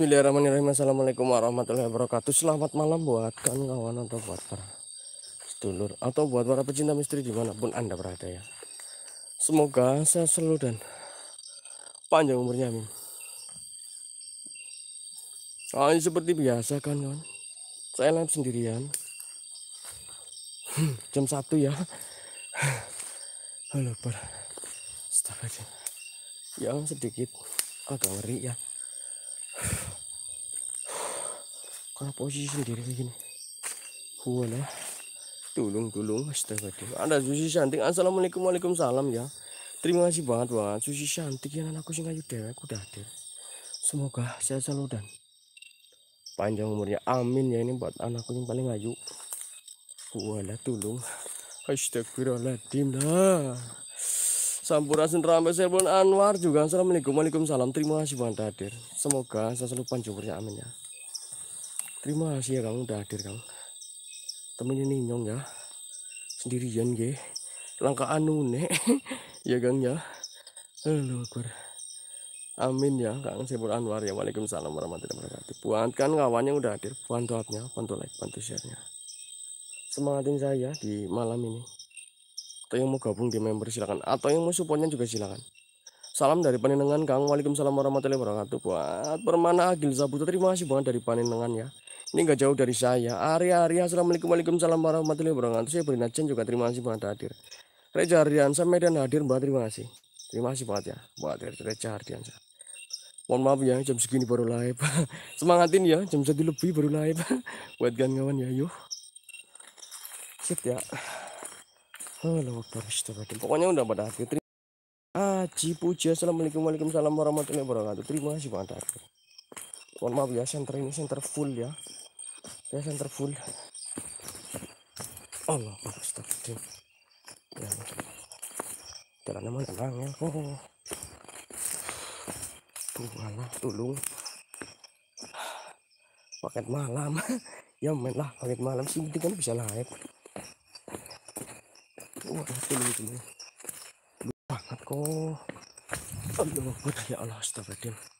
Bismillahirrahmanirrahim Assalamualaikum warahmatullahi wabarakatuh Selamat malam buat kawan-kawan atau buat para sedulur Atau buat para pecinta misteri dimanapun anda berada ya Semoga saya selalu dan panjang umurnya amin ah, ini Seperti biasa kan kawan Saya live sendirian hmm, Jam 1 ya Halo para Astaga Ya sedikit agak ngeri ya kalau posisi sendiri begini gini lah. tulung tulung astagfirullah ada susi cantik assalamualaikum waalaikumsalam ya terima kasih banget buat susi cantik yang anakku sing ayu dewek udah hadir semoga sehat selalu dan panjang umurnya amin ya ini buat anakku yang paling ayu lah, tulung astagfirullahaladzim lah Sampurasun Rambe Sebelum Anwar juga Assalamualaikum Waalaikumsalam Terima kasih banget hadir Semoga saya selalu panjang umurnya amin ya terima kasih ya kang udah hadir kang temennya nyong ya sendirian ge langka anu nek ya kang ya Halo Akbar Amin ya Kang sebut Anwar ya Waalaikumsalam warahmatullahi wabarakatuh Buat kan kawan yang udah hadir Bantu abnya, bantu like, bantu share nya Semangatin saya di malam ini Atau yang mau gabung di member silakan Atau yang mau supportnya juga silakan Salam dari Panenengan Kang Waalaikumsalam warahmatullahi wabarakatuh Buat Permana Agil Sabuta Terima kasih banget dari Panenengan ya ini nggak jauh dari saya Arya Arya Assalamualaikum Waalaikumsalam warahmatullahi wabarakatuh saya Berinajan juga terima kasih banget hadir Reja Ardiansa Medan hadir mbak terima kasih terima kasih banget ya buat Reja Ardiansa mohon maaf ya jam segini baru live semangatin ya jam satu lebih baru live buat kawan ya yuk sip ya Halo, pokoknya udah pada hadir Aji Puja Assalamualaikum Waalaikumsalam warahmatullahi wabarakatuh Terima kasih banget Mohon maaf ya center ini center full ya saya center full Allah astagfirullah ya jalan namun tenang ya kok oh. Tuhan tulung paket malam ya main lah paket malam sih gitu kan bisa layak wah tulung tulung banget kok Allah ya Allah astagfirullah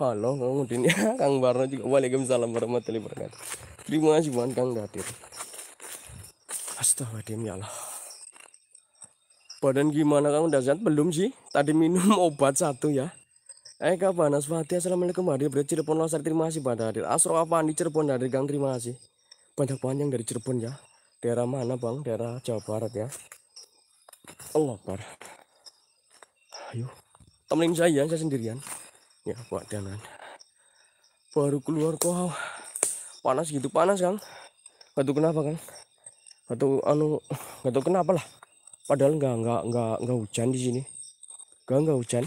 Halo, kemudian ya Kang Barno juga. Waalaikumsalam warahmatullahi wabarakatuh. Terima kasih buat Kang Datir. Astagfirullahaladzim ya Allah. Badan gimana kang udah sehat belum sih? Tadi minum obat satu ya. Eh kapan Aswati Assalamualaikum hadir dari Cirebon Losari terima kasih Pak hadir Asro apa di Cirebon dari Gang terima kasih banyak panjang dari Cirebon ya daerah mana bang daerah Jawa Barat ya Allah Barat ayo temenin saya saya sendirian ya buat tenan baru keluar kau panas gitu panas kan batu kenapa kan batu anu batu kenapa lah padahal nggak nggak nggak nggak hujan di sini nggak nggak hujan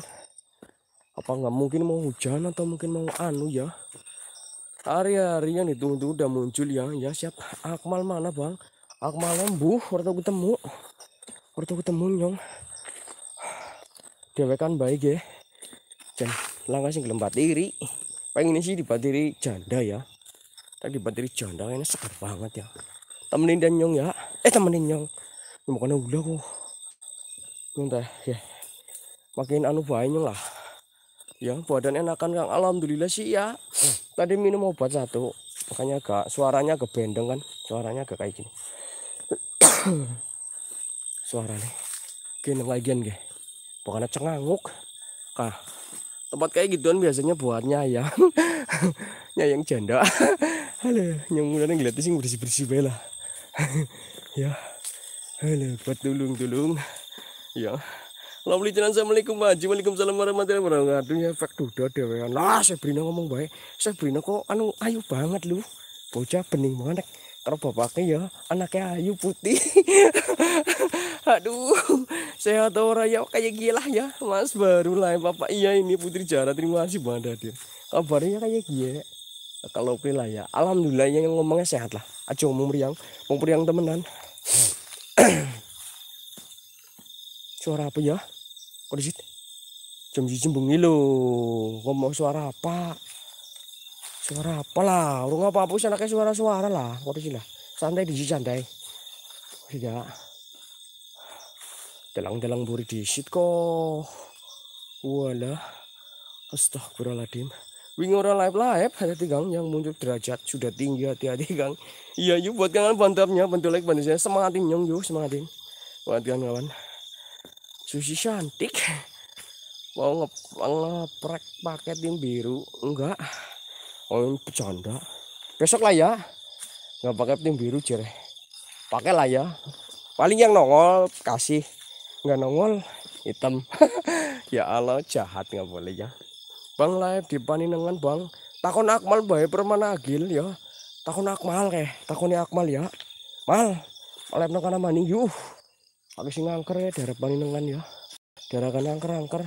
apa nggak mungkin mau hujan atau mungkin mau anu ya hari-hari yang ditunggu udah muncul ya ya siap Akmal mana bang Akmal lembu waktu ketemu waktu ketemu nyong dia kan baik ya jangan langkah sing gelem batiri pengen sih dibatiri janda ya tadi dibatiri janda ini segar banget ya temenin dan nyong ya eh temenin nyong ini bukan udah kok nyong ya makin anu banyak lah ya badan enakan kang alhamdulillah sih ya tadi minum obat satu makanya agak suaranya bendeng kan suaranya agak kayak gini suaranya gini lagi ke. bukan cenganguk kah tempat kayak gituan biasanya buat nyayang nyayang janda halo nyungulan yang ngeliatnya sih bersih bersih bela ya halo buat tulung tulung ya Assalamualaikum Assalamualaikum Haji Waalaikumsalam warahmatullahi wabarakatuh ya efek duda dewean lah Sabrina ngomong baik Sabrina kok anu ayu banget lu bocah bening banget apa bapaknya ya anaknya ayu putih aduh sehat orang ya kayak gila ya mas baru lah ya, bapak iya ini putri jara terima kasih banda dia kabarnya ya kayak gila kalau lah ya alhamdulillah yang ngomongnya sehat lah aja mau meriang mau meriang temenan suara apa ya kok jam jam bengi lo ngomong suara apa suara apa lah lu ngapa apa apa anaknya suara-suara lah waduh sini lah santai di santai tidak dalang-dalang buri disit kok wala, astagfirullahaladzim Wing orang live live ada tiga yang muncul derajat sudah tinggi hati-hati gang, Iya yuk iya, buat kangen bantapnya bantu like bantu saya semangatin nyong yuk semangatin. Buat kalian kawan. Susi cantik. Mau ngeprek paket tim biru enggak oh ini bercanda besok lah ya nggak pakai tim biru jere pakai lah ya paling yang nongol kasih nggak nongol hitam ya Allah jahat nggak boleh ya Bang live di Paninengan Bang takon Akmal bae permana agil ya takon Akmal kayak, takoni Akmal ya mal live nang kana maning yuh aku sing angker ya daerah Paninengan ya daerah kan angker angker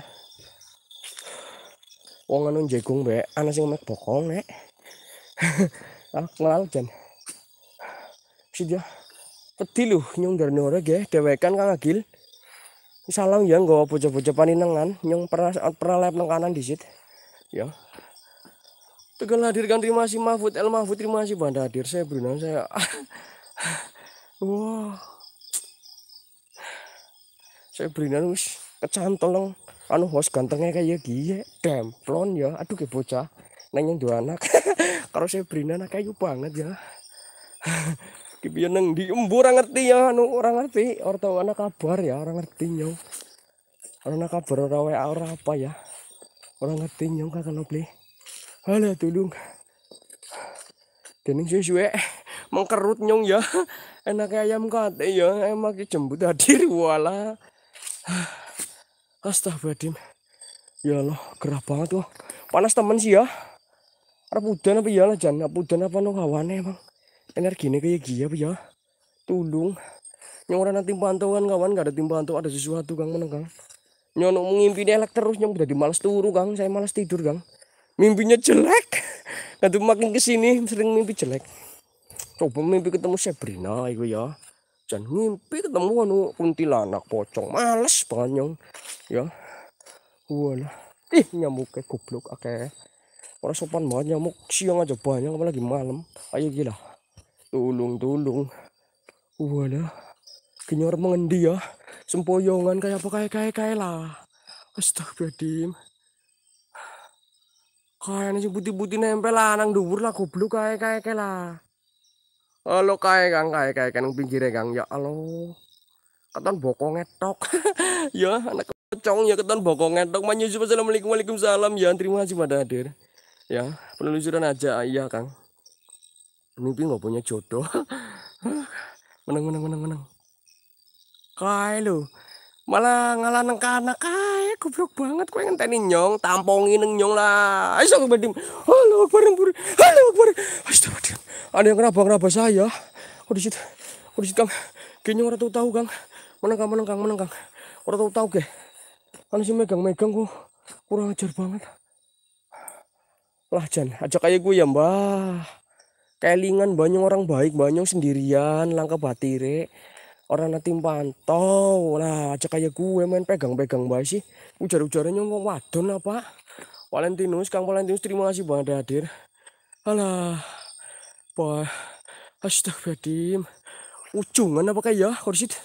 wong anu jagung be ana sing mek bokong nek ah, ngelal jan dia peti lu nyunggar nyore ge dewekan kang agil salam ya nggawa bocah-bocah paninengan nyung pernah ah, pernah lep nang kanan disit ya Tegal hadir kan terima kasih Mahfud El Mahfud terima kasih Banda hadir saya Bruno saya wow saya Bruno wis kecantolong, anu host gantengnya kayak gini iya, iya. damn plon ya aduh ke bocah neng dua anak kalau saya beri anak kayu banget ya kibian neng diembur orang ngerti ya anu orang ngerti orang tahu anak kabar ya orang ngerti nyong orang anak kabar orang wa orang apa ya orang ngerti nyong kakak nobli halo tulung dening suwe mengkerut nyong ya enaknya ayam kate ya emak jembut hadir wala Astagfirullahaladzim. Ya Allah, gerah banget loh Panas temen sih ya. Arep apa ya lah jangan, apa apa no kawannya emang. ini kayak gini apa ya. Tulung. orang nanti pantau kan kawan, gak ada tim pantau, ada sesuatu kang meneng kang. Nyonok mengimpi elek terus nyong udah malas turu kang, saya malas tidur kang. Mimpinya jelek. Nanti makin kesini sering mimpi jelek. Coba mimpi ketemu Sabrina itu ya jangan ngimpi ketemu anu kuntilanak pocong. Males banget nyong. Ya. wala Ih nyamuk kayak goblok akeh. orang sopan banget nyamuk siang aja banyak apalagi malam. Ayo gila. Tulung tulung. wala Kenyor mengendi ya. Sempoyongan kayak apa kayak kayak kayak lah. Astagfirullahaladzim. Kayaknya si putih-putih nempel lah, nang dubur lah, goblok kayak kayak lah. Halo kae Kang, kae kae kang pinggire Kang. Ya Allah. Keton bokong tok. ya anak kecong ya keton bokong tok. Manyusup assalamualaikum waalaikumsalam. Ya terima kasih pada hadir. Ya, penelusuran aja iya Kang. Mimpi nggak punya jodoh. menang menang menang menang. Kae lo malah ngalah nang kanak kaya goblok banget kue ngenteni nyong tampongi neng nyong lah sobat dim halo bareng buri halo bareng astagfirullah ada yang kenapa kenapa saya kok di situ kok di situ kang kayaknya orang tuh tahu kang menengkang menengkang menengkang, orang tuh tahu ke kan si megang megang kok kurang ajar banget lah Jan aja kayak gue ya mbah kelingan banyak orang baik banyak sendirian langkah batire orang nanti pantau lah aja kayak gue main pegang-pegang baik sih ujar-ujarannya ngomong wadon apa Valentinus Kang Valentinus terima kasih banget hadir alah boy astagfirullahaladzim ujungan apa kayak ya korsit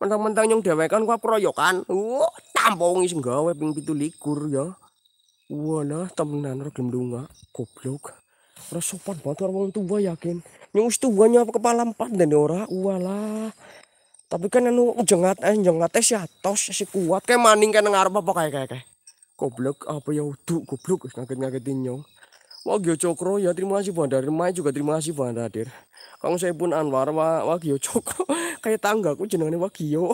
mentang-mentang yang dewekan gua proyokan wuh tampongi sing ping pintu likur ya walah temenan ora dunga goblok Rasopan sopan banget orang tua yakin Nyus tuanya apa kepala empat dan ora walah tapi kan anu jengat eh jengat eh siatos si kuat kayak maning kayak ngarep apa kayak kayak kayak goblok apa ya udah goblok ngaget ngagetin nyong gyo Cokro ya terima kasih buat dari Mai juga terima kasih buat Hadir Kang saya pun Anwar Wah gyo Cokro kayak jenengan wah gyo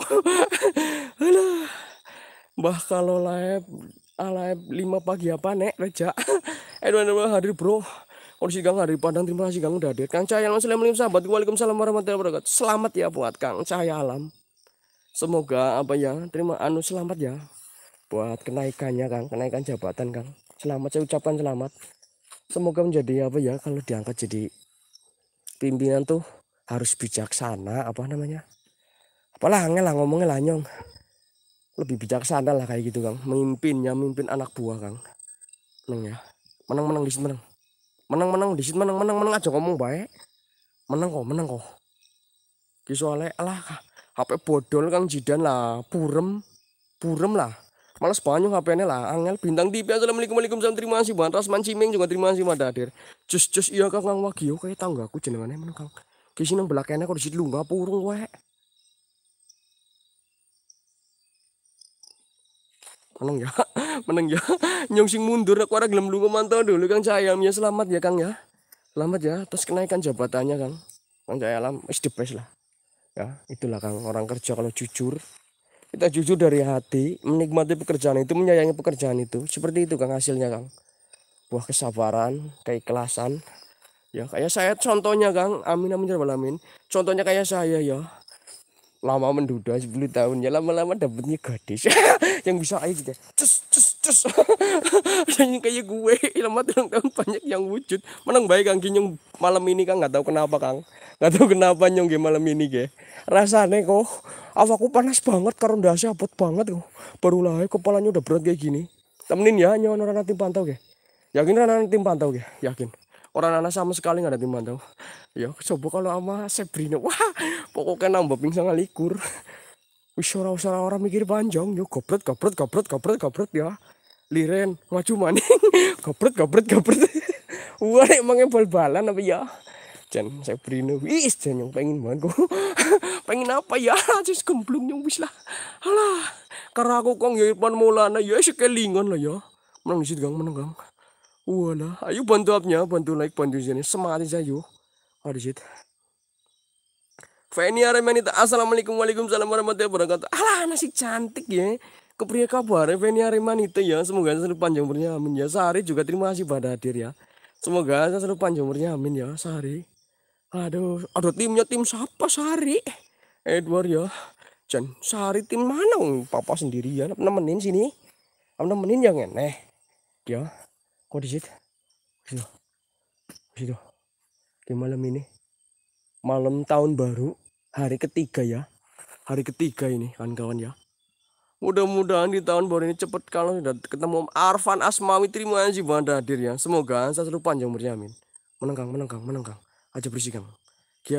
Alah bah kalau live ah, live lima pagi apa nek Reja Edwin Hadir bro Orsi Gang dari Padang, terima kasih Kang udah hadir. Kang Cahaya langsung melim sahabat. Waalaikumsalam warahmatullahi wabarakatuh. Selamat ya buat Kang Cahaya Alam. Semoga apa ya, terima anu selamat ya buat kenaikannya Kang, kenaikan jabatan Kang. Selamat saya ucapkan selamat. Semoga menjadi apa ya kalau diangkat jadi pimpinan tuh harus bijaksana apa namanya apalah angel lah ngomongnya nyong. lebih bijaksana lah kayak gitu kang memimpinnya mimpin anak buah kang ya. menang ya menang menang di menang menang menang di situ menang menang menang aja ngomong baik menang kok menang kok ki soalnya alah HP bodol kang jidan lah purem purem lah malas banyak HP-nya lah angel bintang TV assalamualaikum waalaikumsalam terima kasih bang Rasman Cimeng juga terima kasih pada hadir cus cus iya kang kang wagio kayak tanggaku jenengannya menang kang ki sinang belakangnya kok di situ lu nggak purung wae meneng ya meneng ya nyong sing mundur aku ada gelem lunga mantau dulu Kang Cayam ya selamat ya Kang ya selamat ya terus kenaikan jabatannya Kang Kang Cayam is the best lah ya itulah Kang orang kerja kalau jujur kita jujur dari hati menikmati pekerjaan itu menyayangi pekerjaan itu seperti itu Kang hasilnya Kang buah kesabaran keikhlasan ya kayak saya contohnya Kang amin amin ya alamin contohnya kayak saya ya lama menduda 10 tahun ya lama-lama dapetnya gadis yang bisa aja gitu ya. cus cus cus yang kayak gue lama tahun banyak yang wujud menang baik kang yang malam ini kang nggak tahu kenapa kang nggak tahu kenapa nyong malam ini ge rasanya kok aku panas banget karena udah abot banget kok baru lah kepalanya udah berat kayak gini temenin ya nyon orang nanti pantau ge yakin orang nanti pantau ge yakin orang anak sama sekali nggak ada tim mantau ya coba kalau sama Sebrina wah pokoknya nambah pingsan ngalikur wis suara usah orang mikir panjang yo gobret gobret gobret gobret gobret ya liren maju maning gobret gobret gobret wah emang mangen bal-balan apa ya saya Sebrina wis jan yang pengen banget pengen apa ya terus gemblung yang wis lah alah karena aku kong ya Irfan Maulana ya sekelingan lah ya menang di gang menang gang Wala. Ayo ah, bantu upnya. Bantu like. Bantu jenis. yuk. ayo. Harjit. Feni Aremanita. Assalamualaikum. Waalaikumsalam warahmatullahi wabarakatuh. Alah nasi cantik ya. Kepria kabar Feni Aremanita ya. Semoga selalu panjang umurnya. Amin ya. Sari juga terima kasih pada hadir ya. Semoga selalu panjang umurnya. Amin ya. Sari. Aduh, aduh timnya tim siapa Sari? Edward ya. Jan, Sari tim mana? Papa sendirian, nemenin sini. Nemenin yang eneh. Ya. Kok di situ? Di situ. Di Di malam ini. Malam tahun baru, hari ketiga ya. Hari ketiga ini kawan-kawan ya. Mudah-mudahan di tahun baru ini cepet kalau sudah ketemu Arfan Asmawi terima kasih banget hadir ya. Semoga saya selalu panjang berjamin. Menengkang, menengkang, menengkang. Aja bersihkan. kang.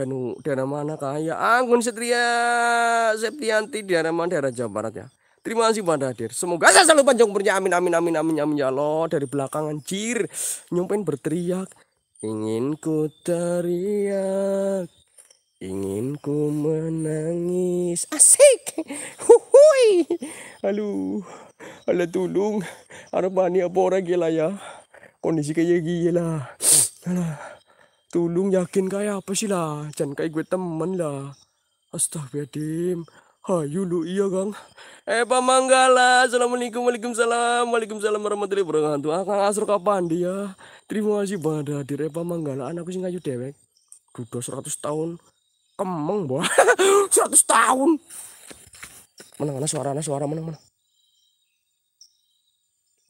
Kianu daerah mana kaya Anggun Setria Septianti daerah mana daerah Jawa Barat ya. Terima kasih Bang Hadir. Semoga saya selalu panjang umurnya. Amin amin amin amin amin ya Allah. Dari belakang anjir nyumpain berteriak. Ingin ku teriak. Ingin ku menangis. Asik. Huhui. Halo. Halo tulung. Arabani apa orang gila ya. Kondisi kayak gila. Ya alah. Tulung yakin kayak apa sih lah. Jangan kayak gue temen lah. Astagfirullahaladzim. Hayu lu iya kang. Eh Manggala, assalamualaikum, waalaikumsalam, waalaikumsalam warahmatullahi wabarakatuh. Ah, kang Asro kapan dia? Terima kasih banget hadir eh, Pak Manggala. Anakku sih kayu dewek. Duda seratus tahun. Kemeng boh. Seratus tahun. Mana mana suara, mana suara mana mana.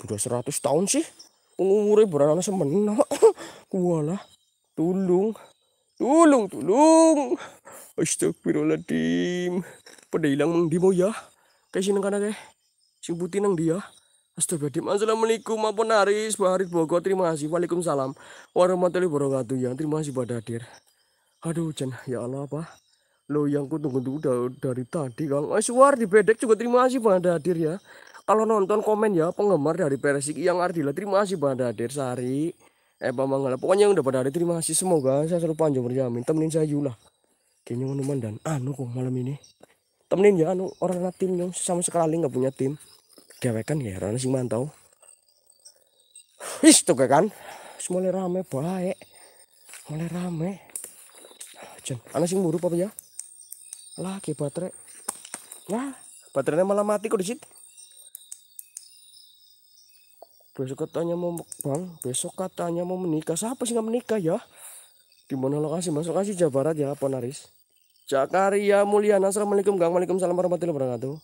Duda seratus tahun sih. Umure berana semena. Walah. Tulung. Tulung, tulung. Astagfirullahaladzim hilang mang di ya. Kay sinang kana kay. Sing putih nang dia. Ya? Astagfirullahaladzim. Assalamualaikum. Maupun Haris. Baharit Bogor. Terima kasih. Waalaikumsalam. Warahmatullahi wabarakatuh. Yang terima kasih pada hadir. Aduh Jen, Ya Allah apa. Lo yang ku tunggu-tunggu dari tadi Kang. Eh, suar di bedek juga terima kasih pada hadir ya. Kalau nonton komen ya penggemar dari Persik yang Ardila. Terima kasih pada hadir. Sari. Eh Manggala. Pokoknya yang udah pada hadir. Terima kasih. Semoga saya selalu panjang berjamin. Temenin saya Yula. Kayaknya menemani dan anu kok malam ini temenin ya anu orang anak tim yang sama sekali nggak punya tim dewekan ya orang sih mantau wis tuh kan mulai rame baik mulai rame jen anak sih buru apa ya lagi baterai nah baterainya malah mati kok di situ besok katanya mau bang besok katanya mau menikah siapa sih nggak menikah ya di mana lokasi masuk lokasi Jawa Barat ya Ponaris Jakaria Mulyana Assalamualaikum Gang Waalaikumsalam warahmatullahi wabarakatuh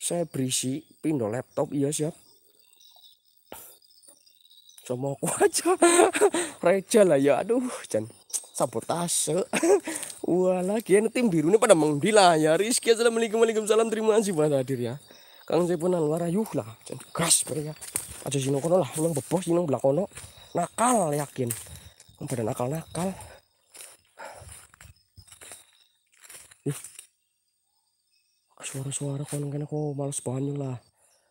saya berisi pindo laptop iya siap Cuma aku aja reja lah ya aduh jan sabotase wah lagi tim biru ini pada mengdi ya Rizky Assalamualaikum Waalaikumsalam terima kasih buat hadir ya Kang punan Alwara yuh lah jan gas ya aja sini kono lah nang bebos nang belakono nakal yakin pada nakal nakal Ih. Uh. Suara-suara kau kene kok males banyu lah.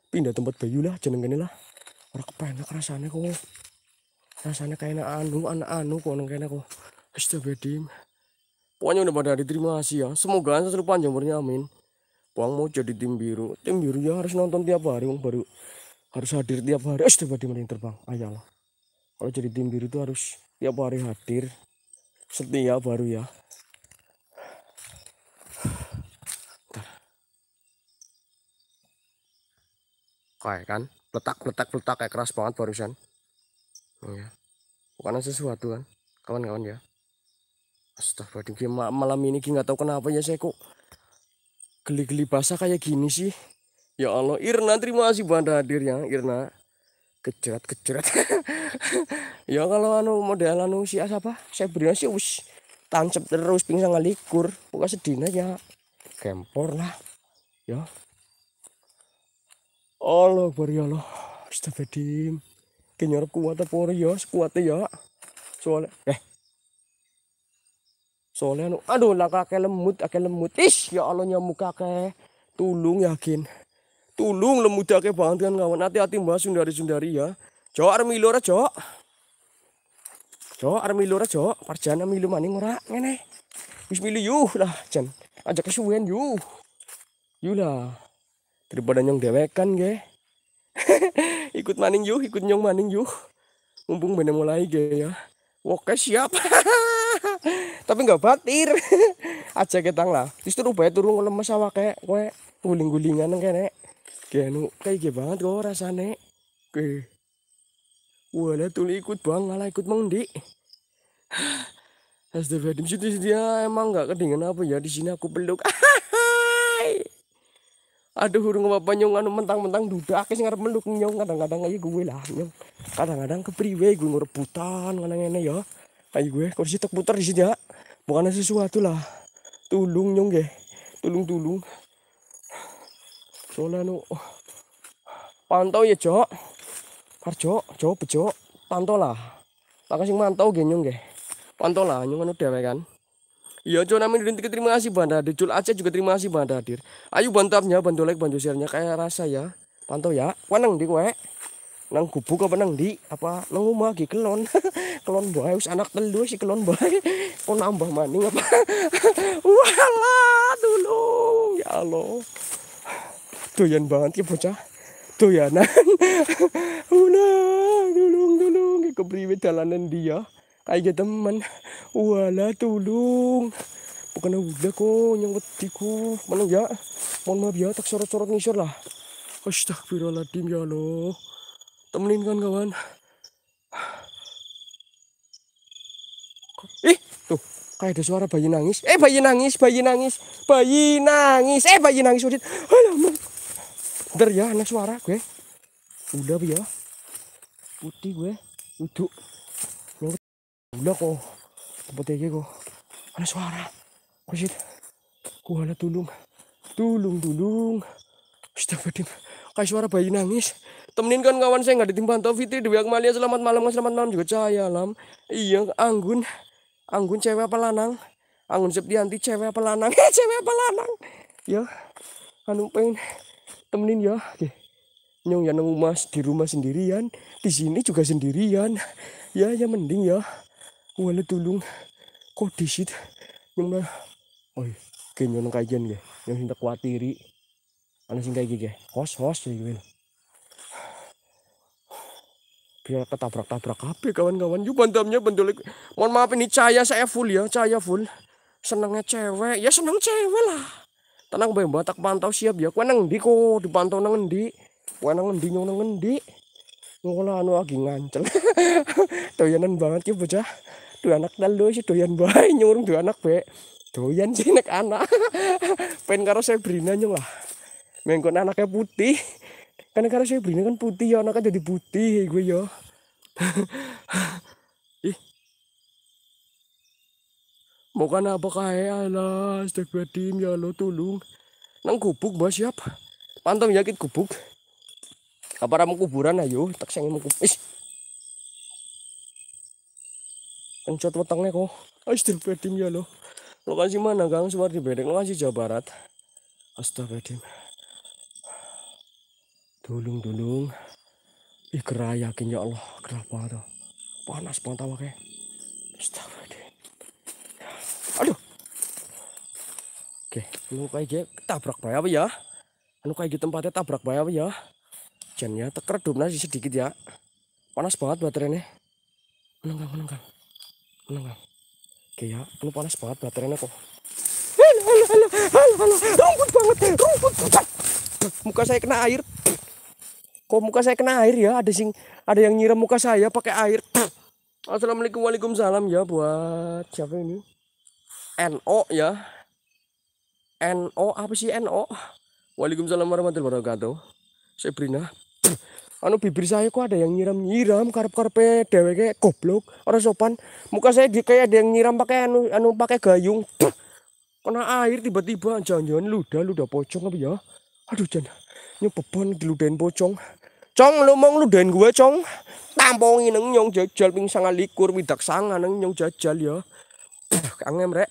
Pindah tempat bayu lah jeneng kene lah. Ora kepenak rasane kok. Rasane kayak anu anak anu kono kene kok. tim, Pokoknya udah pada diterima sih ya. Semoga selalu panjang umurnya amin. Bang mau jadi tim biru. Tim biru ya harus nonton tiap hari bang baru harus hadir tiap hari. Astagfirullahaladzim yang terbang. Ayalah. Kalau jadi tim biru itu harus tiap hari hadir setia baru ya kayak kan letak letak letak kayak keras banget barusan oh ya bukan sesuatu kan kawan-kawan ya astagfirullahaladzim malam ini nggak tahu kenapa ya saya kok geli-geli basah kayak gini sih ya Allah Irna terima kasih hadir hadirnya Irna kejerat kejerat ya kalau anu model anu si apa saya beri nasi us tancap terus pingsan ngalikur bukan sedih aja kempor lah ya Allah beri ya Allah. Astagfirullahaladzim. Kenyor kuat apa ora ya? Kuat ya. Soalnya eh soalnya anu aduh lah kake lemut Kake lemut ish ya Allah nyamuk kake tulung yakin tulung lemut kake banget kan kawan hati-hati mbak sundari sundari ya cok armilo ra cok cok armilo aja cok parjana milu maning ora ngene Bismillah yuh lah jan ajak kesuwen yuh yuh lah daripada nyong dewekan ge ikut maning yuk ikut nyong maning yuk mumpung bener mulai ge ya oke siap tapi nggak batir aja ketang lah justru bayar turun lemes awak anu, kayak gue guling-gulingan kene kayak nu kayak gini banget kok rasane ke wala tuli ikut bang malah ikut mengendi Astagfirullahaladzim, dia ya, emang gak kedinginan apa ya di sini aku peluk aduh urung apa nyong anu mentang-mentang duda ke sing arep meluk nyong kadang-kadang aja gue lah nyong kadang-kadang kepriwe gue ngerebutan kadang ini ya ayo gue kursi tek putar di sini ya bukannya sesuatu lah tulung nyong ge tulung tulung soalnya nu pantau ya cok Par cok pecok pantau lah tak sing mantau ge nyong ge pantau lah nyong anu dewe kan Ya, namanya Midrin terima kasih Bang dijual aja Aceh juga terima kasih Bang Hadir. Ayo bantapnya bantu like, bantu share-nya kayak rasa ya. Pantau ya. Wanang di kowe. Nang gubuk apa nang di apa nang rumah kelon. kelon bae wis anak telu si kelon bae. Kok nambah maning apa? Walah, dulu ya Allah. Doyan banget ya bocah. Doyanan. Una, tolong dulu, ke priwe jalanan dia. Aja teman wala tulung. bukan udah kok nyengut tiku mana ya mohon maaf ya tak sorot-sorot ngisor lah astagfirullahaladzim ya lo. temenin kan kawan ih tuh kayak ada suara bayi nangis eh bayi nangis bayi nangis bayi nangis eh bayi nangis udit halo ntar ya anak suara gue udah ya putih gue duduk udah kok ko. Kapatigi ko. ada suara? kau oh, sih Kuha na tulong. Tulong, tulong. Astagfirullahaladzim. kaya suara bayi nangis. Temenin kan kawan saya nggak ditimpa tau Fitri Dewi Akmalia. Selamat malam, selamat malam juga cahaya alam Iya, Anggun. Anggun cewek apa lanang? Anggun Septianti cewek apa lanang? Eh, cewek apa lanang? Ya, anu pengen temenin ya. Oke. Nyong ya nang di rumah sendirian, di sini juga sendirian. Ya, ya mending ya wala tulong Kok di yung na oy kinyo nang kayan ge yung hindi kwatiri ano sing kayo ge hos hos yung yun biar ketabrak tabrak kape kawan-kawan yuk bantamnya bendolik mohon maaf ini cahaya saya full ya cahaya full senangnya cewek ya senang cewek lah tenang bae mbak tak pantau siap ya kau nang di kok dipantau nang di kau nang di nyong nang di ngolah anu lagi ngancel toyanan banget ya bocah dua anak telu sih doyan bae nyurung dua anak be doyan sih nek anak pengen karo saya beri nyung lah mengkon anaknya putih kan karo saya beri kan putih ya anaknya jadi putih gue yo ya. ih kan apa kaya lah astagfirullahaladzim ya lo tulung nang gubuk bah siap pantau yakin gubuk apa ramu kuburan ayo tak sengi mau kubis pencet wetenge kok astagfirullahaladzim ya lo lokasi mana Gang? suar di Bedeng lokasi Jawa Barat astagfirullahaladzim dulung dulung ih gerah yakin ya Allah gerah banget panas banget apa ya astagfirullahaladzim aduh oke lu anu kayak gitu tabrak bayar apa ya anu kayak gitu tempatnya tabrak bayar apa ya jangan ya nasi sedikit ya panas banget baterainya menenggang menenggang Ano iya, nga? Kaya, anu panas banget baterainya kok. Halo, halo, halo, halo, halo. Rumput banget, rumput. Muka saya kena air. Kok muka saya kena air ya? Ada sing, ada yang nyiram muka saya pakai air. Assalamualaikum waalaikumsalam ya buat siapa ini? NO ya. NO apa sih NO? Waalaikumsalam warahmatullahi wabarakatuh. Saya Brina anu bibir saya kok ada yang nyiram-nyiram karep-karepe dheweke goblok orang sopan muka saya kayak ada yang nyiram pakai anu anu pakai gayung Tuh. kena air tiba-tiba jangan-jangan lu ludah pocong apa ya aduh jangan nyebeban diludahin pocong cong lu mau ludahin gue cong tampong ineng nyong jajal ping sangat likur widak sanga neng nyong jajal ya kangen rek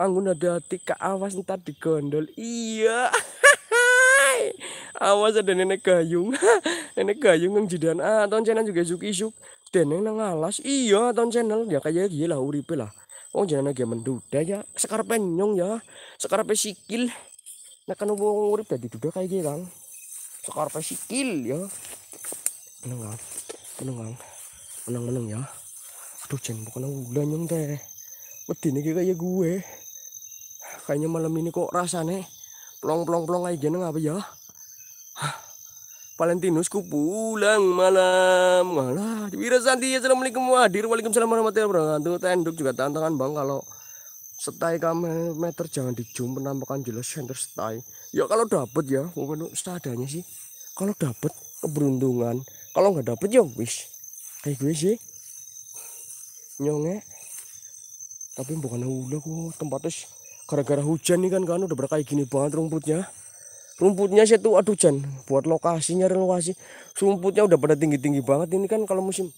anggun ada hati awas ntar digondol iya hai awas ada nenek gayung nenek gayung yang jidan ah tahun channel juga suki suk deneng nang alas iya tahun channel ya kayak gila lah uripe lah oh jangan lagi menduda ya sekarang penyong ya sekarang pesikil. nah kan wong urip jadi duda kayak gini kan. sekarang pesikil ya meneng kang meneng kang meneng ya aduh jeng bukan ulan nyong teh nih kayak gue kayaknya malam ini kok rasanya plong-plong-plong aja neng apa ya Valentinus ku pulang malam malah Wira Santi Assalamualaikum hadir Waalaikumsalam warahmatullahi wabarakatuh tanduk juga tantangan bang kalau setai kamera meter jangan dijum penampakan jelas center setai ya kalau dapet ya mungkin seadanya sih kalau dapet keberuntungan kalau nggak dapet ya wis kayak gue sih nyonge tapi bukan ulah kok tempatnya gara-gara hujan nih kan kan udah berkayak gini banget rumputnya rumputnya sih tuh aduh hujan. buat lokasinya relokasi rumputnya udah pada tinggi-tinggi banget ini kan kalau musim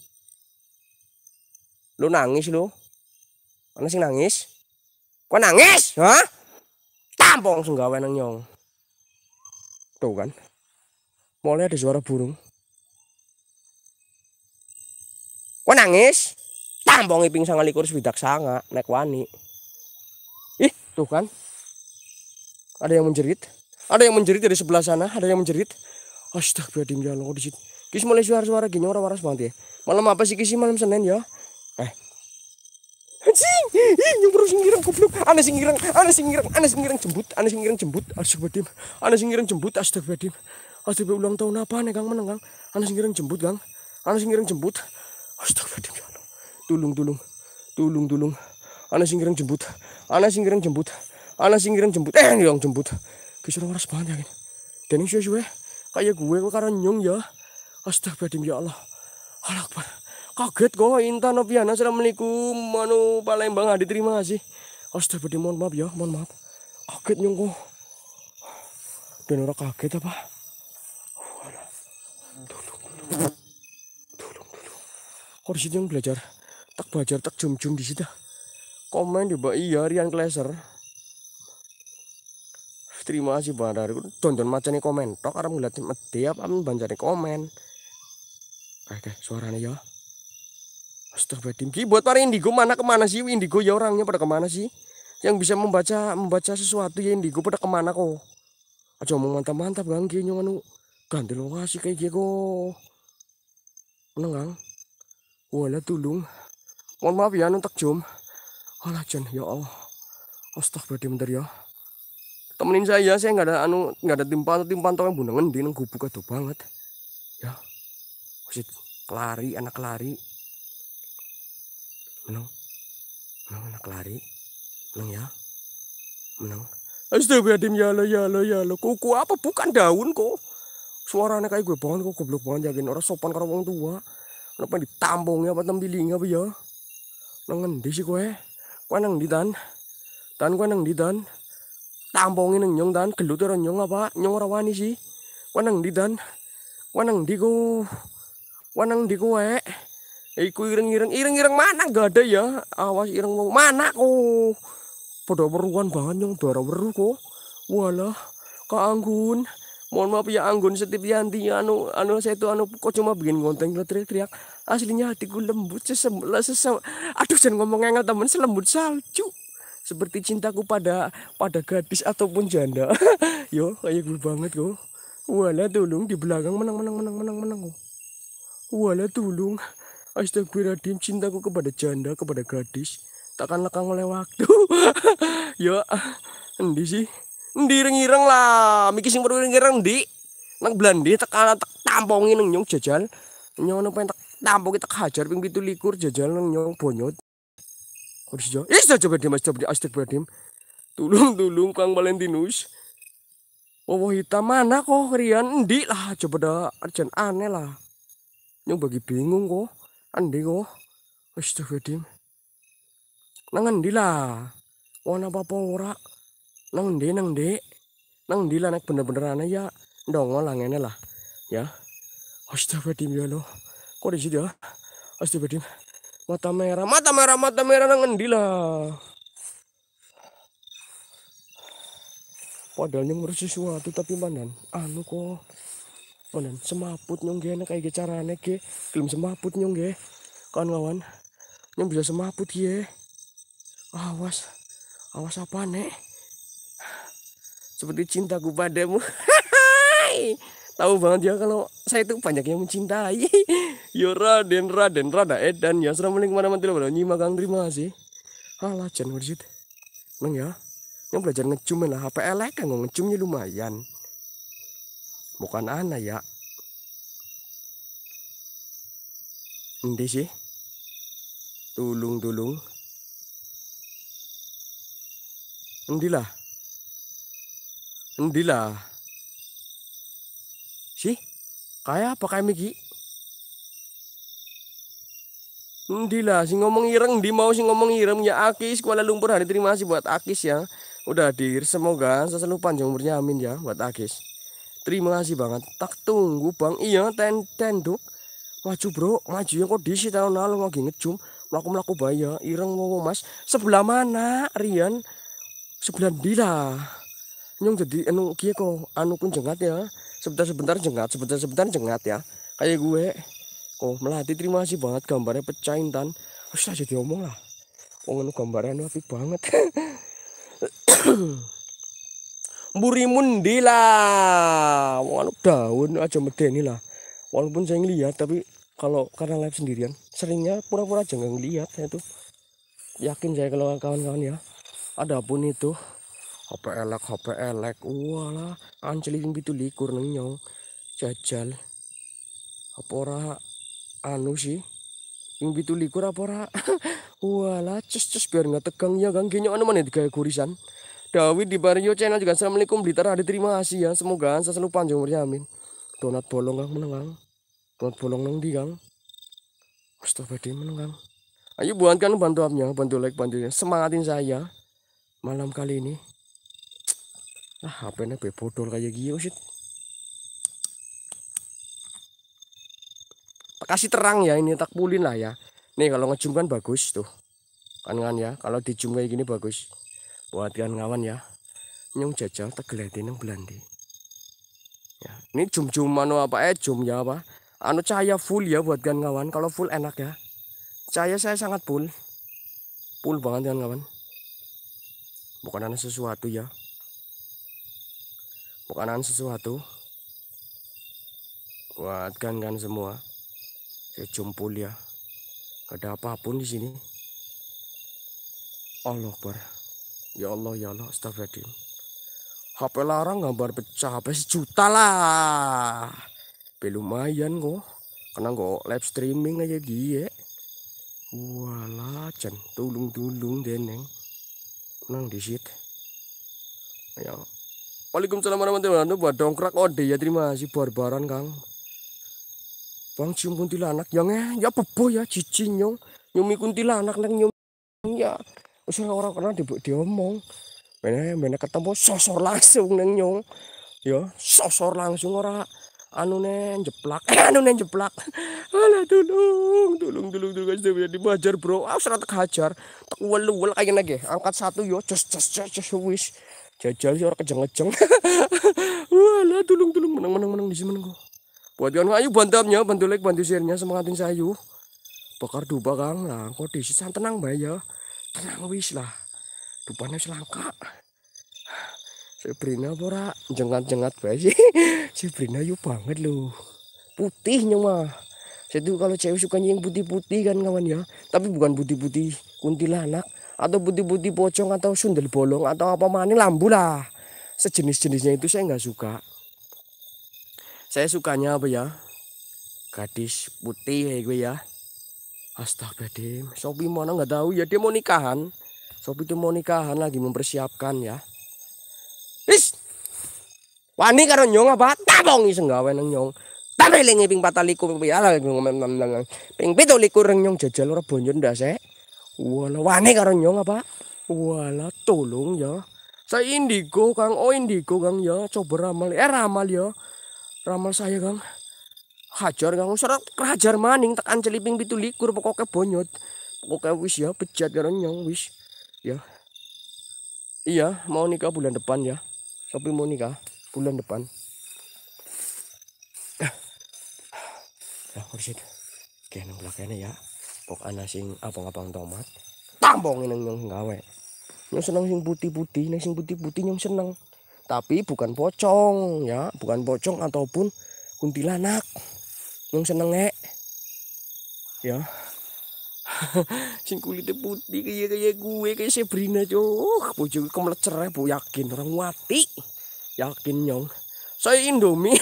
lu nangis lu mana sih nangis kok nangis hah tampong senggawe nang nyong tuh kan mulai ada suara burung kok nangis tampong iping sangat likur swidak sangat, naik wani Tuh kan. Ada yang menjerit. Ada yang menjerit dari sebelah sana. Ada yang menjerit. Astagfirullahaladzim ya Allah di situ. Kis mulai suara-suara gini orang waras banget ya. Malam apa sih kis malam Senin ya? Eh. Anjing, ih nyumbur singirang goblok. Ana singirang, ana singirang, ana singirang jembut, ana singirang jembut. Astagfirullahaladzim. Ana singirang jembut, astagfirullahaladzim. Astagfirullah ulang tahun apa nih Kang Menengang? Kang? Ana singirang jembut Kang. Ana singirang jembut. Astagfirullahaladzim ya Allah. Tulung, tulung. Tulung, tulung ana sing kirang jembut ana sing kirang jembut ana sing kirang jembut eh nyong jembut kisah orang sepanjang ya dan ini suwe-suwe kayak gue kok karena nyong ya astagfirullahaladzim ya Allah Alakbar kaget gue Intan sedang Assalamualaikum Manu Palembang Adi terima kasih Astagfirullahaladzim mohon maaf ya mohon maaf kaget nyong gue dan orang kaget apa duduk duduk duduk duduk kursi yang belajar tak belajar tak jum jum di situ komen di Iya Rian Kleser terima kasih Bang Dari tonton macamnya komen tok karam ngeliatin medhi apa bancane komen oke suaranya ya Astagfirullahaladzim Ki buat para indigo mana kemana sih indigo ya orangnya pada kemana sih yang bisa membaca membaca sesuatu ya indigo pada kemana kok aja mau mantap-mantap bang, ki nyonganu. ganti lokasi kayak gitu Nengang. wala tulung mohon maaf ya nontak anu, jom Allah oh, Jen ya Allah. Astagfirullahaladzim dari ya. Temenin saya, ya, saya nggak ada anu nggak ada tim pantau, tim pantau yang bundangan di gubuk aduh banget. Ya. Kusit kelari, anak lari, Menang. Menang anak lari, Menang ya. Menang. Astagfirullahaladzim ya, ya Allah ya Allah ya Allah. Kuku apa bukan daun kok. Suaranya kayak gue banget kok goblok banget jagain orang sopan karo orang tua. Kenapa ditambungnya apa tembiling apa ya? di sih gue. Wanang nang nidan tan kwa nang nidan tampongi ng nyong dan kaludaran nyong aba nyong rawani si kwa nang nidan wanang nang digo kwa nang digo e iku ireng ireng ireng ireng mana gak ada ya awas ireng mau mana ku, pada beruan banget nyong darah beru ko walah kaanggun mohon maaf ya Anggun yanti anu anu saya itu anu kok cuma bikin konten gitu, teriak-teriak aslinya hatiku lembut sesembelah sesem aduh jangan ngomong ngengel temen selembut salju seperti cintaku pada pada gadis ataupun janda yo kayak gue banget kok wala tulung di belakang menang menang menang menang menang kok wala tulung astagfirullahaladzim cintaku kepada janda kepada gadis takkan lekang oleh waktu yo endi sih Ndireng-ireng lah, miki sing perlu ireng ndi? Nang belandi tekan tek neng nang nyong jajal. Nyong nang pengen tek tampungi tek hajar ping likur jajal nang nyong bonyot. Kok iso? Is coba Dim, coba Dim, asik berdim Tulung-tulung Kang Valentinus. oh, hitam mana kok Rian? Ndi lah, coba dah arjan aneh lah. Nyong bagi bingung kok. Andi kok. Astagfirullah. Nang andi lah? Wana apa ora? nang ndi nang ndi nang ndi lah bener-bener aneh ya ndongo langene lah ya astagfirullahaladzim ya loh kok di situ ya astagfirullahaladzim mata merah mata merah mata merah nang ndi lah padahal nyemur sesuatu tapi manan anu kok manan semaput nyong gene kayak carane ke film semaput nyong ge kawan-kawan nyong bisa semaput ye awas awas apa nek seperti cintaku padamu tahu banget ya kalau saya itu banyak yang mencintai Yora Raden, Raden Rada Edan ya assalamualaikum mending mana menteri kang terima kasih Halah, jangan wajib neng ya yang belajar ngecum lah HP elek kan ngecumnya lumayan bukan anak ya Ini sih tulung tulung Endi lah lah. Sih, kaya apa kaya miki? lah, si ngomong ireng, di mau si ngomong ireng ya Akis Kuala Lumpur hari terima kasih buat Akis ya. Udah hadir, semoga selalu panjang umurnya amin ya buat Akis. Terima kasih banget. Tak tunggu bang, iya ten tenduk. Maju bro, maju ya kok disi tahun lalu lagi ngejum. Melaku melaku bayar, ireng mau mas. Sebelah mana Rian? Sebelah Dila nyong jadi anu kia kok anu kun jengat ya sebentar-sebentar jengat sebentar-sebentar jengat ya kayak gue kok melati terima kasih banget gambarnya pecahin intan harus aja diomong lah Oh, anu gambarnya anu api banget burimun lah walau daun aja medeni lah walaupun saya ngelihat tapi kalau karena live sendirian seringnya pura-pura aja nggak ngeliat ya tuh yakin saya kalau kawan-kawan ya ada pun itu Hape elek hape elek walah anceling bitu likur neng nyong jajal apa ora anu sih ping bitu likur apa ora walah cus cus biar nggak tegang ya kang genyok anu mana gaya gurisan Dawid di Barrio channel juga Assalamualaikum Blitar ada terima kasih ya semoga saya selalu panjang umurnya amin donat bolong kang menengang donat bolong neng di kang Astagfirullahaladzim menengang ayo buatkan bantu amnya, bantu like bantu semangatin saya malam kali ini Nah, hp ini gue bodol kayak gini, oh, shit. Kasih terang ya ini tak pulin lah ya. Nih kalau ngejum kan bagus tuh. Kan kan ya, kalau dijum kayak gini bagus. Buat kan ngawan ya. Nyong jajal tegeleti yang Belandi. Ya, ini jum-jum anu apa eh jum ya apa? Anu cahaya full ya buat kan kawan. Kalau full enak ya. Cahaya saya sangat full. Full banget kan ngawan. Bukan ada anu sesuatu ya makanan sesuatu kuatkan kan semua saya jumpul ya ada apapun di sini Allah Akbar ya Allah ya Allah astagfirullahaladzim HP larang gambar pecah HP sejuta lah lumayan kok karena kok live streaming aja gie walah jan tulung tulung deneng nang disit ya Waalaikumsalam warahmatullahi wabarakatuh. Dongkrak ode oh, ya terima kasih barbaran Kang. Bang cium kuntilanak yang ya bebo ya cincin ya, nyong. Nyumi kuntilanak neng nyum ya. Wis orang kena diomong. Mene mene ketemu sosor langsung neng nyong. Ya, sosor langsung ora anu neng jeplak anu neng jeplak alah tulung tulung tulung tulung guys dia dibajar bro ah serat hajar tak welu wel kayak nage angkat satu yo cus cus cus cus wish jajal sih orang kejeng-kejeng wah lah tulung tulung menang menang menang di sini kok buat kan ayo bantamnya bantu like bantu share semangatin sayu bakar duba kang lah kok di sini tenang mbak ya tenang wis lah dupanya selangka Sebrina pora jengat-jengat bae sih. Sebrina yuk banget loh. Putihnya mah. tuh kalau cewek suka yang putih-putih kan kawan ya. Tapi bukan putih-putih kuntilanak, atau putih-putih pocong atau sundel bolong atau apa mana lambu lah sejenis-jenisnya itu saya nggak suka saya sukanya apa ya gadis putih ya gue ya astaga dem Sopi mana nggak tahu ya dia mau nikahan Sopi itu mau nikahan lagi mempersiapkan ya is wani karo nyong apa tabong iseng gawe nang nyong tapi lengi ping pataliku ping piala ping pitu likur nyong jajal ora bonyo ndak sek Wala wane karon yo nga ba? Wala tolong ya. Sa indigo kang oh indigo kang ya coba ramal eh ramal ya. Ramal saya kang. Hajar kang serat kerajar maning tekan celiping pitu likur pokoknya bonyot. Pokoknya wis ya bejat karon nyong wis. Ya. Iya, mau nikah bulan depan ya. Sopi mau nikah bulan depan. Ya, harus itu. Kayaknya belakangnya ya kok ana sing abang-abang tomat tambong nang nyong gawe nyong seneng sing putih-putih nek sing putih-putih nyong seneng tapi bukan pocong ya bukan pocong ataupun kuntilanak nyong seneng e ya sing kulitnya putih kayak kayak gue kayak Sabrina cok bojoku kemlecer bu yakin orang mati yakin nyong saya Indomie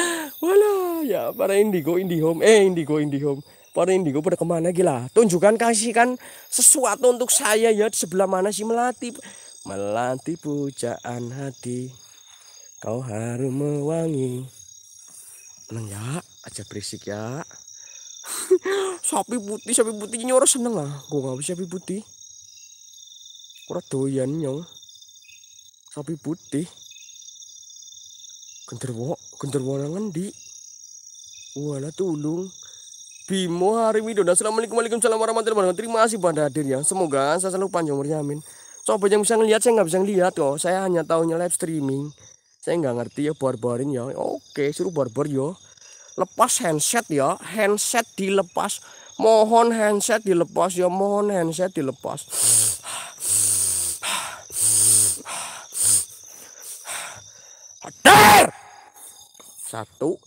wala ya para indigo indihome eh indigo indihome para indigo pada kemana gila ah? tunjukkan kasih kan sesuatu untuk saya ya di sebelah mana sih melati melati pujaan hati kau harum mewangi seneng ya aja berisik ya sapi putih sapi putih nyoro seneng lah gua nggak bisa sapi putih kurang doyan nyong sapi putih genderwo genderwo nangan di wala tulung Bimo Harimido dan Assalamualaikum warahmatullahi wabarakatuh Terima kasih pada hadirnya Semoga saya selalu panjang umurnya amin Sobat yang bisa ngelihat saya nggak bisa ngelihat kok Saya hanya tahunya live streaming Saya nggak ngerti ya bor-borin ya Oke suruh bor-bor yo ya. Lepas handset ya Handset dilepas Mohon handset dilepas ya Mohon handset dilepas Hater Satu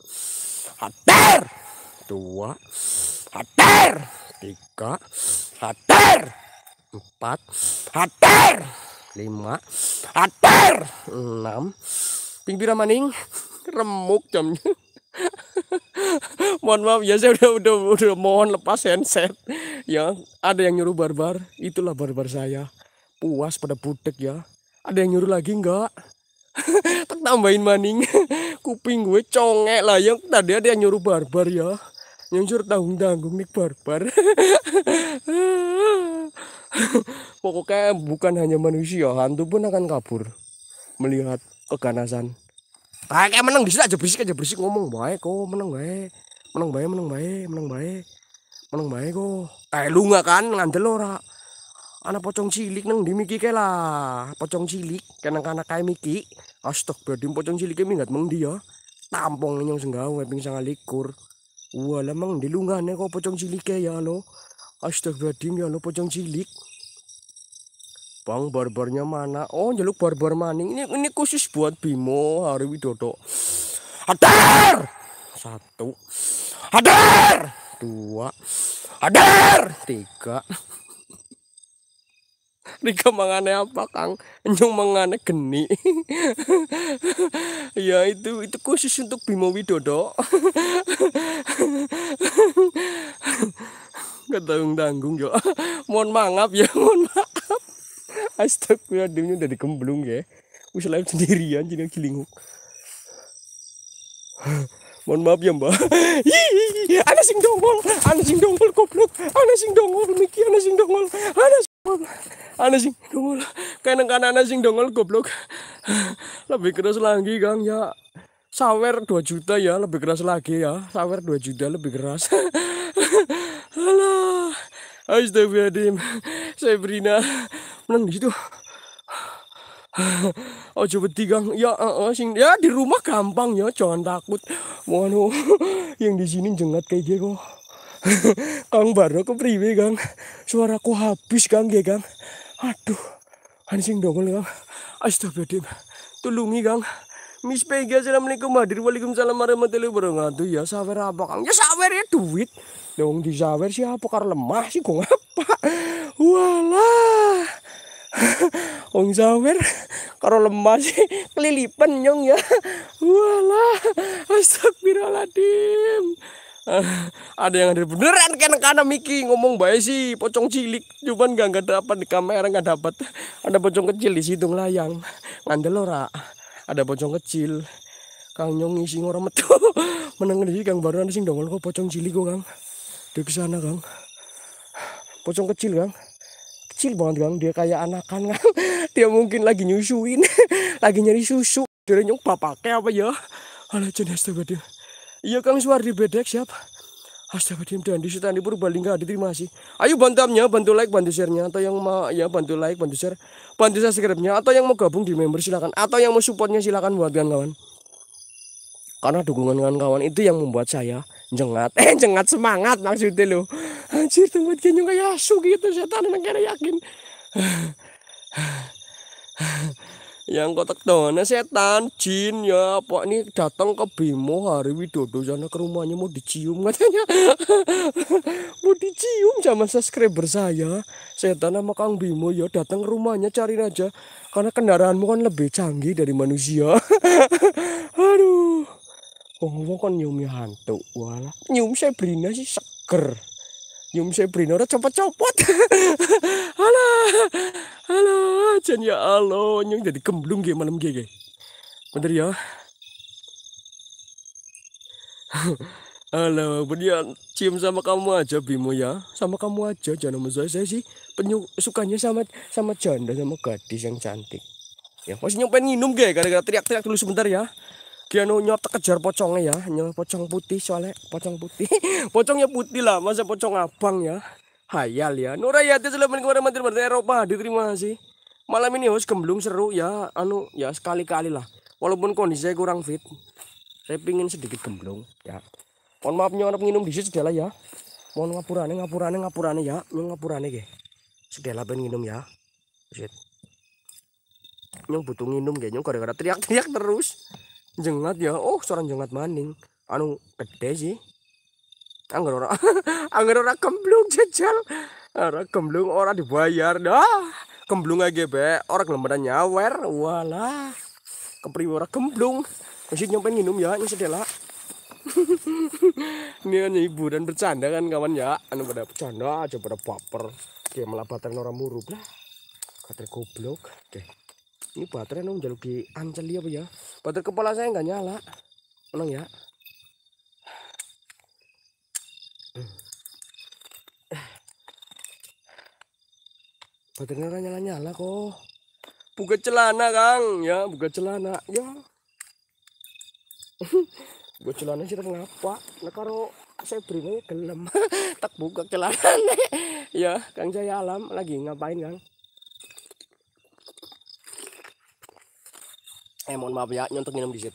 Hater Dua hater tiga hater empat hater lima hater enam pinggiran maning remuk jamnya mohon maaf ya saya udah udah udah mohon lepas handset ya ada yang nyuruh barbar itulah barbar saya puas pada budek ya ada yang nyuruh lagi enggak tak tambahin maning kuping gue congek lah yang tadi ada yang nyuruh barbar ya nyuncur tanggung tanggung nih barbar pokoknya bukan hanya manusia hantu pun akan kabur melihat keganasan kayak menang di sini aja berisik aja berisik ngomong baik kok menang baik menang baik menang baik menang baik menang baik kok eh lu nggak kan ngandel ora anak pocong cilik neng dimiki ke lah pocong cilik kenang kena kayak miki astagfirullahaladzim pocong cilik mingat meng dia tampung nyong senggawa pingsan ngalikur Walamang nilungan ko pocong cilik ya lo. Astagfirullahaladzim ya lo pocong cilik. Bang barbarnya mana? Oh nyeluk barbar maning. Ini ini khusus buat Bimo Hari Widodo. Hadar Satu. hadar Dua. hadar Tiga. Rika mangane apa Kang? Nyung mangane geni. ya itu itu khusus untuk Bimo Widodo. Ketanggung tanggung yo. Mohon maaf ya, mohon maaf. Astagfirullahaladzim udah dikemblung ya. Wis live sendirian jadi gilinguk mohon maaf ya mbak ada sing dongol ada sing dongol koplok ada sing dongol miki ada sing dongol ada dongol ada sing dongol kanan kanan ada sing dongol goblok lebih keras lagi kang ya sawer 2 juta ya lebih keras lagi ya sawer 2 juta lebih keras halo Astagfirullahaladzim Saya berina Menang di situ Ojo wedi gang Ya uh, uh, sing ya di rumah gampang ya, jangan takut. oh, yang di sini jengat kayak gitu. Kang Bardo kepriwe Kang? Suaraku habis Kang ya Kang. Aduh. Hansing dongol Kang. Astagfirullah. Tulungi Kang. Miss Peggy, Assalamualaikum hadir Waalaikumsalam warahmatullahi wabarakatuh Ya sawer apa Kang? Ya sawer ya duit Dong di sawer siapa kar lemah sih kok apa Walah Wong zawir karo lemah sih kelilipan nyong ya. Walah, astagfirullahaladzim. Uh, ada yang ada beneran kan karena Miki ngomong baik sih pocong cilik cuman gak nggak dapat di kamera nggak dapat ada pocong kecil di situ layang ngandel ora ada pocong kecil kang nyong isi orang metu meneng di kang baru sing dongol kok pocong cilik kok kang di sana kang pocong kecil kang kecil banget gang dia kayak anakan kan dia mungkin lagi nyusuin lagi nyari susu dia papa kayak apa ya halo jenis dia iya kang suar di bedek siap Astagfirullahaladzim dan di Sultan Purbalingga diterima sih. Ayo bantu amnya, bantu like, bantu share-nya atau yang mau ya bantu like, bantu share, bantu subscribe-nya atau yang mau gabung di member silakan atau yang mau supportnya silakan buat kawan-kawan. Karena dukungan kawan-kawan itu yang membuat saya jengat eh jengat semangat maksudnya lo anjir tempat kayaknya kayak asu gitu setan emang kira yakin yang kotak dona setan jin ya pak ini datang ke Bimo hari Widodo sana ke rumahnya mau dicium katanya mau dicium sama subscriber saya setan sama Kang Bimo ya datang ke rumahnya cariin aja karena kendaraanmu kan lebih canggih dari manusia aduh Wong wong kon nyium hantu. wala nyium Sabrina sih seger. Nyium Sabrina ora copot-copot. halo halo jan ya halo nyium jadi gemblung ge malam ge. Bener ya. Halo, dia cium sama kamu aja Bimo ya. Sama kamu aja, jangan sama saya. sih penyu sukanya sama sama janda sama gadis yang cantik. Ya, masih nyampe minum ge gara-gara teriak-teriak dulu sebentar ya. Kianu nyop kejar pocongnya ya, nyop pocong putih soalnya pocong putih. Pocongnya putih lah, masa pocong abang ya. Hayal ya. Nurayati Assalamualaikum mantan dari Eropa, diterima sih Malam ini harus gemblung seru ya, anu ya sekali-kali lah. Walaupun kondisi saya kurang fit. Saya pingin sedikit gemblung ya. Mohon maaf orang minum di situ ya. Mohon ngapurane ngapurane ngapurane ya, nyong ngapurane ge. sudahlah ben nginum ya. Shit. Nyong butuh minum ge, nyong gara-gara teriak-teriak terus jenglat ya oh seorang jenglat maning anu gede sih anggar orang, anggar orang kemblung jajal orang kemblung orang dibayar dah kemblung aja be orang lembaran nyawer walah kepriwe orang kemblung masih nyompen minum ya ini sedela ini kan dan bercanda kan kawan ya anu pada bercanda aja pada baper kayak melabatan orang murub lah kata goblok okay ini baterai nung jalur di ancel ya apa ya baterai kepala saya nggak nyala menang ya baterainya nggak nyala nyala kok buka celana kang ya buka celana ya buka celana sih kenapa? nah karo saya beri gelem tak buka celana ya kang saya alam lagi ngapain kang eh mohon maaf ya nyontok minum disit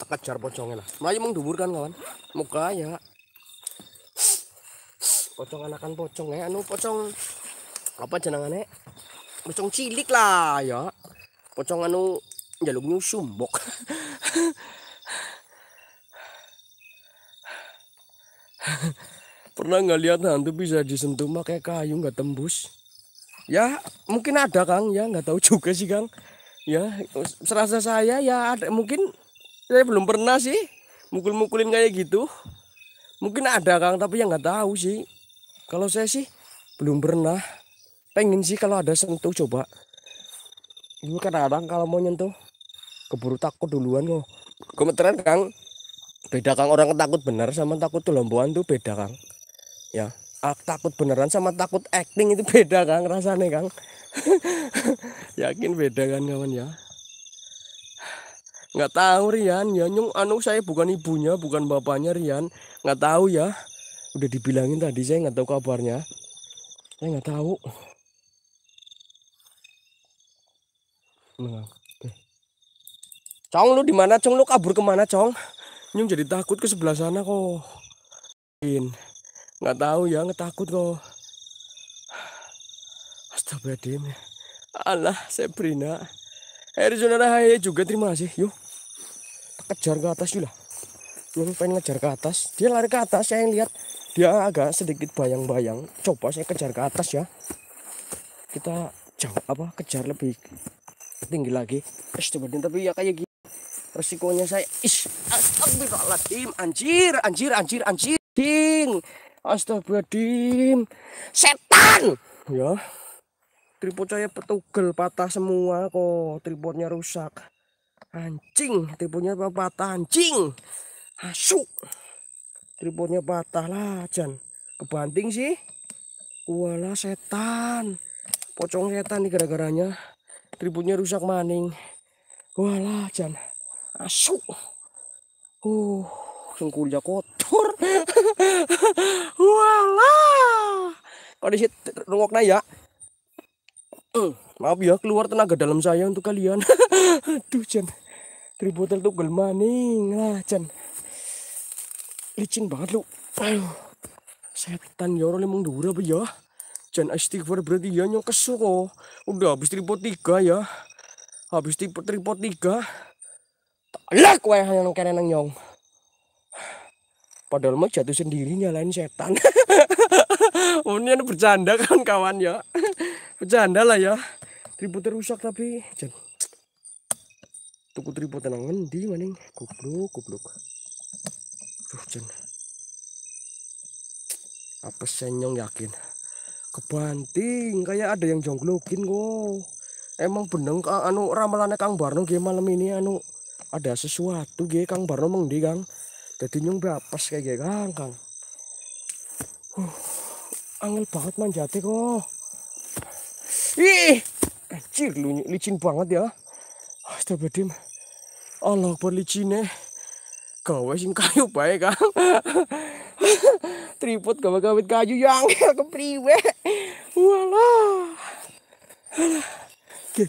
terkejar pocongnya lah melayu kan kawan muka ya pocong anakan pocong ya anu pocong apa jenangannya pocong cilik lah ya pocong anu jaluk nyusum bok pernah nggak lihat hantu bisa disentuh pakai kayu nggak tembus ya mungkin ada kang ya nggak tahu juga sih kang ya serasa saya ya ada mungkin saya belum pernah sih mukul-mukulin kayak gitu mungkin ada kang tapi yang nggak tahu sih kalau saya sih belum pernah pengen sih kalau ada sentuh coba ini kadang-kadang kalau mau nyentuh keburu takut duluan loh. kemeteran kang beda kang orang takut benar sama takut lomboan tuh beda kang ya takut beneran sama takut acting itu beda kang rasanya kang yakin beda kan kawan ya nggak tahu Rian ya nyung anu saya bukan ibunya bukan bapaknya Rian nggak tahu ya udah dibilangin tadi saya nggak tahu kabarnya saya nggak tahu nah, Cong lu di mana Cong lu kabur kemana Cong nyung jadi takut ke sebelah sana kok nggak tahu ya nggak takut kok Sabradim. Allah, Sabrina. Arizona Rahaye juga terima kasih. Yuk. Kejar ke atas yuk lah. pengen ngejar ke atas. Dia lari ke atas, saya yang lihat dia agak sedikit bayang-bayang. Coba saya kejar ke atas ya. Kita jauh apa kejar lebih tinggi lagi. eh coba tapi ya kayak gini. Resikonya saya is astagfirullahaladzim anjir anjir anjir anjir ding astagfirullahaladzim setan ya tripod saya petugel patah semua kok tripodnya rusak anjing tripodnya patah anjing asuk tripodnya patah lah Jan kebanting sih wala setan pocong setan nih gara-garanya tripodnya rusak maning wala Jan asuk uh sengkulja kotor wala kondisi rungoknya ya Eh, maaf ya keluar tenaga dalam saya untuk kalian. Aduh Jan. tributel tuh gelmaning lah Jan. Licin banget lu. Saya Setan ya orang emang dura apa ya? Jan istighfar berarti ya nyok kesuk kok. Oh. Udah habis tripod tiga ya. Habis tripod tripod tiga. Talak wae nang kene nang nyong. Padahal mah jatuh sendiri nyalain setan. Unian bercanda kan kawan ya bercanda lah ya tripodnya rusak tapi jan tuku tripod nang di maning goblok goblok tuh jen apa senyong yakin kebanting kayak ada yang jonglokin kok emang beneng anu ramalannya Kang Barno ge malam ini anu ada sesuatu ge Kang Barno mengdi Kang jadi nyung bapas kayak gini Kang Kang huh, angel banget manjati kok Ih, kecil lu licin banget ya. Astaga dim Allah buat licinnya. Gawe sing kayu baik kan. Tripod gawe-gawe kayu yang ya kepriwe. Walah.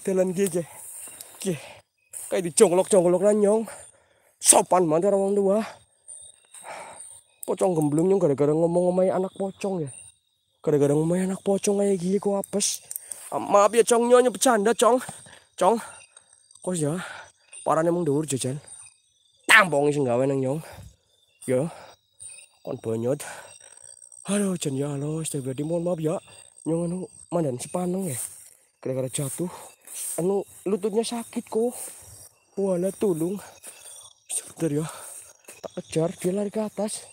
telan gege. Ge. Kayak dicongklok-congklok lan nyong. Sopan banget orang tua. Pocong gemblung gara-gara ngomong ngomong anak pocong ya. Gara-gara ngomong anak pocong kayak gini kok apes. Ah, maaf ya Cong, nyonya bercanda Cong. Cong. Kos ya. Parane mung dhuwur jajan. Tampung sing gawe nang Nyong. Ya. Kon Halo Jan ya halo, berarti mohon maaf ya. Nyong anu mandan sepaneng ya. Kira-kira jatuh. Anu lututnya sakit kok. Wala tulung. Sebentar ya. Tak kejar dia lari ke atas.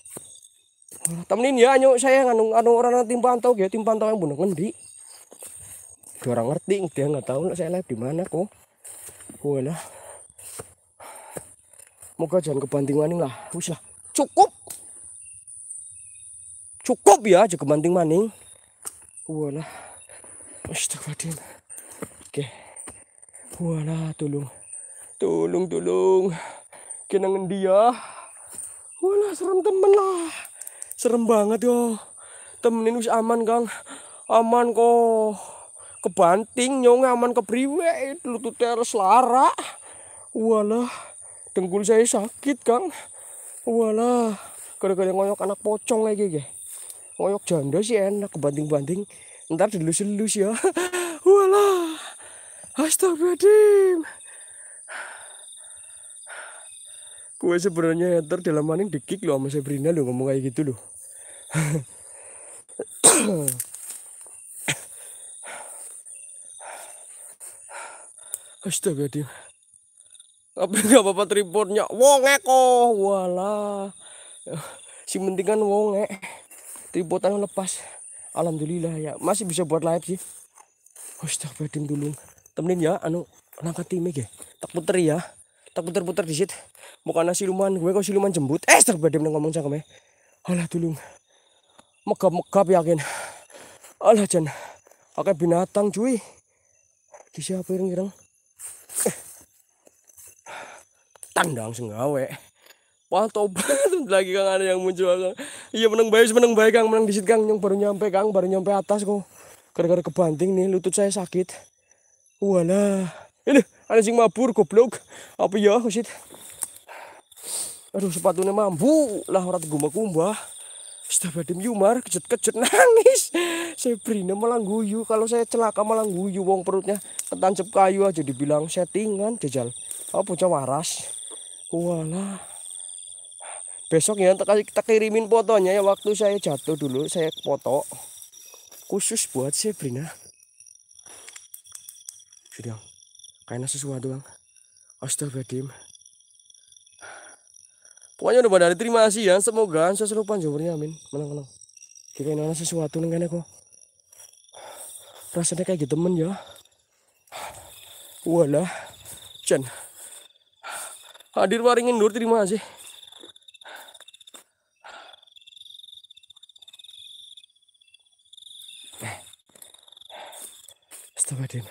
Temenin ya, nyong saya nganu anu, anu orang tim pantau ya, tim pantau yang bener ngendi orang ngerti dia nggak tahu lah saya lihat di mana kok walah oh, moga jangan kebanting maning lah usah, cukup cukup ya aja kebanting maning walah oh, astagfirullahaladzim oke walah oh, tolong tolong tolong kenangan dia, ya? walah serem temen lah serem banget yo temenin us aman kang aman kok kebanting nyong aman ke priwe lutut terus lara walah dengkul saya sakit kang walah gara-gara ngoyok anak pocong lagi ya ngoyok janda sih enak kebanting-banting ntar dilus-lus ya walah astagfirullahaladzim gue sebenarnya hater dalam maning dikik loh sama Sabrina lo ngomong kayak gitu loh astaga dia tapi nggak apa-apa tripodnya wonge kok walah si penting kan wonge tripodan lepas alhamdulillah ya masih bisa buat live sih astagfirullahaladzim dulu temenin ya anu nangkat timi ya tak puter ya tak puter-puter di situ bukan siluman gue kok siluman jembut eh astagfirullahaladzim ngomong sama ya alah dulu megap-megap yakin alah jen, oke binatang cuy di siapa yang ngirang? tandang senggawe Wah tobat lagi kang ada yang muncul kang. Iya menang baik menang baik kang menang disit kang yang baru nyampe kang baru nyampe atas kok. Gara-gara kebanting nih lutut saya sakit. wala ini ada sing mabur goblok. Apa ya shit. Aduh sepatunya mambu lah orang gumbah-gumbah. Astagfirullahaladzim Yumar kejut-kejut nangis Saya beri malah guyu kalau saya celaka malah guyu wong perutnya ketancep kayu aja dibilang settingan jajal apa oh, waras walah besok ya kita kirimin fotonya ya waktu saya jatuh dulu saya foto khusus buat Sebrina sudah karena sesuatu bang Astagfirullahaladzim Pokoknya udah pada terima kasih ya. Semoga saya selalu panjangnya amin. Menang menang. Kita ini sesuatu nih kan kok. Rasanya kayak gitu temen ya. Walah, Chen. Hadir waringin nur terima kasih. Eh. Stop it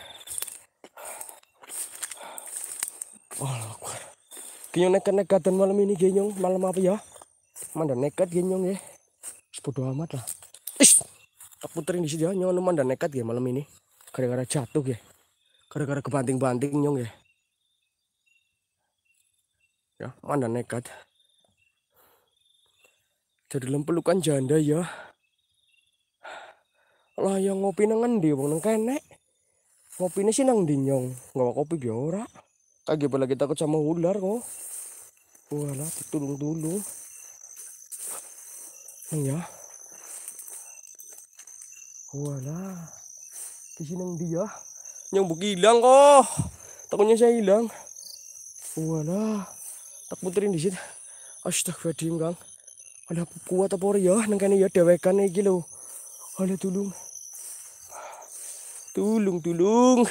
Genyong nekat nekat dan malam ini genyong. Malam apa ya? Mandan nekat genyong ya. Sepuluh amat lah. Ish. Tak puterin di sini ya. Nyong mandan nekat ya malam ini. Gara-gara jatuh ya. Gara-gara kebanting-banting nyong ya. Ya, mandan nekat. Jadi lempelukan janda ya. Lah yang ngopi nengen dia, wong nang Ngopi Ngopine sih nang dinyong. Nggak kopi biora. ora. Lagi apalagi takut sama ular kok. wala tolong dulu. Ini ya. Walah. Di sini yang dia. Nyambuk hilang kok. Takutnya saya hilang. wala Tak puterin di sini. Astagfirullahaladzim, Kang. ada kuat apa ya nang ya dewekan lagi lho. Ada tulung. Tulung tulung.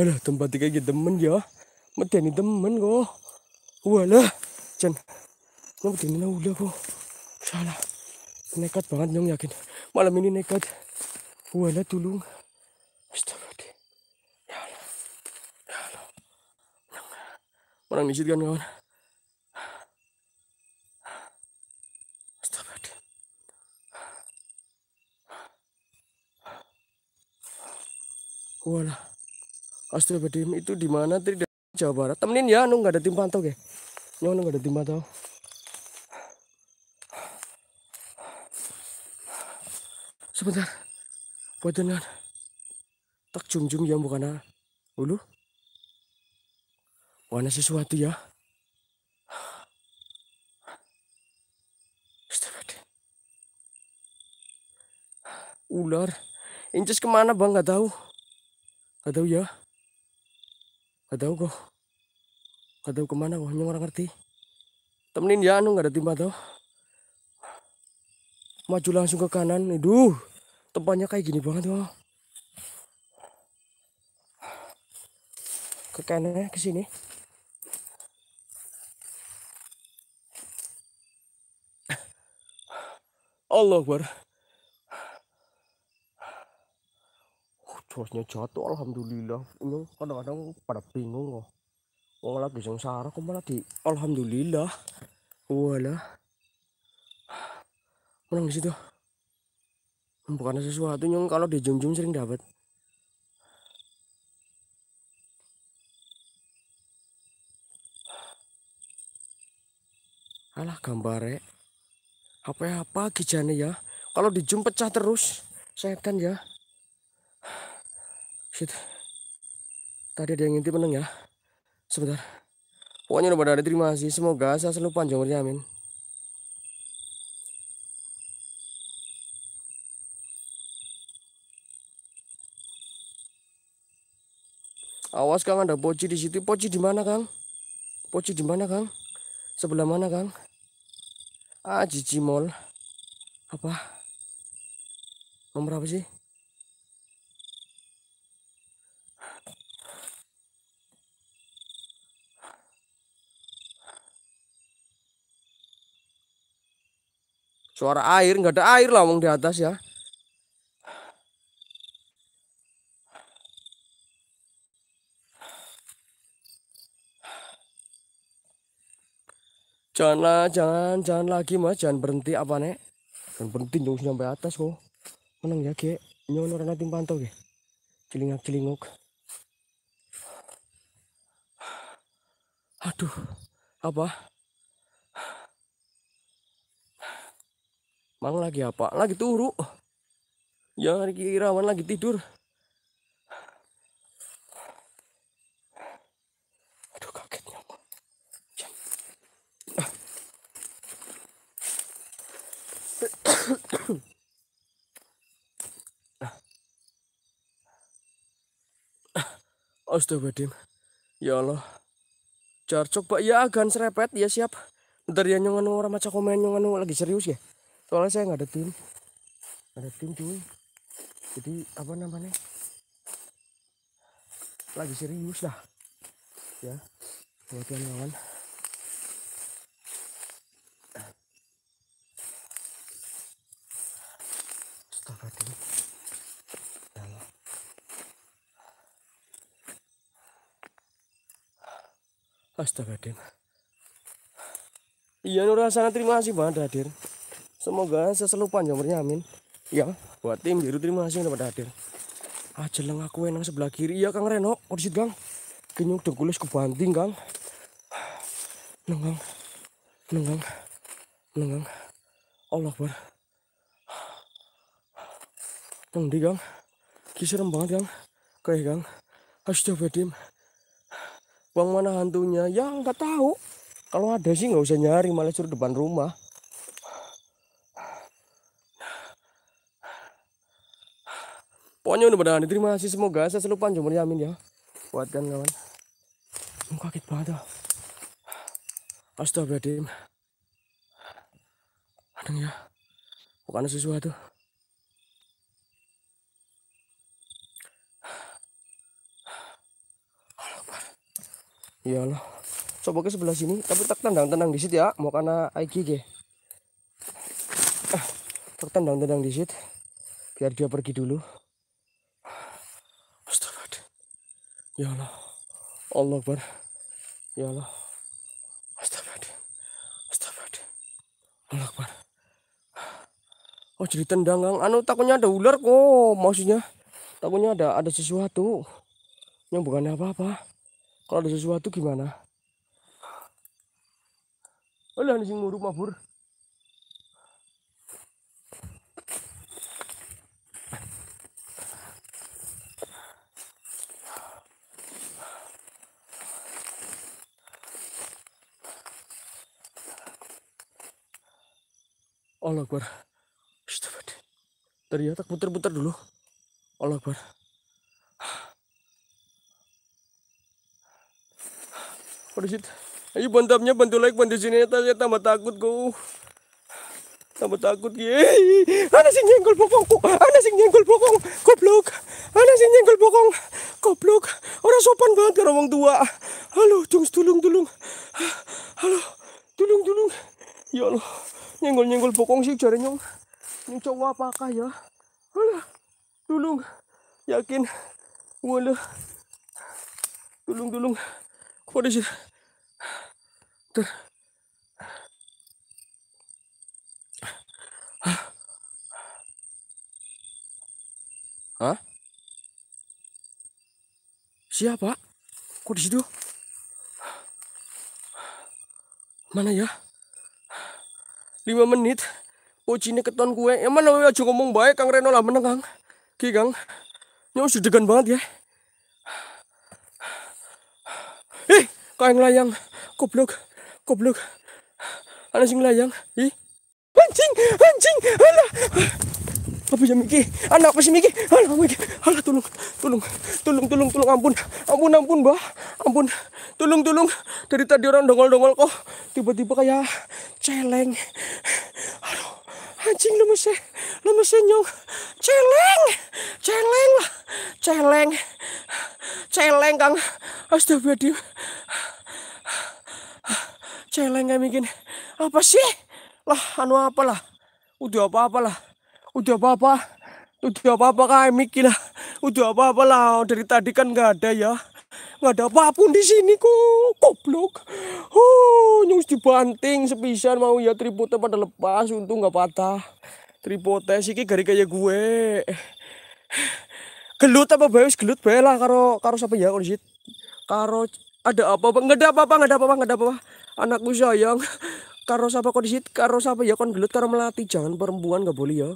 Aduh, tempat tiga kayak demen ya. ini demen kok. Walah, Chan. Nang medeni nang udah kok. Salah. Nekat banget nyong yakin. Malam ini nekat. Walah tulung. Astaga. Ya Allah. Ya Allah. Orang nisit kan kawan. Voilà. Astagfirullahaladzim itu di mana tadi Jawa Barat temenin ya Anu nggak ada tim pantau ya Anu nggak ada tim pantau sebentar botenan tak jungjung ya bukan ah. ulu mana sesuatu ya ular inces kemana bang nggak tahu nggak tahu ya Gak tau kok. Gak tau kemana kok, nyong orang ngerti. Temenin ya, anu gak ada timba tau. Maju langsung ke kanan, aduh. Tempatnya kayak gini banget kok. Ke kanan, eh, ke sini. Allah Akbar. curahnya jatuh alhamdulillah ini kadang-kadang pada bingung loh Oh lagi sengsara kok malah di alhamdulillah walah menang di situ bukan sesuatu yang kalau di jum jum sering dapat alah gambare apa apa gijane ya kalau di jum pecah terus setan ya Shit. Tadi ada yang ngintip meneng ya. Sebentar. Pokoknya udah pada terima kasih. Semoga saya selalu panjang umurnya. Amin. Awas Kang ada poci di situ. Poci di mana Kang? Poci di mana Kang? Sebelah mana Kang? Ah, cici Mall. Apa? Nomor apa sih? Suara air, nggak ada air lah di atas ya. Janganlah, jangan, jangan lagi mas, jangan berhenti apa nek? Jangan berhenti jauh sampai atas kok. Menang ya kek, nyono orang nanti pantau kek. Celingak celingok. Aduh, apa? Mang lagi apa? Ya, lagi turu. Jangan ya, kira Wan lagi tidur. Aduh kagetnya. Ah. Astagfirullahaladzim. Ya Allah. Jarcok, coba ya agan serepet ya siap. Ntar ya nyongan orang maca komen nyongan lagi serius ya soalnya saya nggak ada tim gak ada tim cuy jadi apa namanya lagi serius lah ya latihan lawan Astagfirullahaladzim Dalam Iya Nur Hasanah terima kasih banget hadir Semoga seselupan jamurnya amin. Ya, buat tim biru terima kasih udah pada hadir. Aja ah, leng aku enang sebelah kiri. Iya Kang Reno, orsit Kang. Kenyuk dekulis banting Kang. Nengang, nengang, nengang. Allah bar. Neng di Kang. Kiserem banget Kang. Kayak Kang. tim. Bang mana hantunya? Ya nggak tahu. Kalau ada sih nggak usah nyari, malah suruh depan rumah. doanya mudah-mudahan diterima sih semoga saya panjang jumur yamin ya kuatkan kawan semoga kaget banget ya astagfirullahaladzim aduh ya bukan sesuatu ya Allah coba ke sebelah sini tapi tak tendang-tendang situ ya mau karena IG ke eh, tak tendang-tendang situ, biar dia pergi dulu Ya Allah. Allah Akbar. Ya Allah. Astagfirullah, Astagfirullah, Allah Akbar. Oh jadi tendang Kang. Anu takutnya ada ular kok maksudnya. Takutnya ada ada sesuatu yang bukan apa-apa. Kalau ada sesuatu gimana? Allah di sini nguruk mabur. Allah Akbar. teriak Ternyata putar-putar dulu. Allah Akbar. What Ayo bantapnya bantu like bantu sini saya tambah takut kok. Tambah takut ye. Iya. ada sih nyenggol bokongku. ada sih nyenggol bokong. Goblok. ada sih nyenggol bokong. Goblok. Orang sopan banget kan orang tua. Halo, jungs tulung tulung. Halo, tulung tulung. Ya Allah nyenggol-nyenggol bokong sih jarinya ini cowok apakah ya Alah, tulung yakin wala tulung tulung what is it ter Siapa? Kok di Mana ya? 5 menit oh, ini keton kue emang lo aja ngomong baik kang Reno lah meneng kang ki kang nyawa sudegan banget ya ih kau yang layang goblok goblok ana sing layang ih anjing anjing alah apa sih Miki anak apa sih Miki anak Miki anak tolong tolong tolong tolong tolong ampun ampun ampun bah ampun tolong tolong dari tadi orang dongol dongol kok tiba-tiba kayak celeng aduh anjing lu mesin ya, ya, nyong celeng celeng lah celeng celeng kang astagfirullahaladzim celeng kayak bikin apa sih lah anu apa lah, udah apa apa lah udah apa-apa udah apa-apa kayak Miki lah udah apa-apa lah dari tadi kan nggak ada ya nggak ada apapun di sini kok koplok oh nyus dibanting sepisan mau ya tripodnya pada lepas untung nggak patah tripodnya sih gari kayak gue gelut apa bayus gelut bae lah karo karo siapa ya kalau karo ada apa apa nggak ada apa apa nggak ada apa apa nggak ada apa, apa anakku sayang karo siapa kondisi karo siapa ya kon gelut karo melati jangan perempuan nggak boleh ya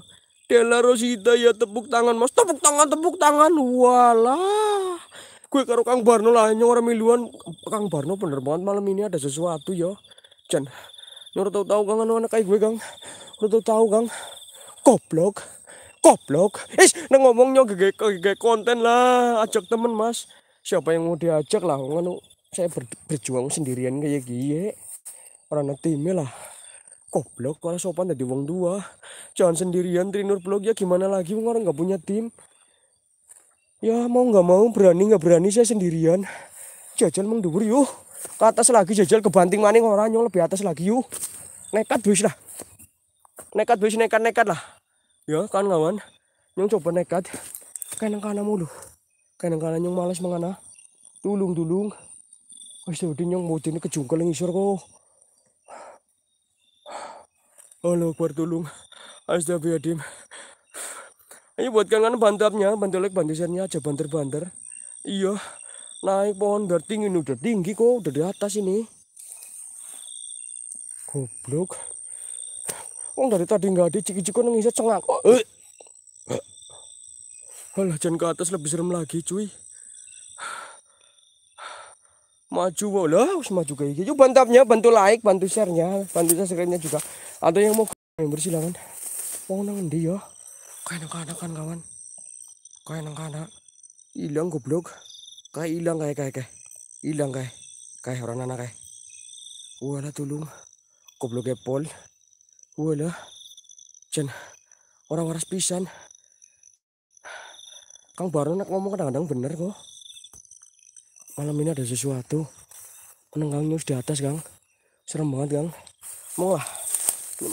Della Rosita ya tepuk tangan mas tepuk tangan tepuk tangan walah gue karo Kang Barno lah nyong orang miluan Kang Barno bener banget malam ini ada sesuatu ya Chan nyong tau tau Kang anu anak kayak gue Kang udah tau tau Kang koplok. koplok is neng ngomongnya gege gege konten lah ajak temen mas siapa yang mau diajak lah ngono anu. saya ber, berjuang sendirian kayak gini orang timnya lah Goblok, kalau sopan jadi wong dua. Jangan sendirian Trinur blog ya gimana lagi orang nggak punya tim. Ya mau nggak mau berani nggak berani saya sendirian. Jajal mendur yuk. Ke atas lagi jajal kebanting maning orang nyong lebih atas lagi yuk. Nekat bus lah. Nekat bus nekat nekat lah. Ya kan kawan. Nyong coba nekat. Kanan kanan mulu. Kanan kanan nyong malas mengana. Tulung tulung. Wis nyong mau kejungkel ngisor kok. Halo oh, Akbar tulung Astagfirullahaladzim ini buat kangen bantapnya bantelek, like aja banter-banter iya naik pohon berting ini udah tinggi kok udah di atas ini goblok Wong oh, dari tadi nggak ada ciki-ciki nengis cengak eh. eh. Alah jangan ke atas lebih serem lagi cuy maju loh harus maju kayak gitu bantapnya bantu like bantu sharenya bantu subscribe-nya juga atau yang mau yang bersilakan mau nangan dia, ya kayak anak kan kawan kayak anak anak hilang goblok kayak hilang kayak kayak kayak hilang kayak kayak orang anak kayak wala tolong, goblok pol wala jan orang orang pisan kang baru nak ngomong kadang-kadang bener kok malam ini ada sesuatu penenggangnya news di atas gang, serem banget gang, mau lah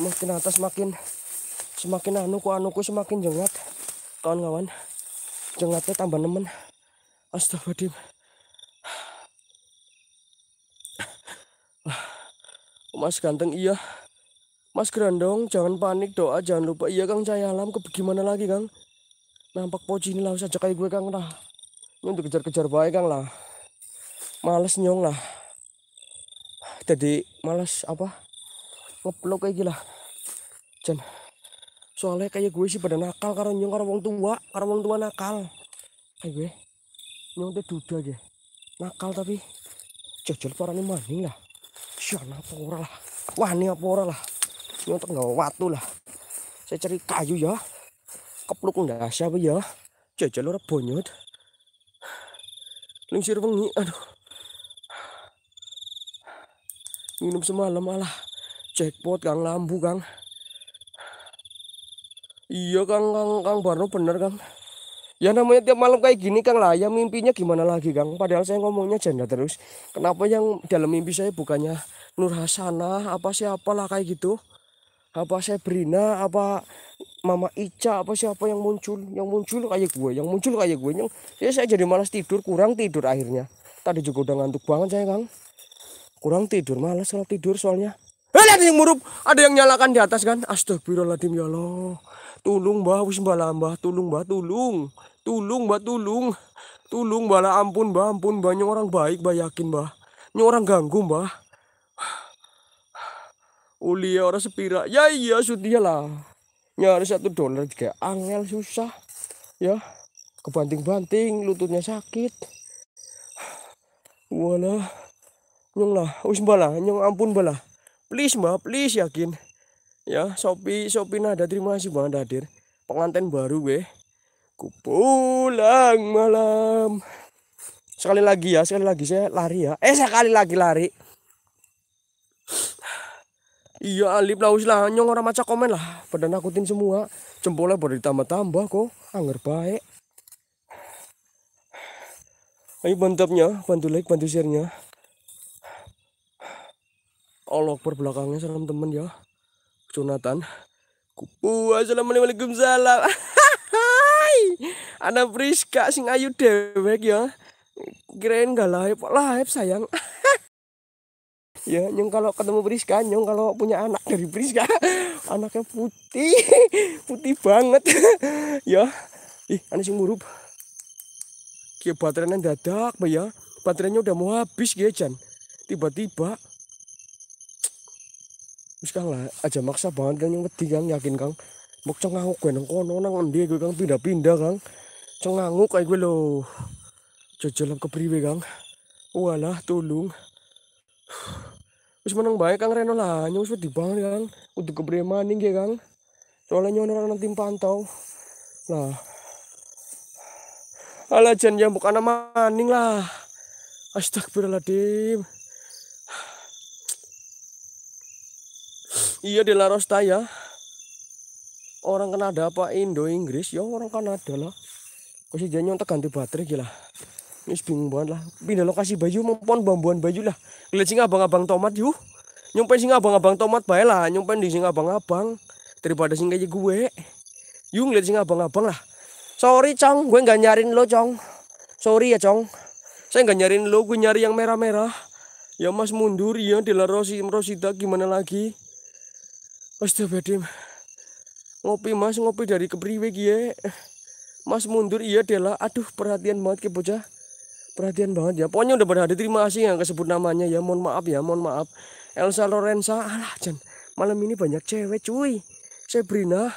makin atas makin semakin anuku anuku semakin jengat kawan-kawan jengatnya tambah nemen astagfirullah, ah. Mas ganteng iya Mas Grandong, jangan panik, doa jangan lupa. Iya Kang, cahaya alam ke bagaimana lagi Kang? Nampak poci ini lah saja kayak gue Kang lah. Ini untuk kejar-kejar baik Kang lah males nyong lah jadi males apa ngeblok kayak gila Jan soalnya kayak gue sih pada nakal karena nyong karena wong tua karena wong tua nakal kayak gue nyong tuh duda aja nakal tapi jajal parane maning lah siapa apa ora lah wani apa ora lah nyong tuh nggak watu lah saya cari kayu ya kepluk enggak, siapa ya jajal ora bonyot lingsir wengi aduh minum semalam malah jackpot kang lambu kang iya kang kang kang Barno bener kang ya namanya tiap malam kayak gini kang lah ya mimpinya gimana lagi kang padahal saya ngomongnya janda terus kenapa yang dalam mimpi saya bukannya Nur Hasanah apa siapa lah kayak gitu apa saya Brina apa Mama Ica apa siapa yang muncul yang muncul kayak gue yang muncul kayak gue yang ya saya jadi malas tidur kurang tidur akhirnya tadi juga udah ngantuk banget saya kang kurang tidur malas kalau tidur soalnya eh lihat yang murup ada yang nyalakan di atas kan astagfirullahaladzim ya Allah tulung mbah wis mbah lambah tulung mbah tulung tulung mbah tulung tulung mbah lah ampun mbah ampun mbah orang baik mbah yakin mbah orang ganggu mbah ya orang sepira ya iya sudia lah nyari satu dolar juga angel susah ya kebanting-banting lututnya sakit walah nyong lah ush bala nyong ampun bala please mbak please yakin ya sopi sopi nada terima kasih banget hadir pengantin baru gue ku pulang malam sekali lagi ya sekali lagi saya lari ya eh sekali lagi lari iya alip lah ush lah nyong orang maca komen lah pada nakutin semua jempolnya boleh ditambah-tambah kok anger baik ayo mantapnya bantu like bantu sharenya olok belakangnya salam temen ya Jonathan kupu assalamualaikum salam anak Priska sing ayu dewek ya keren gak live live sayang ya nyong kalau ketemu Priska nyong kalau punya anak dari Priska anaknya putih putih banget ya ih aneh sing murup kayak baterainya dadak ya baterainya udah mau habis gitu Jan tiba-tiba wis lah, aja maksa banget kan yang wedi kan yakin kang mau cengangu gue nang kono nang endi gue kang pindah-pindah kang Cengangu kayak gue lo Jajalam ke priwe kang walah tolong, wis menang baik kang Reno lah nyus wedi banget kang untuk ke priwe maning ya kang soalnya nyono orang nanti pantau lah Alah yang bukan ya, maning lah Astagfirullahaladzim Iya di La Rosta ya. Orang Kanada apa Indo Inggris ya orang Kanada lah. kasih sih untuk ganti baterai gila. Ini bingung banget lah. Pindah lokasi baju maupun bambuan baju lah. Lihat sih abang-abang tomat yuk. Nyumpain sih abang-abang tomat baik lah. Nyumpain di sih abang-abang daripada sih kayak gue. Yuk ngeliat sih abang-abang lah. Sorry cong, gue nggak nyarin lo cong. Sorry ya cong. Saya nggak nyarin lo, gue nyari yang merah-merah. Ya mas mundur ya di La Rosita gimana lagi? Astagfirullahaladzim. Ngopi mas, ngopi dari kepriwe kie. Mas mundur iya lah. Aduh perhatian banget ke bocah. Perhatian banget ya. Pokoknya udah pada terima kasih yang kesebut namanya ya. Mohon maaf ya, mohon maaf. Elsa Lorenza, alah jen Malam ini banyak cewek cuy. Sabrina.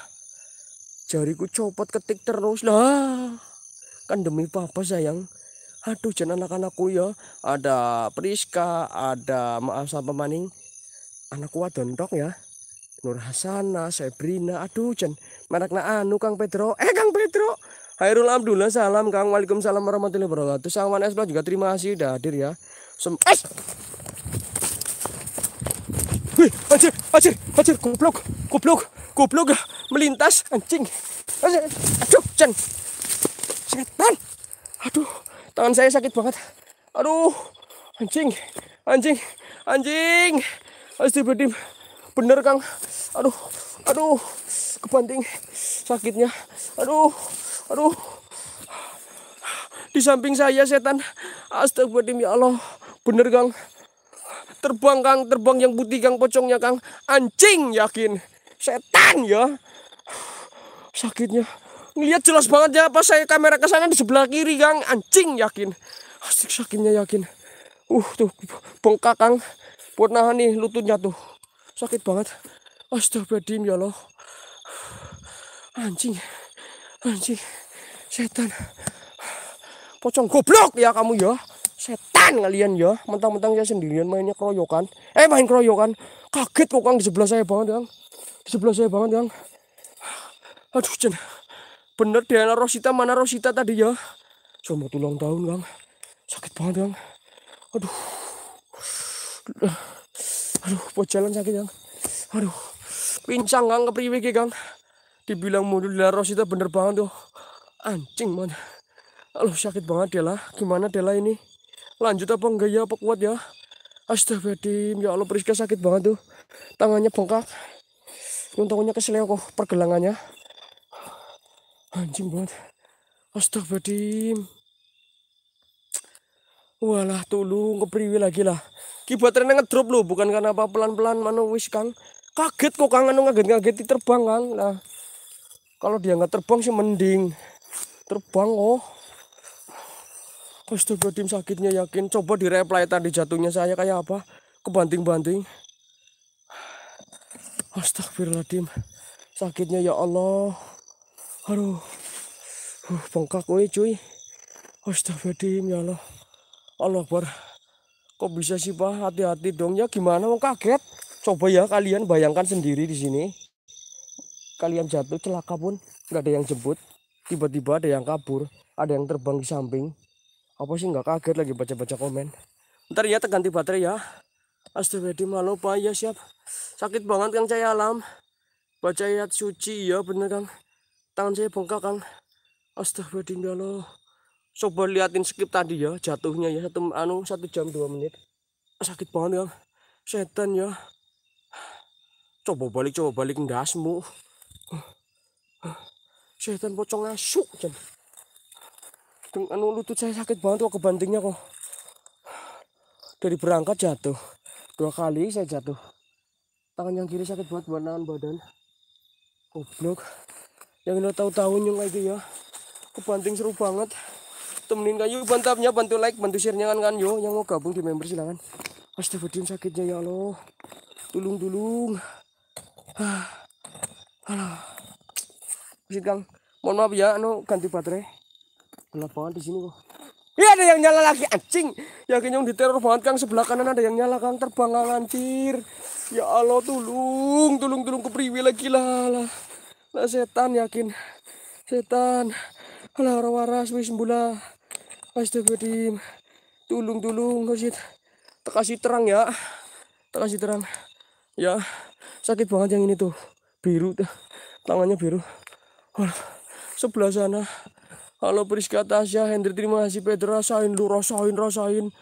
Jariku copot ketik terus lah. Kan demi papa sayang. Aduh jen anak-anakku ya. Ada Priska, ada maaf sama maning. Anakku dok ya. Nur Hasana, Sabrina, aduh Jan, manakna anu Kang Pedro, eh Kang Pedro, Hairul Abdullah, salam Kang, Waalaikumsalam warahmatullahi wabarakatuh, Sang Manes juga terima kasih udah hadir ya, Sem eh, Wih, anjir, anjir, anjir, goblok, goblok, goblok, melintas, anjing, anjir, aduh Jan, setan, aduh, tangan saya sakit banget, aduh, anjing, anjing, anjing, berdim bener Kang aduh aduh kebanting sakitnya aduh aduh di samping saya setan astagfirullahaladzim ya Allah bener Kang terbang Kang terbang yang putih Kang pocongnya Kang anjing yakin setan ya sakitnya ngeliat jelas banget ya pas saya kamera kesana di sebelah kiri Kang anjing yakin asik sakitnya yakin uh tuh bengkak Kang buat nahan nih lututnya tuh sakit banget astagfirullahaladzim ya Allah anjing anjing setan pocong goblok ya kamu ya setan kalian ya mentang-mentang saya sendirian mainnya keroyokan eh main keroyokan kaget kok kang di sebelah saya banget yang, di sebelah saya banget yang, aduh jen bener Diana Rosita mana Rosita tadi ya cuma tulang tahun kang sakit banget yang, aduh aduh buat jalan sakit yang aduh pincang gang kepriwe ki gang, dibilang mundur laros itu bener banget tuh anjing man aduh sakit banget Dela gimana Dela ini lanjut apa enggak ya apa kuat ya Astagfirullahaladzim, ya Allah Priska sakit banget tuh Tangannya bengkak Untungnya keselio kok pergelangannya Anjing banget Astagfirullahaladzim Walah tulung kepriwi lagi lah Kibat rene ngedrop lho, bukan karena apa pelan-pelan mano wis Kang. Kaget kok Kang anu ngaget-ngaget terbang Kang. Lah kalau dia nggak terbang sih mending terbang oh. tim sakitnya yakin. Coba di reply tadi jatuhnya saya kayak apa? Kebanting-banting. Astagfirullah tim. Sakitnya ya Allah. Aduh. Huh, bengkak woi cuy. tim ya Allah. Allah Akbar kok bisa sih pak hati-hati dong ya gimana mau kaget coba ya kalian bayangkan sendiri di sini kalian jatuh celaka pun nggak ada yang jemput tiba-tiba ada yang kabur ada yang terbang di samping apa sih nggak kaget lagi baca-baca komen ntar ya ganti baterai ya astagfirullahaladzim malu pak ya siap sakit banget kang saya alam baca ayat suci ya bener kang tangan saya bengkak kang Astagfirullah ya coba liatin skip tadi ya jatuhnya ya satu anu satu jam dua menit sakit banget ya setan ya coba balik coba balik sembuh setan pocong ngasuk jam dengan anu lutut saya sakit banget kok kebantingnya kok dari berangkat jatuh dua kali saya jatuh tangan yang kiri sakit banget warnaan badan goblok yang udah tahu-tahu nyung lagi ya kebanting seru banget temenin kan yuk mantapnya bantu like bantu sharenya kan kan yo yang mau gabung di member silahkan astagfirullahaladzim sakitnya ya Allah tulung tulung ah. Alah. Bisit Kang. Mohon maaf ya, anu ganti baterai. Kenapa di sini kok? Iya ada yang nyala lagi anjing. Ya, yakin yang diteror banget Kang sebelah kanan ada yang nyala Kang terbang ngancir Ya Allah tulung, tulung tulung priwi lagi lah lah. Lah setan yakin. Setan. Halo, orang waras wis mbulah. Astagfirullahaladzim. Tulung, tulung. Kasih, kasih terang ya. Kasih terang. Ya. Sakit banget yang ini tuh. Biru. Tangannya biru. Sebelah sana. Halo Priska Tasya, Hendri terima kasih Pedro. Rasain lu, rasain, rasain.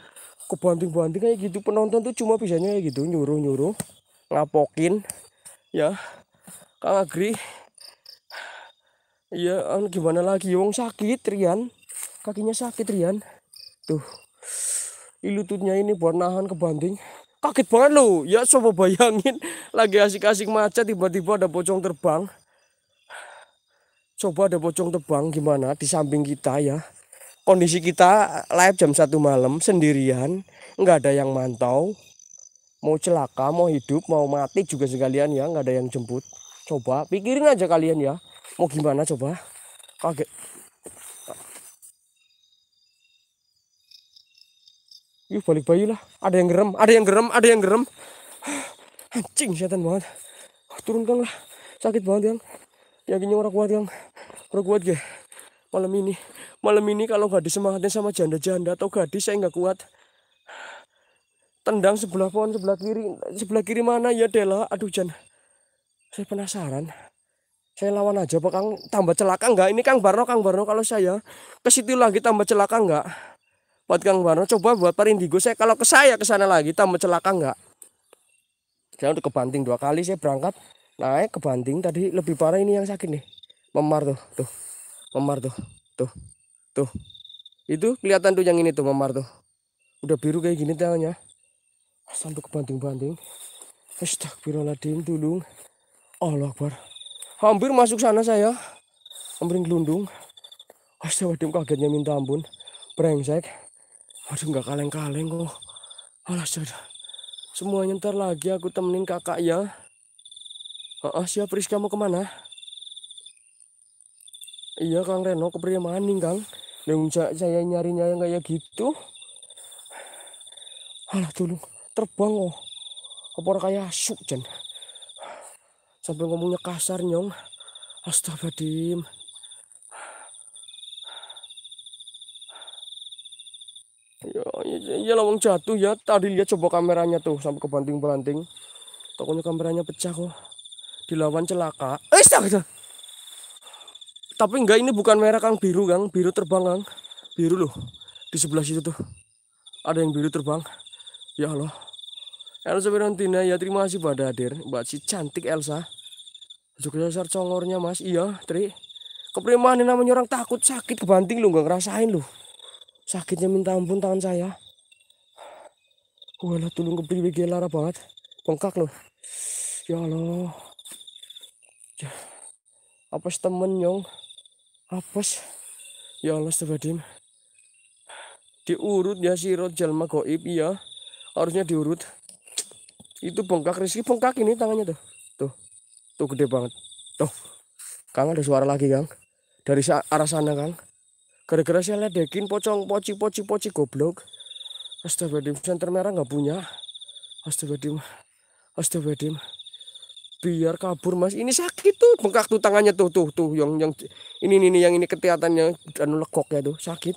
Kebanting-banting kayak gitu. Penonton tuh cuma bisanya kayak gitu. Nyuruh-nyuruh. Ngapokin. Ya. Kang Agri. Iya, gimana lagi? Wong sakit, Rian kakinya sakit Rian tuh di lututnya ini buat nahan kebanding kaget banget lu ya coba bayangin lagi asik-asik macet tiba-tiba ada pocong terbang coba ada pocong terbang gimana di samping kita ya kondisi kita live jam satu malam sendirian nggak ada yang mantau mau celaka mau hidup mau mati juga sekalian ya nggak ada yang jemput coba pikirin aja kalian ya mau gimana coba kaget Yuk balik bayi lah. Ada yang gerem, ada yang gerem, ada yang gerem. Anjing setan banget. Ah, turun kang lah. Sakit banget yang. yang Yakinnya orang kuat yang. Orang kuat ya. Malam ini, malam ini kalau gak disemangatin sama janda-janda atau gadis saya nggak kuat. Tendang sebelah pohon sebelah kiri, sebelah kiri mana ya Dela? Aduh Jan, saya penasaran saya lawan aja pak kang tambah celaka nggak ini kang Barno kang Barno kalau saya ke situ lagi tambah celaka nggak buat Kang Warno coba buat Indigo saya kalau ke saya ke sana lagi tambah celaka nggak saya udah kebanting dua kali saya berangkat naik kebanting tadi lebih parah ini yang sakit nih memar tuh tuh memar tuh tuh tuh itu kelihatan tuh yang ini tuh memar tuh udah biru kayak gini tangannya sampai kebanting-banting Astagfirullahaladzim tulung Allah Akbar hampir masuk sana saya hampir gelundung Astagfirullahaladzim kagetnya minta ampun brengsek Aduh nggak kaleng-kaleng kok. Alah sudah. Semuanya ntar lagi aku temenin kakak ya. Ah, oh siap Rizka mau kemana? Iya Kang Reno keprimaning Kang. Dong saya nyarinya yang kayak gitu. Alah tulung terbang kok. Oh. Apa kayak syuk jen. Sampai ngomongnya kasar nyong. Astagfirullahaladzim. ya, ya lawang jatuh ya tadi lihat coba kameranya tuh sampai kebanting banting tokonya kameranya pecah kok dilawan celaka eh tapi enggak ini bukan merah kang biru kang biru terbang kang biru loh di sebelah situ tuh ada yang biru terbang ya Allah Elsa Berantina ya terima kasih pada hadir buat si cantik Elsa juga dasar congornya mas iya Tri ini namanya orang takut sakit kebanting lu nggak ngerasain lu sakitnya minta ampun tangan saya wala tulung kepriwe lara banget bengkak loh ya Allah ya. apa temen nyong apa ya Allah sebadim diurut ya si Jalma goib ya harusnya diurut itu bengkak rezeki bengkak ini tangannya tuh tuh tuh gede banget tuh Kang ada suara lagi Kang dari arah sana Kang gara-gara saya ledekin pocong poci poci poci goblok astagfirullahaladzim senter merah nggak punya astagfirullahaladzim astagfirullahaladzim biar kabur mas ini sakit tuh bengkak tuh tangannya tuh tuh tuh yang yang ini ini, yang ini kelihatannya dan lekok ya tuh sakit